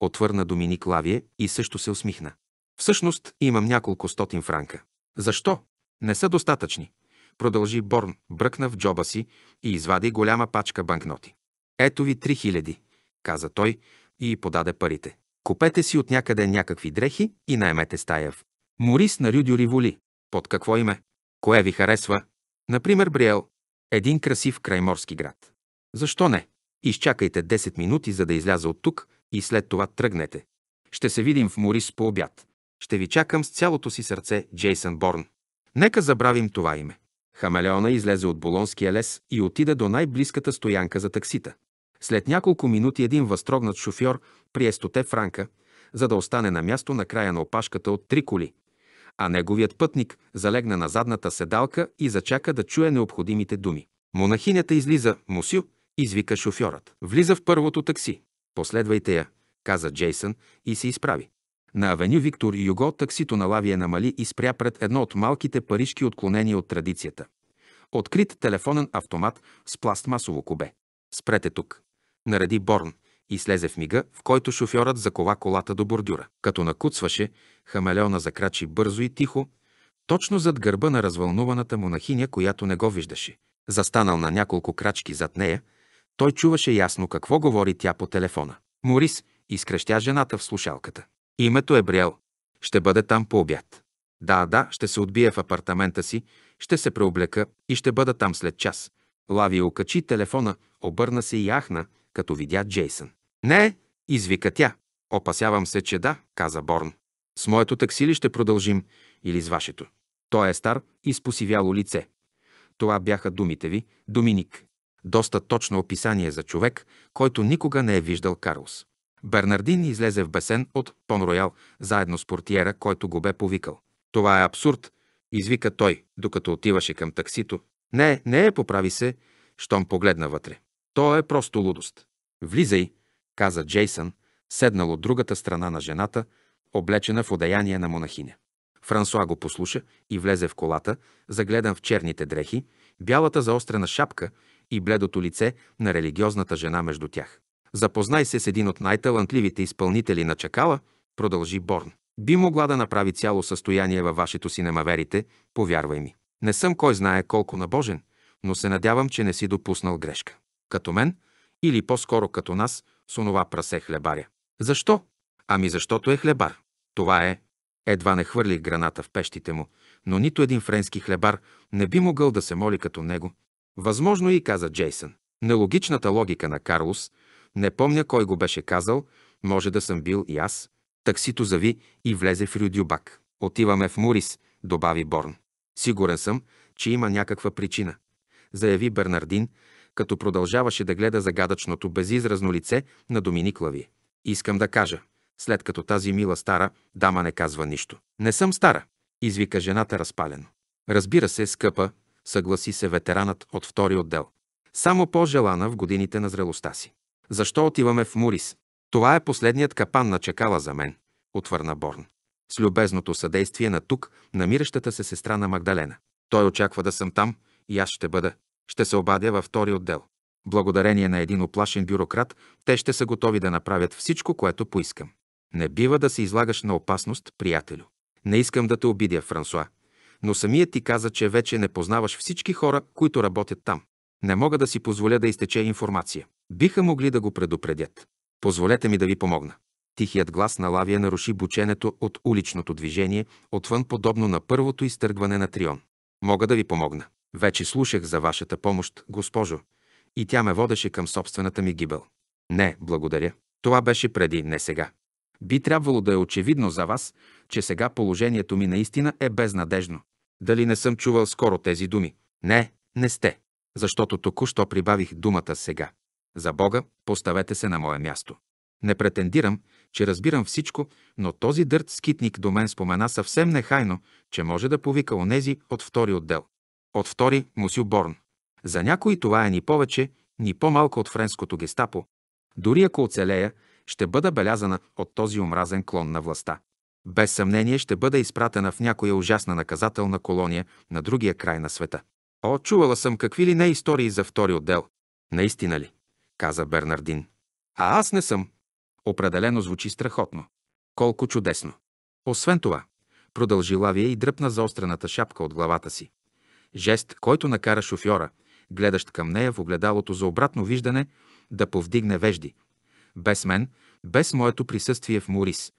Отвърна Доминик Лавие и също се усмихна. Всъщност имам няколко стотин франка. Защо? Не са достатъчни. Продължи Борн, бръкна в джоба си и извади голяма пачка банкноти. Ето ви три хиляди, каза той и подаде парите. Купете си от някъде някакви дрехи и наймете стаяв. Морис на Рюдю Риволи. Под какво име? Кое ви харесва? Например, Бриел. Един красив крайморски град. Защо не? Изчакайте 10 минути, за да изляза от тук и след това тръгнете. Ще се видим в Морис по обяд. Ще ви чакам с цялото си сърце, Джейсън Борн. Нека забравим това име. Хамелеона излезе от Болонския лес и отида до най-близката стоянка за таксита. След няколко минути един възтрогнат шофьор прие стоте франка, за да остане на място на края на опашката от три коли, а неговият пътник залегна на задната седалка и зачака да чуе необходимите думи. Монахинята излиза, мусю, извика шофьорът. Влиза в първото такси. Последвайте я, каза Джейсън и се изправи. На авеню Виктор Юго таксито на Лавия намали и спря пред едно от малките парижки отклонения от традицията. Открит телефонен автомат с пластмасово кубе. Спрете тук. Нареди Борн и слезе в мига, в който шофьорът закова колата до бордюра. Като накуцваше, хамелеона закрачи бързо и тихо, точно зад гърба на развълнуваната монахиня, която не го виждаше. Застанал на няколко крачки зад нея, той чуваше ясно какво говори тя по телефона. Морис изкръщя жената в слушалката. Името е Брял. Ще бъде там по обяд. Да, да, ще се отбия в апартамента си, ще се преоблека и ще бъда там след час. Лави окачи телефона, обърна се и ахна, като видя Джейсън. Не, извика тя. Опасявам се, че да, каза Борн. С моето такси ли ще продължим или с вашето? Той е стар и спосивяло лице. Това бяха думите ви, Доминик. Доста точно описание за човек, който никога не е виждал Карлс. Бернардин излезе в бесен от Понроял, заедно с портиера, който го бе повикал. Това е абсурд, извика той, докато отиваше към таксито. Не, не е, поправи се, щом погледна вътре. То е просто лудост. Влизай, каза Джейсън, седнал от другата страна на жената, облечена в одеяние на монахиня. Франсуа го послуша и влезе в колата, загледан в черните дрехи, бялата заострена шапка и бледото лице на религиозната жена между тях. Запознай се с един от най-талантливите изпълнители на чакала, продължи Борн. Би могла да направи цяло състояние във вашето си намаверите, повярвай ми. Не съм кой знае колко набожен, но се надявам, че не си допуснал грешка. Като мен, или по-скоро като нас, с онова прасе хлебаря. Защо? Ами защото е хлебар. Това е. Едва не хвърлих граната в пещите му, но нито един френски хлебар не би могъл да се моли като него. Възможно и каза Джейсън. Нелогичната логика на Карлос не помня кой го беше казал, може да съм бил и аз. Таксито зави и влезе в Рюдюбак. Отиваме в Мурис, добави Борн. Сигурен съм, че има някаква причина, заяви Бернардин, като продължаваше да гледа загадъчното безизразно лице на Доминик Лави. Искам да кажа, след като тази мила стара дама не казва нищо. Не съм стара, извика жената разпалено. Разбира се, скъпа, съгласи се ветеранът от втори отдел. Само по-желана в годините на зрелостта си. Защо отиваме в Мурис? Това е последният капан на чакала за мен, отвърна Борн. С любезното съдействие на тук, намиращата се сестра на Магдалена. Той очаква да съм там и аз ще бъда. Ще се обадя във втори отдел. Благодарение на един оплашен бюрократ, те ще са готови да направят всичко, което поискам. Не бива да се излагаш на опасност, приятелю. Не искам да те обидя, Франсуа, но самият ти каза, че вече не познаваш всички хора, които работят там. Не мога да си позволя да изтече информация биха могли да го предупредят. Позволете ми да ви помогна. Тихият глас на Лавия наруши бученето от уличното движение, отвън подобно на първото изтъргване на Трион. Мога да ви помогна. Вече слушах за вашата помощ, госпожо, и тя ме водеше към собствената ми гибел. Не, благодаря. Това беше преди, не сега. Би трябвало да е очевидно за вас, че сега положението ми наистина е безнадежно. Дали не съм чувал скоро тези думи? Не, не сте, защото току-що прибавих думата сега. За Бога, поставете се на мое място. Не претендирам, че разбирам всичко, но този дърт скитник до мен спомена съвсем нехайно, че може да повика онези от втори отдел. От втори Мусю Борн. За някои това е ни повече, ни по-малко от френското гестапо. Дори ако оцелея, ще бъда белязана от този омразен клон на властта. Без съмнение ще бъда изпратена в някоя ужасна наказателна колония на другия край на света. О, чувала съм какви ли не истории за втори отдел. Наистина ли? каза Бернардин. А аз не съм. Определено звучи страхотно. Колко чудесно. Освен това, продължи Лавия е и дръпна заострената шапка от главата си. Жест, който накара шофьора, гледащ към нея в огледалото за обратно виждане, да повдигне вежди. Без мен, без моето присъствие в Морис,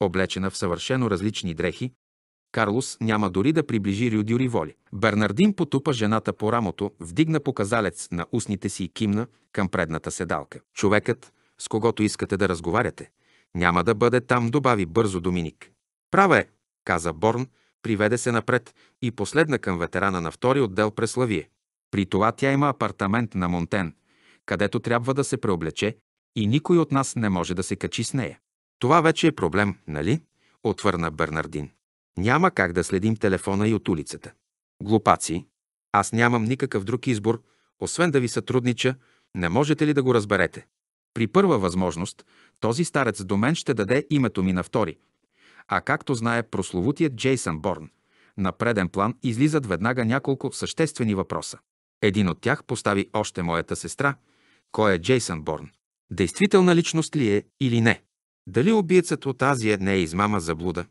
облечена в съвършено различни дрехи, Карлос няма дори да приближи Рюдю Риволи. Бернардин потупа жената по рамото, вдигна показалец на устните си и кимна към предната седалка. Човекът, с когото искате да разговаряте, няма да бъде там, добави бързо Доминик. Права е, каза Борн, приведе се напред и последна към ветерана на втори отдел Преславие. При това тя има апартамент на Монтен, където трябва да се преоблече и никой от нас не може да се качи с нея. Това вече е проблем, нали? отвърна Бернардин. Няма как да следим телефона и от улицата. Глупаци, аз нямам никакъв друг избор, освен да ви сътруднича, не можете ли да го разберете? При първа възможност, този старец до мен ще даде името ми на втори. А както знае прословутият Джейсън Борн, на преден план излизат веднага няколко съществени въпроса. Един от тях постави още моята сестра. Кой е Джейсън Борн? Действителна личност ли е или не? Дали убиецът от Азия не е измама за блуда?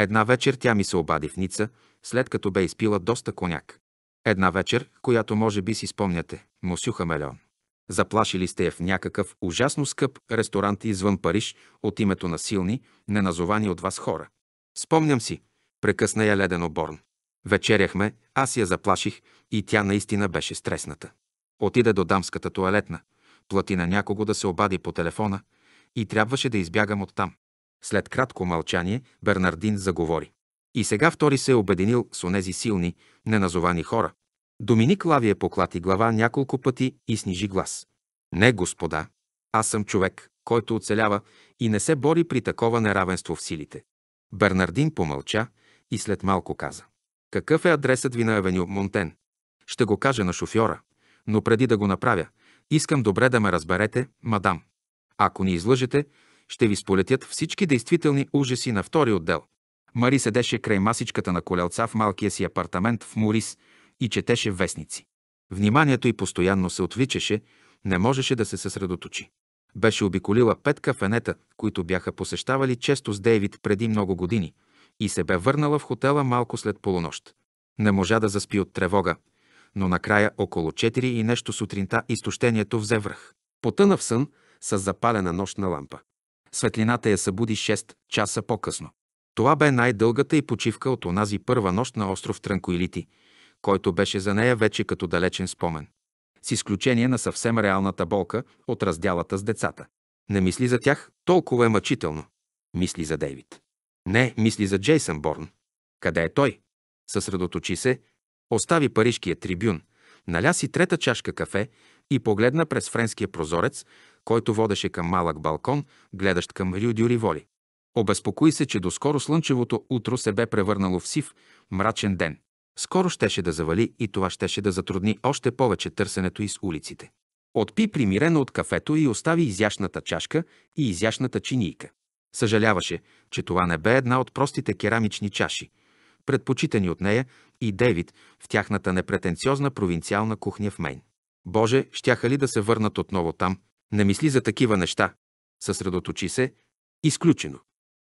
Една вечер тя ми се обади в Ница, след като бе изпила доста коняк. Една вечер, която може би си спомняте, Мосю Хамелеон. Заплашили сте я в някакъв ужасно скъп ресторант извън Париж от името на силни, неназовани от вас хора. Спомням си, прекъсна я леден Борн. Вечеряхме, аз я заплаших и тя наистина беше стресната. Отида до дамската туалетна, плати на някого да се обади по телефона и трябваше да избягам оттам. След кратко мълчание Бернардин заговори. И сега втори се е обединил с онези силни, неназовани хора. Доминик Лавия поклати глава няколко пъти и снижи глас. Не, господа, аз съм човек, който оцелява и не се бори при такова неравенство в силите. Бернардин помълча и след малко каза. Какъв е адресът ви на Авеню Монтен? Ще го кажа на шофьора, но преди да го направя, искам добре да ме разберете, мадам. Ако ни излъжете, ще ви сполетят всички действителни ужаси на втори отдел. Мари седеше край масичката на колелца в малкия си апартамент в Морис и четеше вестници. Вниманието й постоянно се отвличаше, не можеше да се съсредоточи. Беше обиколила пет кафенета, които бяха посещавали често с Дейвид преди много години, и се бе върнала в хотела малко след полунощ. Не можа да заспи от тревога, но накрая около 4 и нещо сутринта изтощението взе връх. Потъна в сън с запалена нощна лампа. Светлината я събуди 6 часа по-късно. Това бе най-дългата и почивка от онази първа нощ на остров Транкуилити, който беше за нея вече като далечен спомен. С изключение на съвсем реалната болка от раздялата с децата. Не мисли за тях, толкова е мъчително. Мисли за Дейвид. Не, мисли за Джейсън Борн. Къде е той? Съсредоточи се, остави парижкия трибюн, наля си трета чашка кафе и погледна през френския прозорец който водеше към малък балкон, гледащ към Рю Риволи. Обезпокои се, че доскоро слънчевото утро се бе превърнало в сив, мрачен ден. Скоро щеше да завали и това щеше да затрудни още повече търсенето из улиците. Отпи примирено от кафето и остави изящната чашка и изящната чинийка. Съжаляваше, че това не бе една от простите керамични чаши, предпочитани от нея и Дейвид в тяхната непретенциозна провинциална кухня в Мейн. Боже, щяха ли да се върнат отново там, не мисли за такива неща. Съсредоточи се. Изключено.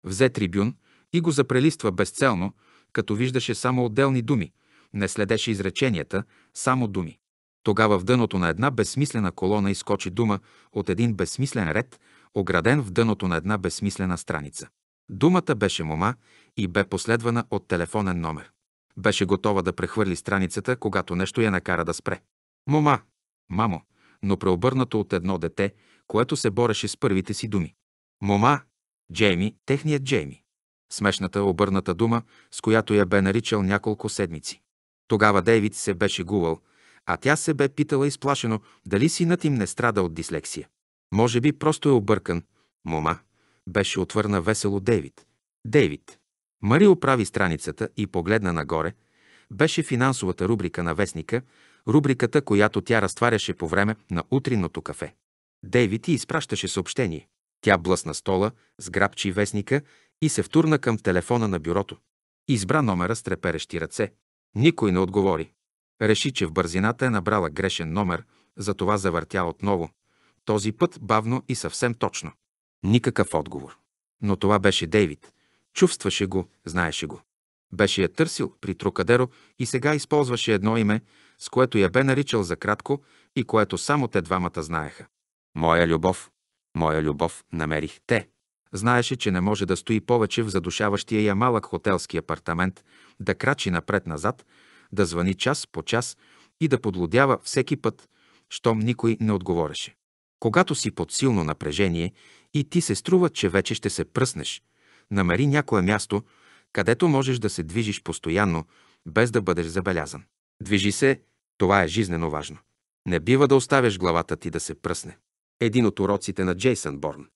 Взе трибюн и го запрелиства безцелно, като виждаше само отделни думи, не следеше изреченията, само думи. Тогава в дъното на една безсмислена колона изкочи дума от един безсмислен ред, ограден в дъното на една безсмислена страница. Думата беше мома и бе последвана от телефонен номер. Беше готова да прехвърли страницата, когато нещо я накара да спре. Мома! Мамо! но преобърнато от едно дете, което се бореше с първите си думи. Мома, Джейми, техният Джейми. Смешната обърната дума, с която я бе наричал няколко седмици. Тогава Дейвид се беше гувал, а тя се бе питала изплашено дали синът им не страда от дислексия. Може би просто е объркан. Мома, беше отвърна весело Дейвид. Дейвид. Мари оправи страницата и погледна нагоре. Беше финансовата рубрика на вестника, рубриката, която тя разтваряше по време на утринното кафе. Дейвид ти изпращаше съобщение. Тя блъсна стола, сграбчи вестника и се втурна към телефона на бюрото. Избра номера с треперещи ръце. Никой не отговори. Реши, че в бързината е набрала грешен номер, затова завъртя отново. Този път бавно и съвсем точно. Никакъв отговор. Но това беше Дейвид. Чувстваше го, знаеше го. Беше я търсил при Трукадеро и сега използваше едно име, с което я бе наричал за кратко и което само те двамата знаеха. Моя любов, моя любов, намерих те. Знаеше, че не може да стои повече в задушаващия я малък хотелски апартамент, да крачи напред-назад, да звъни час по час и да подлодява всеки път, щом никой не отговореше. Когато си под силно напрежение и ти се струва, че вече ще се пръснеш, намери някое място, където можеш да се движиш постоянно, без да бъдеш забелязан. Движи се, това е жизнено важно. Не бива да оставяш главата ти да се пръсне. Един от уроците на Джейсън Борн.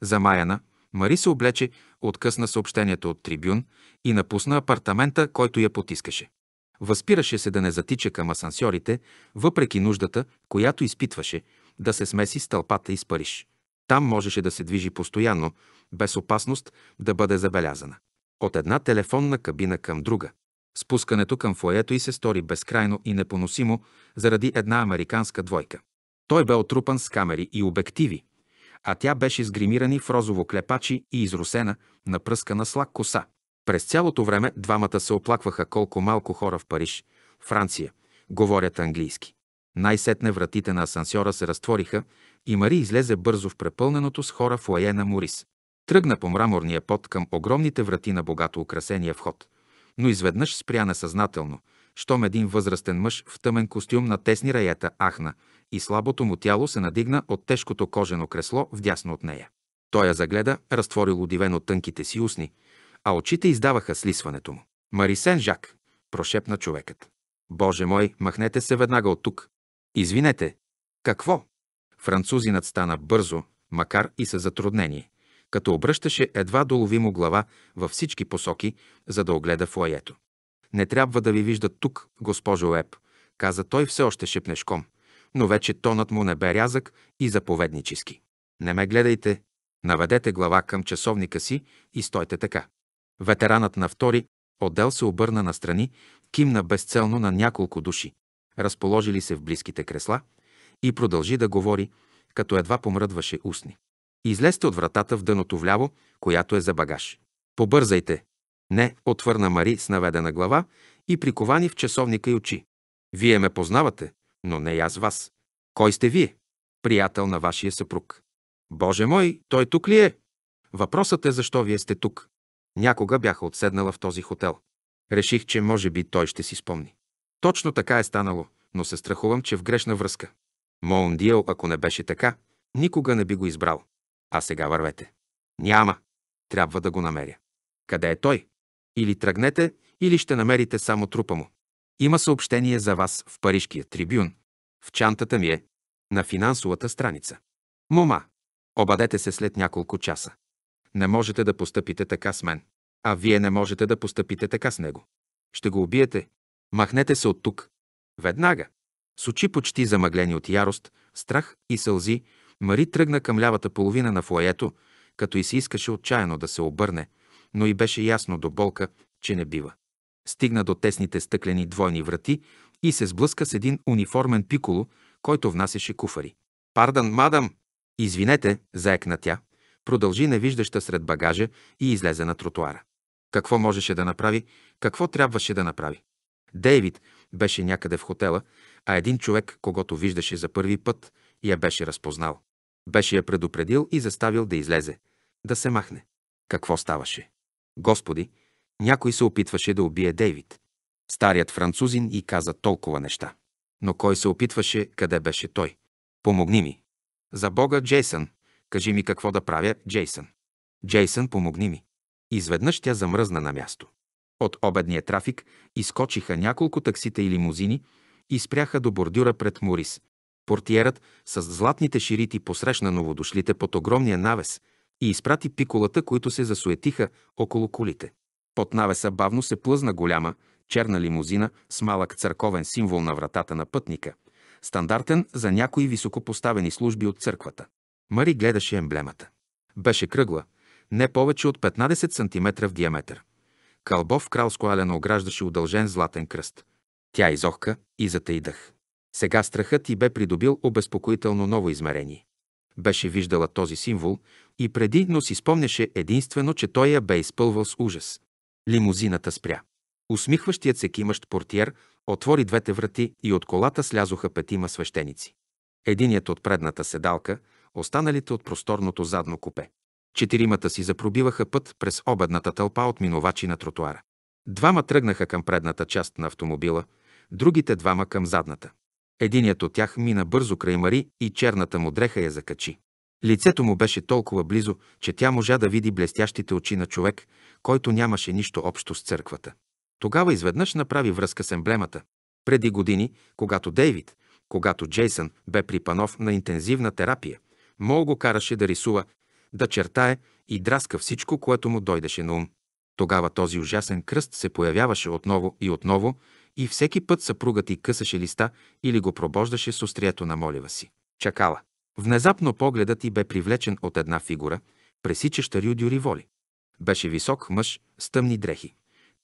Замаяна, Мари се облече, откъсна съобщението от трибюн и напусна апартамента, който я потискаше. Възпираше се да не затича към асансьорите, въпреки нуждата, която изпитваше, да се смеси с тълпата и с Париж. Там можеше да се движи постоянно, без опасност да бъде забелязана. От една телефонна кабина към друга. Спускането към фоето й се стори безкрайно и непоносимо заради една американска двойка. Той бе отрупан с камери и обективи, а тя беше сгримирани в розово клепачи и изрусена, напръскана с коса. През цялото време двамата се оплакваха колко малко хора в Париж, Франция, говорят английски. Най-сетне вратите на асансьора се разтвориха и Мари излезе бързо в препълненото с хора в на Морис. Тръгна по мраморния пот към огромните врати на богато украсения вход но изведнъж спря несъзнателно, щом един възрастен мъж в тъмен костюм на тесни раята ахна и слабото му тяло се надигна от тежкото кожено кресло вдясно от нея. Той я загледа, разтворил удивено тънките си устни, а очите издаваха слисването му. Марисен Жак, прошепна човекът. Боже мой, махнете се веднага от тук. Извинете. Какво? Французинът стана бързо, макар и със затруднение като обръщаше едва доловимо глава във всички посоки, за да огледа фуаето. «Не трябва да ви виждат тук, госпожо Еп», каза той все още шепнешком, но вече тонът му не бе рязък и заповеднически. «Не ме гледайте, наведете глава към часовника си и стойте така». Ветеранът на втори отдел се обърна настрани, кимна безцелно на няколко души, разположили се в близките кресла, и продължи да говори, като едва помръдваше устни. Излезте от вратата в дъното вляво, която е за багаж. Побързайте. Не, отвърна Мари с наведена глава и приковани в часовника и очи. Вие ме познавате, но не и аз вас. Кой сте вие? Приятел на вашия съпруг. Боже мой, той тук ли е? Въпросът е защо вие сте тук. Някога бяха отседнала в този хотел. Реших, че може би той ще си спомни. Точно така е станало, но се страхувам, че в грешна връзка. Моундиел, ако не беше така, никога не би го избрал. А сега вървете. Няма. Трябва да го намеря. Къде е той? Или тръгнете, или ще намерите само трупа му. Има съобщение за вас в Парижкия трибюн. В чантата ми е. На финансовата страница. Мома, обадете се след няколко часа. Не можете да постъпите така с мен. А вие не можете да постъпите така с него. Ще го убиете. Махнете се от тук. Веднага. С очи почти замъглени от ярост, страх и сълзи, Мари тръгна към лявата половина на фоето, като и се искаше отчаяно да се обърне, но и беше ясно до болка, че не бива. Стигна до тесните стъклени двойни врати и се сблъска с един униформен пиколо, който внасяше куфари. «Пардан, мадам!» «Извинете», заекна тя, продължи невиждаща сред багажа и излезе на тротуара. Какво можеше да направи, какво трябваше да направи? Дейвид беше някъде в хотела, а един човек, когато виждаше за първи път, я беше разпознал. Беше я предупредил и заставил да излезе, да се махне. Какво ставаше? Господи, някой се опитваше да убие Дейвид. Старият французин и каза толкова неща. Но кой се опитваше, къде беше той? Помогни ми. За Бога, Джейсън, кажи ми какво да правя, Джейсън. Джейсън, помогни ми. Изведнъж тя замръзна на място. От обедния трафик изкочиха няколко таксита и лимузини и спряха до бордюра пред Морис, портиерът с златните ширити посрещна новодошлите под огромния навес и изпрати пиколата, които се засуетиха около колите. Под навеса бавно се плъзна голяма, черна лимузина с малък църковен символ на вратата на пътника, стандартен за някои високопоставени служби от църквата. Мари гледаше емблемата. Беше кръгла, не повече от 15 см в диаметър. Кълбов кралско алено ограждаше удължен златен кръст. Тя изохка и затейдах. Сега страхът и бе придобил обезпокоително ново измерение. Беше виждала този символ и преди, но си спомняше единствено, че той я бе изпълвал с ужас. Лимузината спря. Усмихващият се кимащ портиер отвори двете врати и от колата слязоха петима свещеници. Единият от предната седалка, останалите от просторното задно купе. Четиримата си запробиваха път през обедната тълпа от минувачи на тротуара. Двама тръгнаха към предната част на автомобила, другите двама към задната. Единият от тях мина бързо край Мари и черната му дреха я закачи. Лицето му беше толкова близо, че тя можа да види блестящите очи на човек, който нямаше нищо общо с църквата. Тогава изведнъж направи връзка с емблемата. Преди години, когато Дейвид, когато Джейсън бе при Панов на интензивна терапия, Мол го караше да рисува, да чертае и драска всичко, което му дойдеше на ум. Тогава този ужасен кръст се появяваше отново и отново, и всеки път съпругът й късаше листа или го пробождаше с острието на молива си. Чакала. Внезапно погледът й бе привлечен от една фигура, пресичаща Рюдю воли. Беше висок мъж с тъмни дрехи,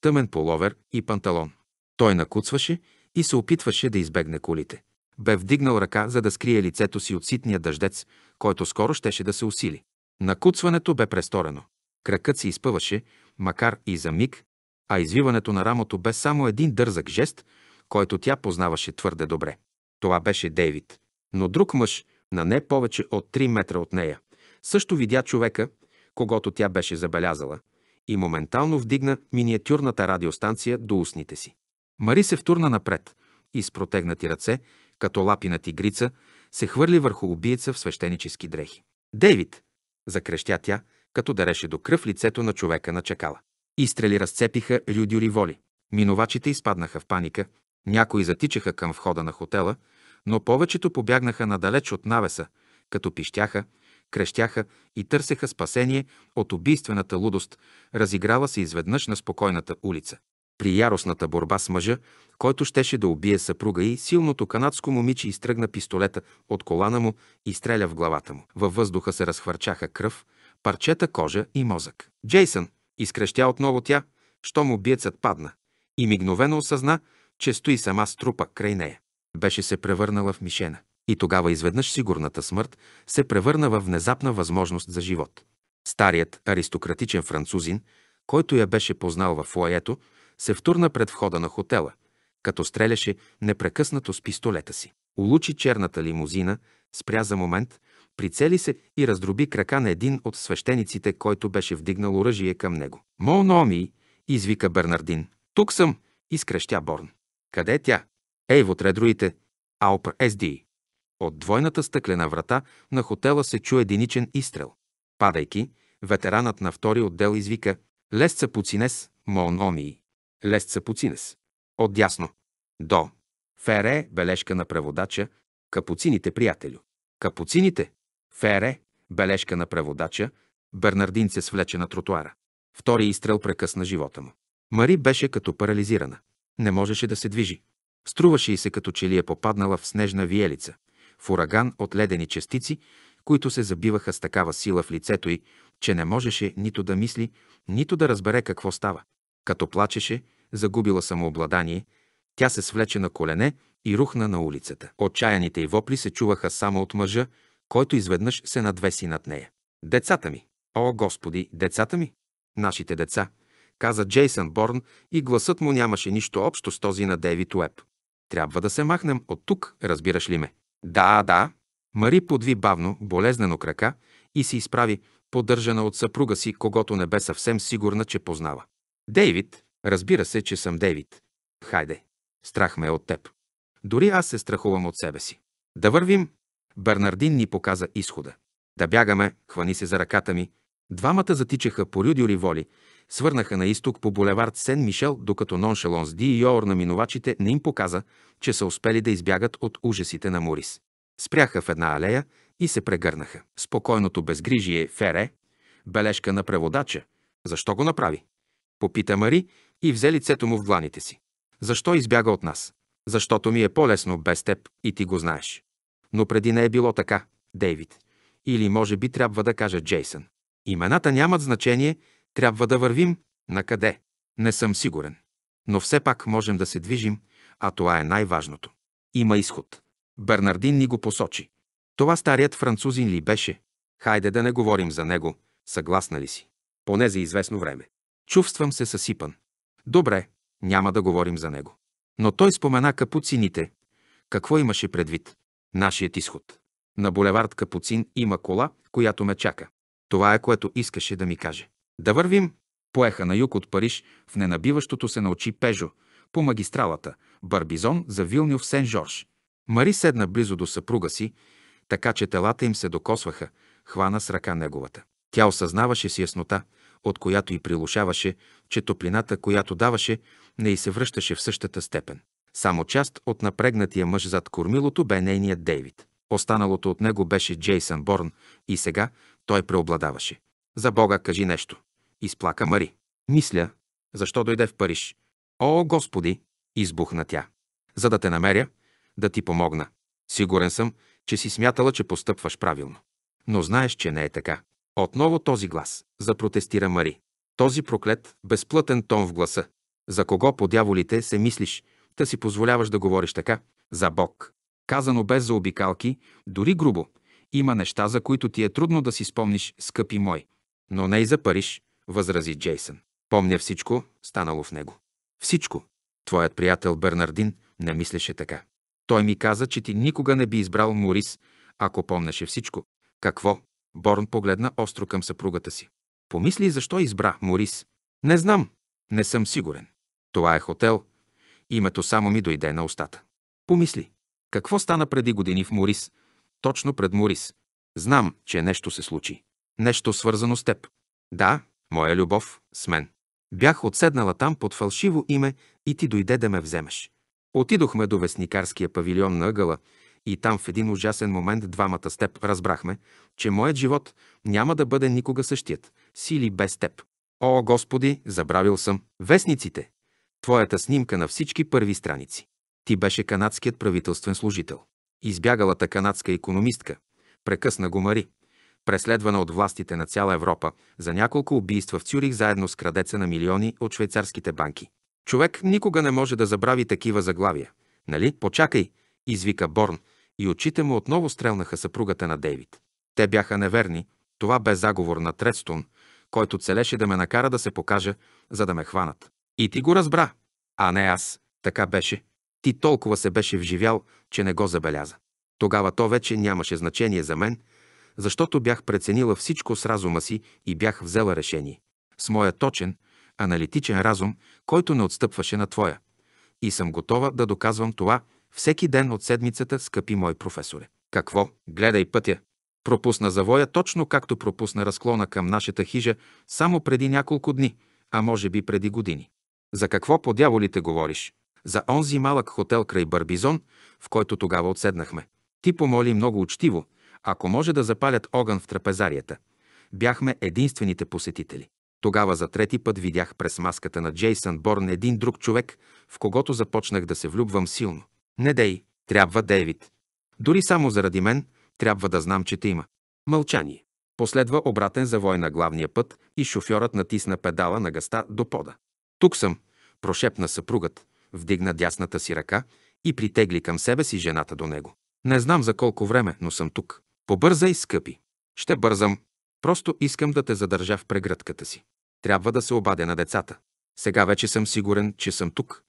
тъмен половер и панталон. Той накуцваше и се опитваше да избегне колите. Бе вдигнал ръка, за да скрие лицето си от ситния дъждец, който скоро щеше да се усили. Накуцването бе престорено. Кракът се изпъваше, макар и за миг, а извиването на рамото бе само един дързък жест, който тя познаваше твърде добре. Това беше Дейвид. Но друг мъж, на не повече от 3 метра от нея, също видя човека, когато тя беше забелязала, и моментално вдигна миниатюрната радиостанция до устните си. Мари се втурна напред и с протегнати ръце, като лапи на тигрица, се хвърли върху убийца в свещенически дрехи. «Дейвид!» – закрещя тя, като дареше до кръв лицето на човека на чакала. Изстрели разцепиха рюдюри воли. Минувачите изпаднаха в паника, някои затичаха към входа на хотела, но повечето побягнаха надалеч от навеса, като пищяха, крещяха и търсеха спасение от убийствената лудост, разиграла се изведнъж на спокойната улица. При яростната борба с мъжа, който щеше да убие съпруга и силното канадско момиче изтръгна пистолета от колана му и стреля в главата му. Във въздуха се разхвърчаха кръв, парчета кожа и мозък. Джейсън, Изкръщя отново тя, щом убиецът падна и мигновено осъзна, че стои сама с трупа край нея. Беше се превърнала в мишена. И тогава изведнъж сигурната смърт се превърна в внезапна възможност за живот. Старият аристократичен французин, който я беше познал в лоето, се втурна пред входа на хотела, като стреляше непрекъснато с пистолета си. Улучи черната лимузина, спря за момент прицели се и раздроби крака на един от свещениците, който беше вдигнал оръжие към него. Мономи, извика Бернардин. «Тук съм!» изкрещя Борн. «Къде е тя?» «Ей, вътре редруите! Аупр СДИ!» От двойната стъклена врата на хотела се чу единичен изстрел. Падайки, ветеранът на втори отдел извика «Лесца Пуцинес, Мономи. Лесца Пуцинес. Отдясно. До. Фере, бележка на преводача. Капуцините, приятелю. Капуцините? Фере, бележка на преводача, Бернардин се свлече на тротуара. Втори изстрел прекъсна живота му. Мари беше като парализирана. Не можеше да се движи. Струваше и се като че ли е попаднала в снежна виелица, в ураган от ледени частици, които се забиваха с такава сила в лицето й, че не можеше нито да мисли, нито да разбере какво става. Като плачеше, загубила самообладание, тя се свлече на колене и рухна на улицата. Отчаяните й вопли се чуваха само от мъжа, който изведнъж се надвеси над нея. Децата ми! О, Господи, децата ми! Нашите деца! каза Джейсън Борн и гласът му нямаше нищо общо с този на Дейвид Уеб. Трябва да се махнем от тук, разбираш ли ме? Да, да. Мари подви бавно, болезнено крака и се изправи, поддържана от съпруга си, когато не бе съвсем сигурна, че познава. Дейвид, разбира се, че съм Дейвид. Хайде, страх ме е от теб. Дори аз се страхувам от себе си. Да вървим, Бернардин ни показа изхода. Да бягаме, хвани се за ръката ми. Двамата затичаха по рюдюри воли, свърнаха на изток по булевард Сен Мишел, докато с Ди и Йоор на минувачите не им показа, че са успели да избягат от ужасите на Морис. Спряха в една алея и се прегърнаха. Спокойното безгрижие Фере, бележка на преводача. Защо го направи? Попита Мари и взе лицето му в дланите си. Защо избяга от нас? Защото ми е по-лесно без теб и ти го знаеш. Но преди не е било така, Дейвид. Или може би трябва да кажа Джейсън. Имената нямат значение, трябва да вървим. На къде? Не съм сигурен. Но все пак можем да се движим, а това е най-важното. Има изход. Бернардин ни го посочи. Това старият французин ли беше? Хайде да не говорим за него. Съгласна ли си? Поне за известно време. Чувствам се съсипан. Добре, няма да говорим за него. Но той спомена капуцините. Какво имаше предвид? нашият изход. На булевард Капуцин има кола, която ме чака. Това е което искаше да ми каже. Да вървим. Поеха на юг от Париж, в ненабиващото се научи Пежо, по магистралата, Барбизон за в Сен-Жорж. Мари седна близо до съпруга си, така че телата им се докосваха, хвана с ръка неговата. Тя осъзнаваше си яснота, от която и прилушаваше, че топлината, която даваше, не и се връщаше в същата степен. Само част от напрегнатия мъж зад кормилото бе нейният Дейвид. Останалото от него беше Джейсън Борн и сега той преобладаваше. За Бога, кажи нещо. Изплака Мари. Мисля, защо дойде в Париж. О, Господи! Избухна тя. За да те намеря, да ти помогна. Сигурен съм, че си смятала, че постъпваш правилно. Но знаеш, че не е така. Отново този глас, запротестира Мари. Този проклет, безплътен тон в гласа. За кого по дяволите се мислиш, та си позволяваш да говориш така за Бог. Казано без заобикалки, дори грубо. Има неща, за които ти е трудно да си спомниш, скъпи мой. Но не и за Париж, възрази Джейсън. Помня всичко, станало в него. Всичко. Твоят приятел Бернардин не мислеше така. Той ми каза, че ти никога не би избрал Морис, ако помнеше всичко. Какво? Борн погледна остро към съпругата си. Помисли защо избра Морис. Не знам. Не съм сигурен. Това е хотел, Името само ми дойде на устата. Помисли. Какво стана преди години в Морис? Точно пред Морис. Знам, че нещо се случи. Нещо свързано с теб. Да, моя любов, с мен. Бях отседнала там под фалшиво име и ти дойде да ме вземеш. Отидохме до вестникарския павилион на ъгъла и там в един ужасен момент двамата с теб разбрахме, че моят живот няма да бъде никога същият, сили без теб. О, Господи, забравил съм. Вестниците, Твоята снимка на всички първи страници. Ти беше канадският правителствен служител. Избягалата канадска економистка, прекъсна го Мари, преследвана от властите на цяла Европа за няколко убийства в Цюрих заедно с крадеца на милиони от швейцарските банки. Човек никога не може да забрави такива заглавия. Нали? Почакай, извика Борн и очите му отново стрелнаха съпругата на Дейвид. Те бяха неверни, това бе заговор на Тредстон, който целеше да ме накара да се покажа, за да ме хванат. И ти го разбра, а не аз. Така беше. Ти толкова се беше вживял, че не го забеляза. Тогава то вече нямаше значение за мен, защото бях преценила всичко с разума си и бях взела решение. С моя точен, аналитичен разум, който не отстъпваше на твоя. И съм готова да доказвам това всеки ден от седмицата, скъпи мой професоре. Какво? Гледай пътя. Пропусна завоя точно както пропусна разклона към нашата хижа само преди няколко дни, а може би преди години. За какво по дяволите говориш? За онзи малък хотел край Барбизон, в който тогава отседнахме. Ти помоли много учтиво, ако може да запалят огън в трапезарията. Бяхме единствените посетители. Тогава за трети път видях през маската на Джейсън Борн един друг човек, в когото започнах да се влюбвам силно. Не дей, трябва Дейвид. Дори само заради мен, трябва да знам, че те има. Мълчание. Последва обратен завой на главния път и шофьорът натисна педала на гъста до пода. Тук съм, прошепна съпругът, вдигна дясната си ръка и притегли към себе си жената до него. Не знам за колко време, но съм тук. Побързай, скъпи. Ще бързам. Просто искам да те задържа в прегръдката си. Трябва да се обадя на децата. Сега вече съм сигурен, че съм тук.